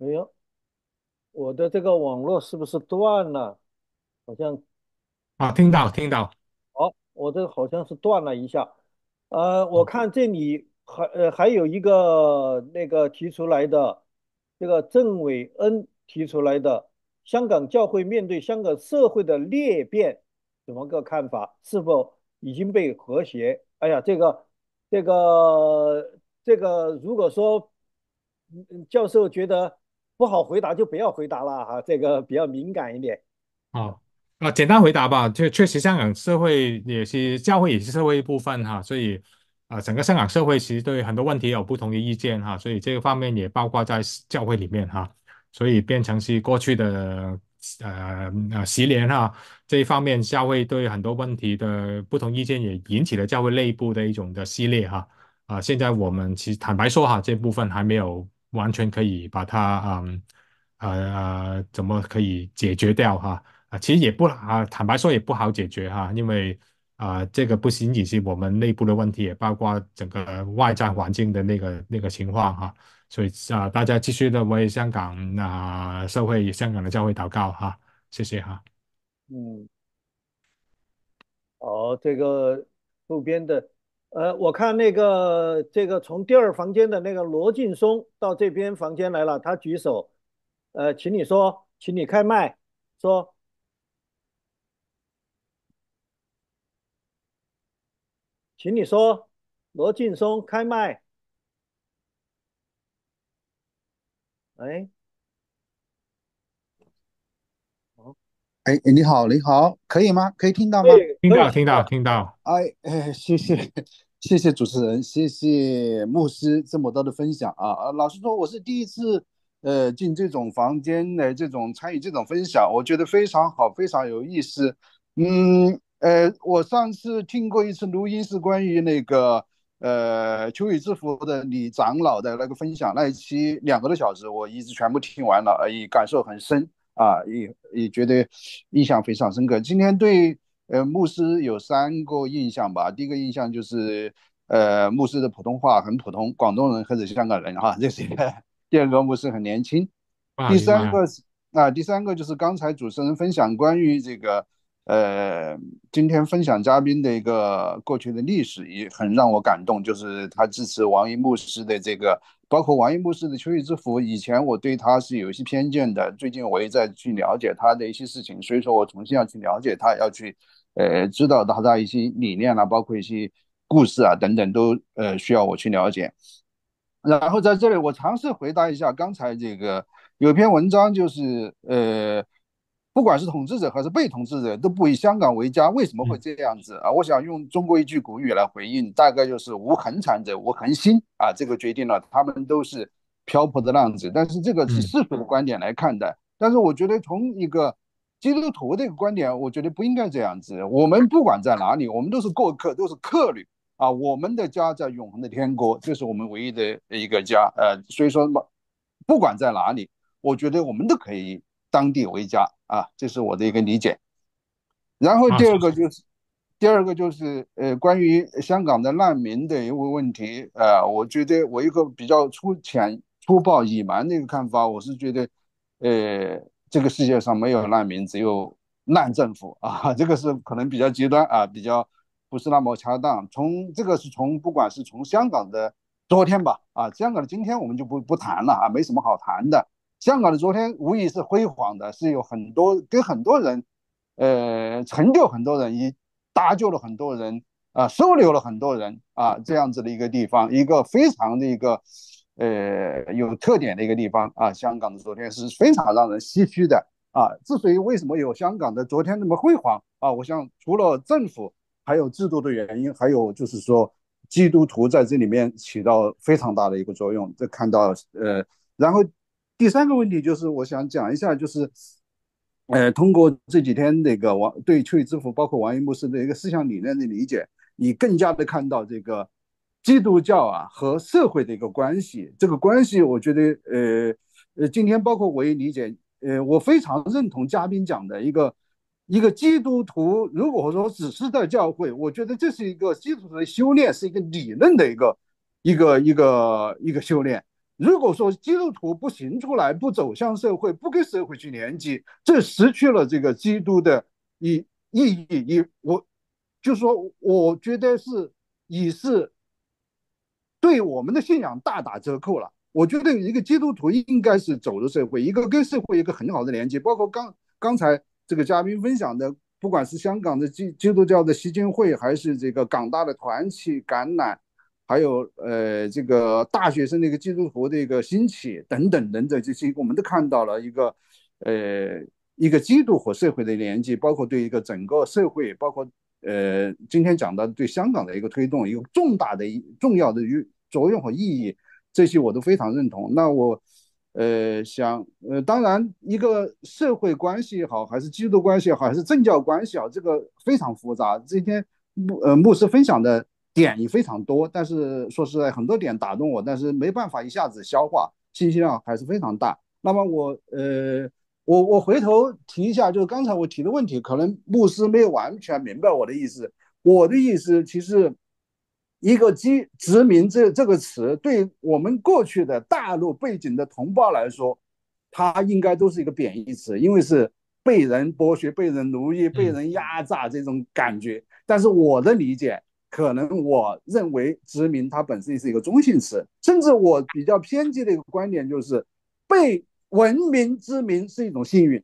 没有，我的这个网络是不是断了？好像，啊，听到听到，好，我这个好像是断了一下。呃，我看这里还呃还有一个那个提出来的，这个郑伟恩提出来的，香港教会面对香港社会的裂变，怎么个看法？是否已经被和谐？哎呀，这个这个这个，如果说，教授觉得。不好回答就不要回答了哈，这个比较敏感一点。哦。啊，简单回答吧。确确实，香港社会也是教会也是社会一部分哈，所以啊，整个香港社会其实对很多问题有不同的意见哈，所以这个方面也包括在教会里面哈，所以变成是过去的呃呃十年哈这一方面教会对很多问题的不同意见也引起了教会内部的一种的撕裂哈啊。现在我们其实坦白说哈，这部分还没有。完全可以把它嗯呃呃怎么可以解决掉哈啊其实也不啊坦白说也不好解决哈因为啊这个不仅仅是我们内部的问题也包括整个外在环境的那个那个情况哈所以啊大家继续的为香港啊社会与香港的教会祷告哈谢谢哈嗯好这个路边的。呃，我看那个这个从第二房间的那个罗劲松到这边房间来了，他举手，呃，请你说，请你开麦说，请你说，罗劲松开麦，哎，哎，你好，你好，可以吗？可以听到吗？听到，听到，听到。哎哎，谢谢。谢谢主持人，谢谢牧师这么多的分享啊！啊，老实说，我是第一次，呃，进这种房间的这种参与这种分享，我觉得非常好，非常有意思。嗯，呃，我上次听过一次录音，是关于那个，呃，秋雨制服的李长老的那个分享，那一期两个多小时，我一直全部听完了，也感受很深啊，也也觉得印象非常深刻。今天对。呃，牧师有三个印象吧。第一个印象就是，呃，牧师的普通话很普通，广东人或者香港人哈。这是第二个，牧师很年轻。第三个是啊，第三个就是刚才主持人分享关于这个，呃，今天分享嘉宾的一个过去的历史也很让我感动，就是他支持王一牧师的这个，包括王一牧师的《秋雨之福》。以前我对他是有一些偏见的，最近我也在去了解他的一些事情，所以说我重新要去了解他，要去。呃，知道大家一些理念啊，包括一些故事啊等等，都呃需要我去了解。然后在这里，我尝试回答一下刚才这个有篇文章，就是呃，不管是统治者还是被统治者，都不以香港为家，为什么会这样子啊？我想用中国一句古语来回应，大概就是“无恒产者无恒心”啊，这个决定了他们都是漂泊的浪子。但是这个是世俗的观点来看的，但是我觉得从一个。基督徒这个观点，我觉得不应该这样子。我们不管在哪里，我们都是过客，都是客旅啊。我们的家在永恒的天国，这是我们唯一的一个家。呃，所以说嘛，不管在哪里，我觉得我们都可以当地为家啊。这是我的一个理解。然后第二个就是，第二个就是呃，关于香港的难民的一个问题啊。我觉得我一个比较粗浅、粗暴、野蛮的一个看法，我是觉得，呃。这个世界上没有难民，只有烂政府啊！这个是可能比较极端啊，比较不是那么恰当。从这个是从不管是从香港的昨天吧，啊，香港的今天我们就不不谈了啊，没什么好谈的。香港的昨天无疑是辉煌的，是有很多跟很多人，呃，成就很多人，也搭救了很多人，啊，收留了很多人啊，这样子的一个地方，一个非常的一个。呃，有特点的一个地方啊，香港的昨天是非常让人唏嘘的啊。之所以为什么有香港的昨天那么辉煌啊，我想除了政府还有制度的原因，还有就是说基督徒在这里面起到非常大的一个作用。这看到呃，然后第三个问题就是我想讲一下，就是呃，通过这几天那个王对秋雨之父，包括王一牧师的一个思想理念的理解，你更加的看到这个。基督教啊和社会的一个关系，这个关系我觉得，呃呃，今天包括我也理解，呃，我非常认同嘉宾讲的一个一个基督徒，如果说只是在教会，我觉得这是一个基督徒的修炼，是一个理论的一个一个一个一个修炼。如果说基督徒不行出来，不走向社会，不跟社会去连接，这失去了这个基督的意意义。你我就是说，我觉得是也是。对我们的信仰大打折扣了。我觉得一个基督徒应该是走入社会，一个跟社会一个很好的连接。包括刚刚才这个嘉宾分享的，不管是香港的基基督教的西金会，还是这个港大的团体橄榄，还有呃这个大学生的一个基督徒的一个兴起等等等等，这些我们都看到了一个呃一个基督和社会的连接，包括对一个整个社会，包括。呃，今天讲到对香港的一个推动，有重大的、重要的作用和意义，这些我都非常认同。那我，呃，想，呃，当然，一个社会关系也好，还是基督关系也好，还是政教关系啊，这个非常复杂。今天牧，呃，牧师分享的点也非常多，但是说实在，很多点打动我，但是没办法一下子消化，信息量还是非常大。那么我，呃。我我回头提一下，就是刚才我提的问题，可能牧师没有完全明白我的意思。我的意思其实，一个“基殖民”这这个词，对我们过去的大陆背景的同胞来说，它应该都是一个贬义词，因为是被人剥削、被人奴役、被人压榨这种感觉。但是我的理解，可能我认为殖民它本身是一个中性词，甚至我比较偏激的一个观点就是被。文明之民是一种幸运，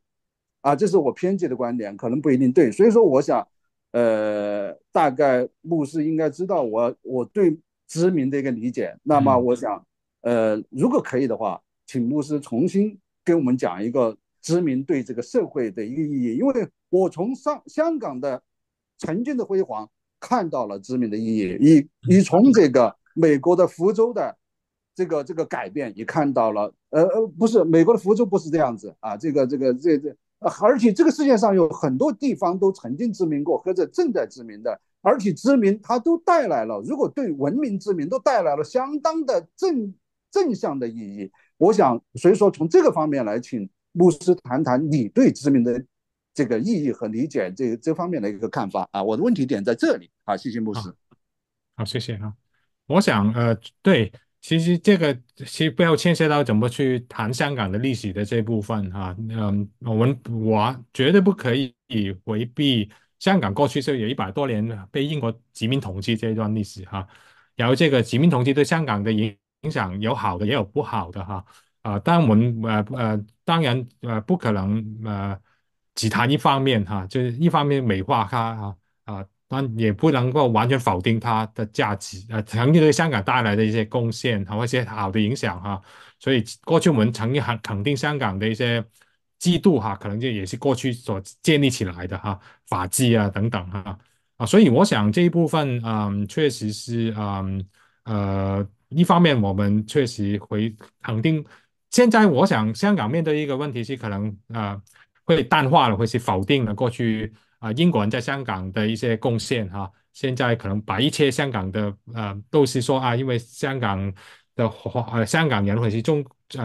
啊，这是我偏激的观点，可能不一定对。所以说，我想，呃，大概牧师应该知道我我对知名的一个理解。那么，我想，呃，如果可以的话，请牧师重新跟我们讲一个知名对这个社会的一个意义。因为我从上香港的曾经的辉煌看到了知名的意义，以以从这个美国的福州的。这个这个改变也看到了，呃呃，不是美国的福州不是这样子啊，这个这个这这，而且这个世界上有很多地方都曾经殖民过或者正在殖民的，而且殖民它都带来了，如果对文明殖名都带来了相当的正正向的意义。我想，所以说从这个方面来，请牧师谈谈你对殖民的这个意义和理解这这方面的一个看法啊。我的问题点在这里啊，谢谢牧师。好，谢谢啊。我想，呃，对。其实这个其实不要牵涉到怎么去谈香港的历史的这部分哈，嗯，我们我绝对不可以回避香港过去是有一百多年被英国殖民统治这一段历史哈，然后这个殖民统治对香港的影影响有好的也有不好的哈，啊，但我们呃呃当然呃不可能呃只谈一方面哈，就是一方面美化它啊啊。但也不能够完全否定它的价值啊，曾经对香港带来的一些贡献，和一些好的影响哈。所以过去我们曾经很肯定香港的一些制度哈，可能就也是过去所建立起来的哈，法治啊等等哈啊。所以我想这一部分嗯，确实是嗯呃，一方面我们确实会肯定。现在我想香港面对一个问题，是可能呃会淡化了，会是否定了过去。啊，英国人在香港的一些贡献哈，现在可能把一切香港的呃都是说啊，因为香港的华呃香港人或者是中呃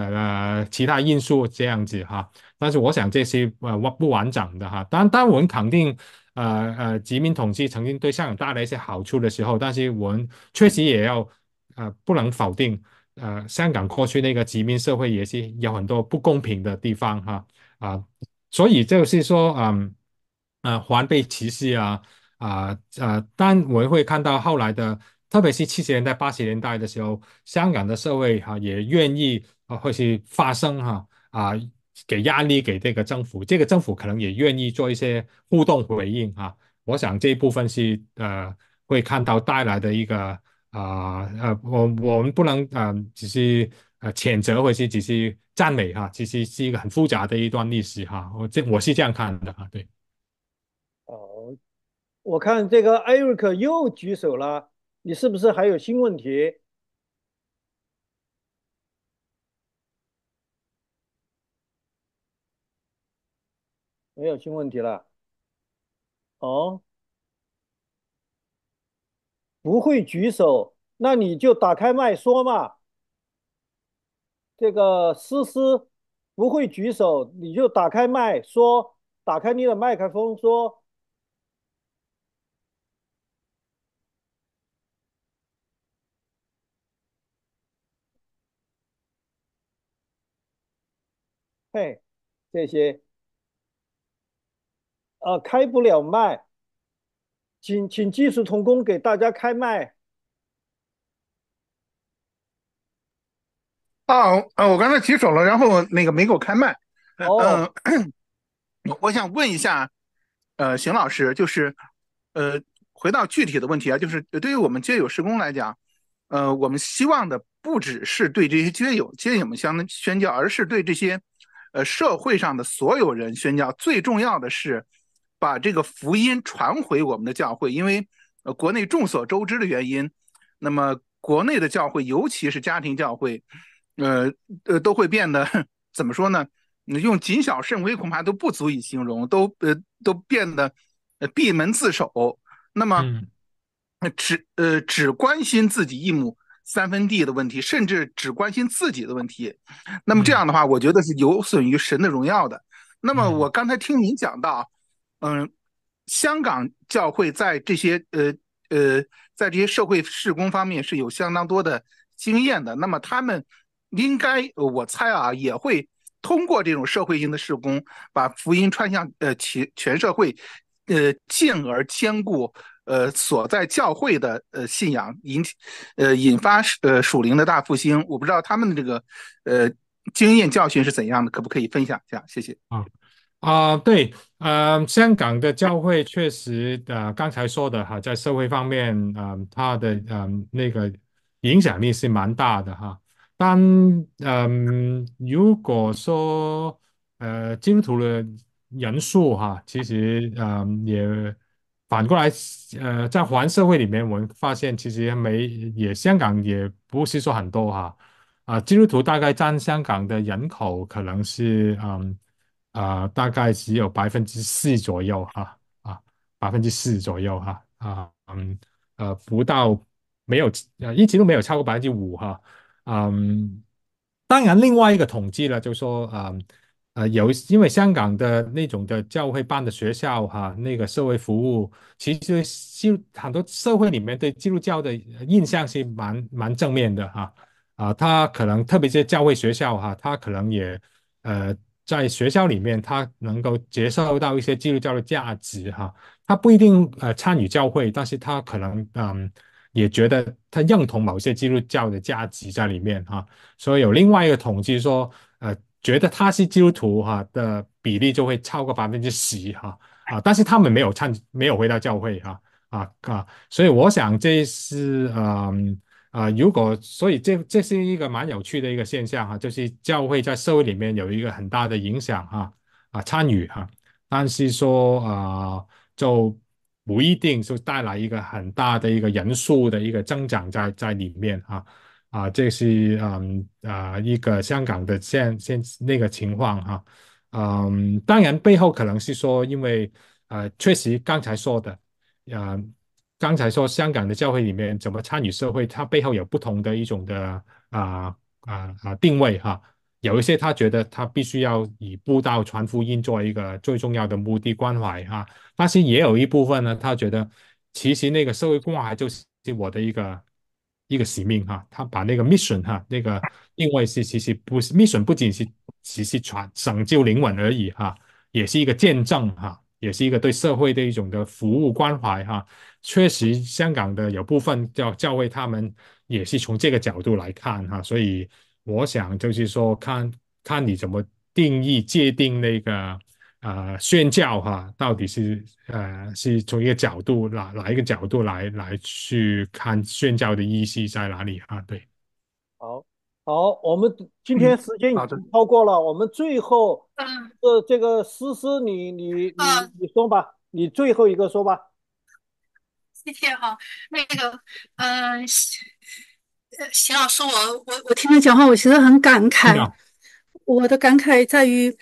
呃其他因素这样子哈。但是我想这些呃不不完整的哈。当当我们肯定呃呃殖民统治曾经对香港带来一些好处的时候，但是我们确实也要呃不能否定呃香港过去那个殖民社会也是有很多不公平的地方哈啊。所以就是说嗯。啊，环被歧视啊，啊啊！但我们会看到后来的，特别是七十年代、八十年代的时候，香港的社会哈也愿意啊，或是发声哈啊，给压力给这个政府，这个政府可能也愿意做一些互动回应哈。我想这一部分是呃，会看到带来的一个啊呃，我我们不能啊，只是呃谴责或是只是赞美哈，其实是一个很复杂的一段历史哈。我这我是这样看的啊，对。我看这个艾瑞克又举手了，你是不是还有新问题？没有新问题了。哦，不会举手，那你就打开麦说嘛。这个思思不会举手，你就打开麦说，打开你的麦克风说。嘿，这些，呃，开不了麦，请请技术同工给大家开麦。啊呃，我刚才举手了，然后那个没给我开麦。哦，我想问一下，呃，邢老师，就是呃，回到具体的问题啊，就是对于我们街友施工来讲，呃，我们希望的不只是对这些街友街友们相宣教，而是对这些。呃，社会上的所有人宣教，最重要的是把这个福音传回我们的教会，因为呃，国内众所周知的原因，那么国内的教会，尤其是家庭教会，呃呃，都会变得怎么说呢？用谨小慎微恐怕都不足以形容，都呃都变得呃闭门自守，那么只呃只关心自己一亩。三分地的问题，甚至只关心自己的问题，那么这样的话，我觉得是有损于神的荣耀的。那么我刚才听您讲到，嗯，香港教会在这些呃呃，在这些社会事工方面是有相当多的经验的。那么他们应该，我猜啊，也会通过这种社会性的事工，把福音传向呃全全社会，呃，进而兼顾呃，所在教会的呃信仰引，呃引发呃属灵的大复兴，我不知道他们的这个呃经验教训是怎样的，可不可以分享一下？谢谢。啊啊，对呃，香港的教会确实呃，刚才说的哈，在社会方面呃，它的嗯那个影响力是蛮大的哈。但嗯，如果说呃督徒的人数哈，其实嗯也。反过来，呃，在环社会里面，我们发现其实没也香港也不是说很多哈啊，基督徒大概占香港的人口可能是嗯啊，大概只有百分之四左右哈啊，百分之四左右哈啊嗯呃不到没有呃一直都没有超过百分之五哈嗯，当然另外一个统计呢就是、说嗯。呃，有因为香港的那种的教会办的学校哈，那个社会服务，其实纪很多社会里面对基督教的印象是蛮蛮正面的哈。啊，他可能特别是教会学校哈，他可能也呃，在学校里面他能够接受到一些基督教的价值哈。他不一定呃参与教会，但是他可能嗯也觉得他认同某些基督教的价值在里面哈。所以有另外一个统计说呃。觉得他是基督徒哈的比例就会超过百分之十哈啊，但是他们没有参，没有回到教会哈啊啊，所以我想这是呃呃，如果所以这这是一个蛮有趣的一个现象哈，就是教会在社会里面有一个很大的影响哈啊参与哈，但是说呃就不一定就带来一个很大的一个人数的一个增长在在里面啊。啊，这是嗯啊一个香港的现现那个情况哈，嗯，当然背后可能是说，因为呃确实刚才说的，呃，刚才说香港的教会里面怎么参与社会，它背后有不同的一种的啊啊啊定位哈，有一些他觉得他必须要以布道传福音做一个最重要的目的关怀哈，但是也有一部分呢，他觉得其实那个社会关怀就是我的一个。一个使命哈，他把那个 mission 哈，那个另外是其实不是 mission，不仅是只是传拯救灵魂而已哈，也是一个见证哈，也是一个对社会的一种的服务关怀哈。确实，香港的有部分教教会他们也是从这个角度来看哈，所以我想就是说，看看你怎么定义界定那个。呃，宣教哈，到底是呃，是从一个角度哪哪一个角度来来去看宣教的意义在哪里啊？对，好好，我们今天时间已经超过了，我们最后嗯，这个思思，你你你你说吧，你最后一个说吧，谢谢哈。那个，嗯，邢老师，我我我听你讲话，我其实很感慨，我的感慨在于。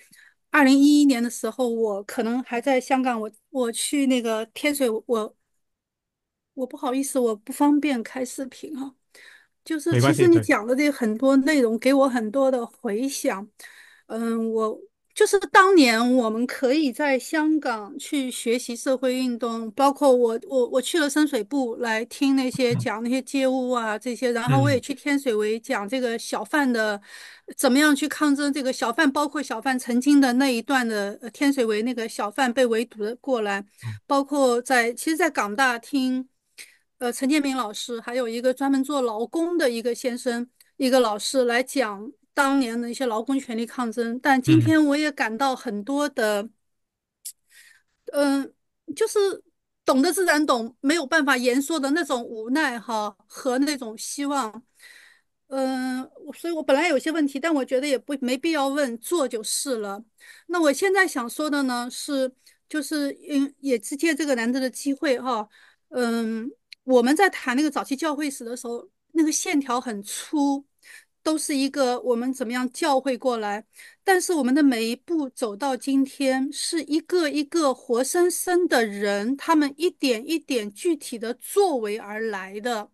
二零一一年的时候，我可能还在香港，我我去那个天水，我我不好意思，我不方便开视频啊。就是其实你讲的这很多内容，给我很多的回想。嗯，我。就是当年我们可以在香港去学习社会运动，包括我我我去了深水埗来听那些讲那些街屋啊这些，然后我也去天水围讲这个小贩的怎么样去抗争，这个小贩包括小贩曾经的那一段的天水围那个小贩被围堵的过来，包括在其实，在港大听，呃，陈建明老师还有一个专门做劳工的一个先生一个老师来讲。当年的一些劳工权利抗争，但今天我也感到很多的，嗯，就是懂得自然懂，没有办法言说的那种无奈哈，和那种希望，嗯，所以我本来有些问题，但我觉得也不没必要问，做就是了。那我现在想说的呢是，就是嗯，也是借这个难得的机会哈，嗯，我们在谈那个早期教会史的时候，那个线条很粗。都是一个我们怎么样教会过来，但是我们的每一步走到今天，是一个一个活生生的人，他们一点一点具体的作为而来的。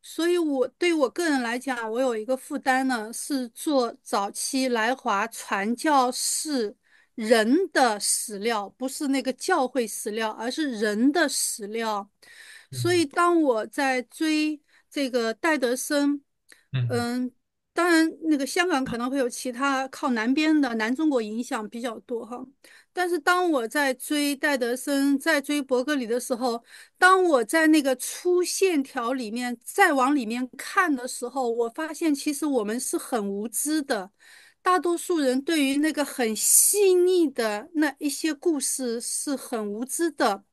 所以，我对我个人来讲，我有一个负担呢，是做早期来华传教士人的史料，不是那个教会史料，而是人的史料。所以，当我在追这个戴德森，嗯。当然，那个香港可能会有其他靠南边的南中国影响比较多哈。但是当我在追戴德森、在追伯格里的时候，当我在那个粗线条里面再往里面看的时候，我发现其实我们是很无知的。大多数人对于那个很细腻的那一些故事是很无知的。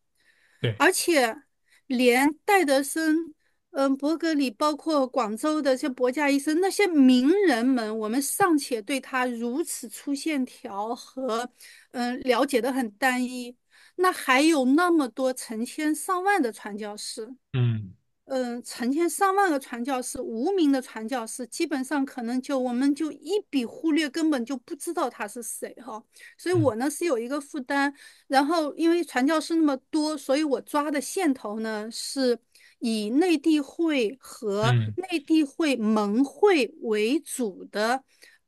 而且连戴德森。嗯，伯格里包括广州的像伯家医生那些名人们，我们尚且对他如此粗线条和嗯了解的很单一，那还有那么多成千上万的传教士，嗯嗯，成千上万个传教士，无名的传教士基本上可能就我们就一笔忽略，根本就不知道他是谁哈。所以我呢是有一个负担，然后因为传教士那么多，所以我抓的线头呢是。以内地会和内地会盟会为主的，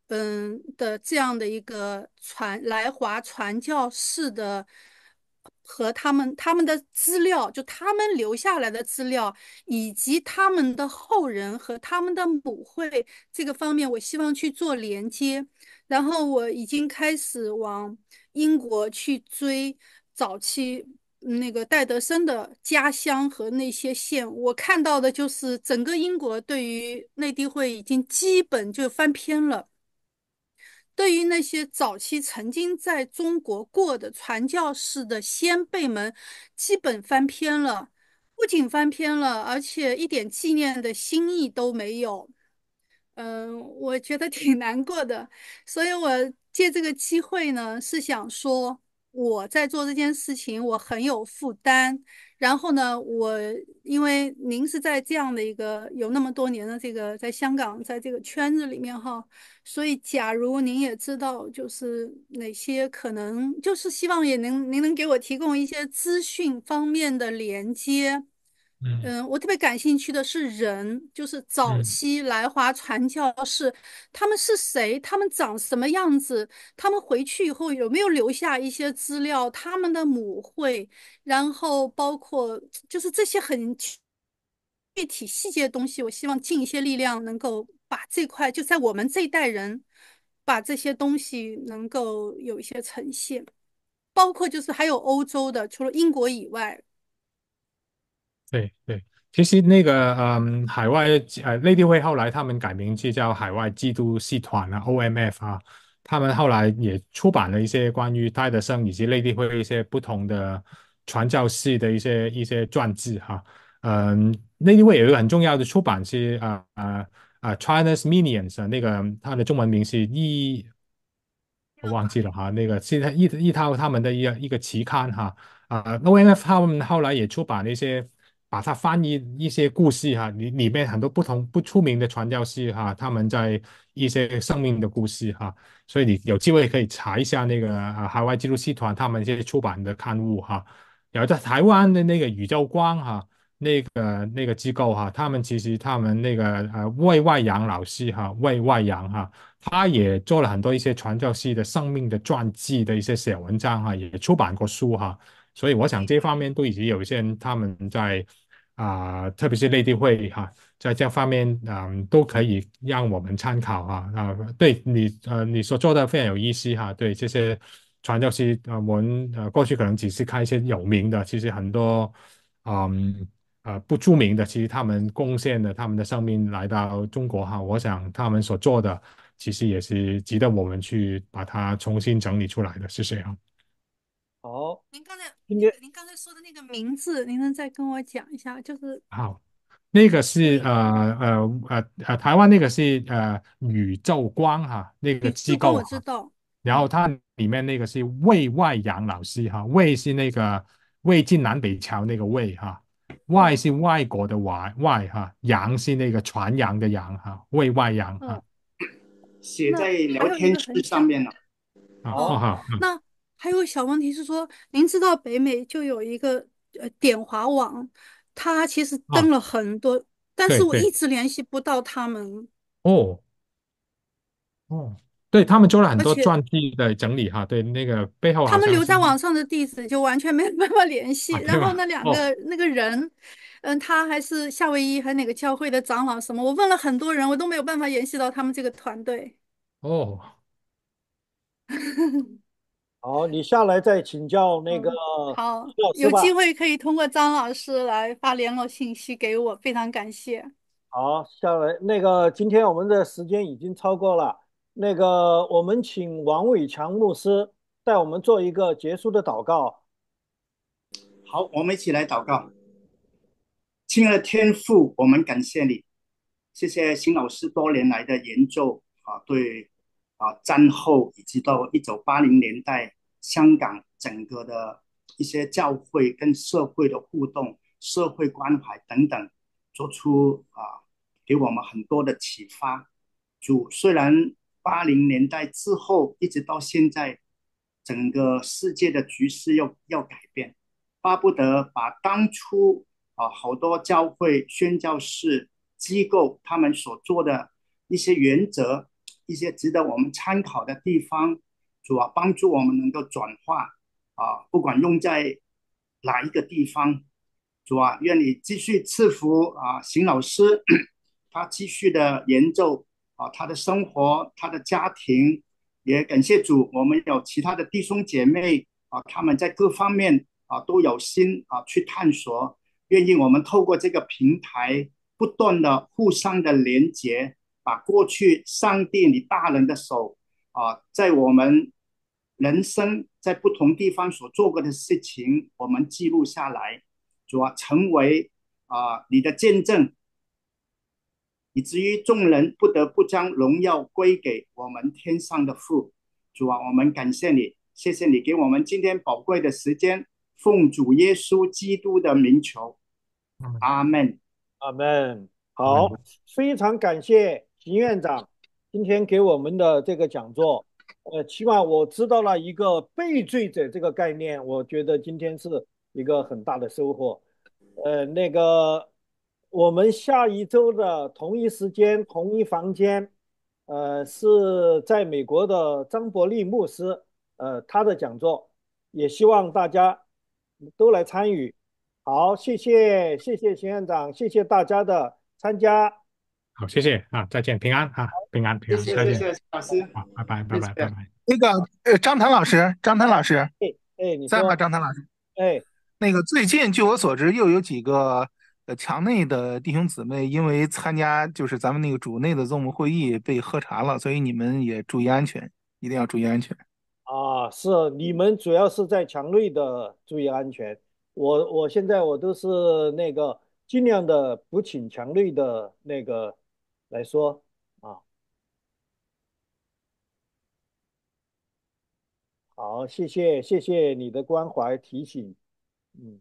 嗯的这样的一个传来华传教士的和他们他们的资料，就他们留下来的资料，以及他们的后人和他们的母会这个方面，我希望去做连接。然后我已经开始往英国去追早期。那个戴德森的家乡和那些县，我看到的就是整个英国对于内地会已经基本就翻篇了。对于那些早期曾经在中国过的传教士的先辈们，基本翻篇了，不仅翻篇了，而且一点纪念的心意都没有。嗯，我觉得挺难过的，所以我借这个机会呢，是想说。我在做这件事情，我很有负担。然后呢，我因为您是在这样的一个有那么多年的这个，在香港在这个圈子里面哈，所以假如您也知道，就是哪些可能，就是希望也能您能给我提供一些资讯方面的连接。嗯，我特别感兴趣的是人，就是早期来华传教士，他们是谁？他们长什么样子？他们回去以后有没有留下一些资料？他们的母会，然后包括就是这些很具体细节的东西，我希望尽一些力量能够把这块就在我们这一代人把这些东西能够有一些呈现，包括就是还有欧洲的，除了英国以外。对对，其实那个嗯，海外呃内地会后来他们改名字叫海外基督系团啊，O M F 啊，他们后来也出版了一些关于泰德生以及内地会一些不同的传教士的一些一些传记哈，嗯，内地会有一个很重要的出版是啊啊啊 c h i n a s Minions 啊，那个它的中文名是我忘记了哈，那个是在一一套他们的一一个期刊哈，啊 O M F 他们后来也出版了一些。把它翻译一些故事哈，里里面很多不同不出名的传教士哈，他们在一些生命的故事哈，所以你有机会可以查一下那个海外基督系团他们一些出版的刊物哈，然后在台湾的那个宇宙光哈，那个那个机构哈，他们其实他们那个呃魏外扬老师哈，魏外扬哈，他也做了很多一些传教士的生命的传记的一些小文章哈，也出版过书哈，所以我想这方面都已经有一些人他们在。啊，特别是内地会哈，在这方面啊，都可以让我们参考啊。啊，对你呃，你所做的非常有意思哈。对这些传教士啊，我们呃过去可能只是看一些有名的，其实很多嗯呃不著名的，其实他们贡献的他们的生命来到中国哈，我想他们所做的其实也是值得我们去把它重新整理出来的，是谢是啊？哦，您刚才您您刚才说的那个名字，您能再跟我讲一下？就是好，那个是呃呃呃呃台湾那个是呃宇宙光哈那个机构道。然后它里面那个是魏外扬老师哈，魏是那个魏晋南北朝那个魏哈，外是外国的外外哈，洋是那个传扬的洋哈，魏外洋哈，写在聊天室上面了。哦好，那。还有小问题是说，您知道北美就有一个呃点华网，他其实登了很多，但是我一直联系不到他们。哦，哦，对他们做了很多传记的整理哈，对那个背后他们留在网上的地址就完全没有办法联系。然后那两个那个人，嗯，他还是夏威夷还哪个教会的长老什么？我问了很多人，我都没有办法联系到他们这个团队。哦。好，你下来再请教那个。好，有机会可以通过张老师来发联络信息给我，非常感谢。好，下来那个，今天我们的时间已经超过了，那个我们请王伟强牧师带我们做一个结束的祷告。好，我们一起来祷告，亲爱的天父，我们感谢你，谢谢邢老师多年来的研究啊，对。啊，战后以及到一九八零年代，香港整个的一些教会跟社会的互动、社会关怀等等，做出啊，给我们很多的启发。主虽然八零年代之后一直到现在，整个世界的局势要要改变，巴不得把当初啊，好多教会宣教士机构他们所做的一些原则。一些值得我们参考的地方，主啊，帮助我们能够转化啊，不管用在哪一个地方，主啊，愿你继续赐福啊，邢老师 他继续的研究啊，他的生活，他的家庭，也感谢主，我们有其他的弟兄姐妹啊，他们在各方面啊都有心啊去探索，愿意我们透过这个平台不断的互相的连接。把过去上帝你大人的手啊，在我们人生在不同地方所做过的事情，我们记录下来，主啊，成为啊你的见证，以至于众人不得不将荣耀归给我们天上的父。主啊，我们感谢你，谢谢你给我们今天宝贵的时间，奉主耶稣基督的名求，阿门，阿门。好，非常感谢。秦院长今天给我们的这个讲座，呃，起码我知道了一个被罪者这个概念，我觉得今天是一个很大的收获。呃，那个我们下一周的同一时间、同一房间，呃，是在美国的张伯利牧师，呃，他的讲座，也希望大家都来参与。好，谢谢谢谢秦院长，谢谢大家的参加。好，谢谢啊，再见，平安啊，平安平安，再见，老师，好，拜拜拜拜拜拜。那个呃，张腾老师，张腾老师，哎哎，你在吗？张腾老师，哎，那个最近据我所知，又有几个呃墙内的弟兄姊妹因为参加就是咱们那个主内的纵目会议被喝茶了，所以你们也注意安全，一定要注意安全。啊，是你们主要是在墙内的注意安全，我我现在我都是那个尽量的不请墙内的那个。来说啊，好，谢谢，谢谢你的关怀提醒，嗯。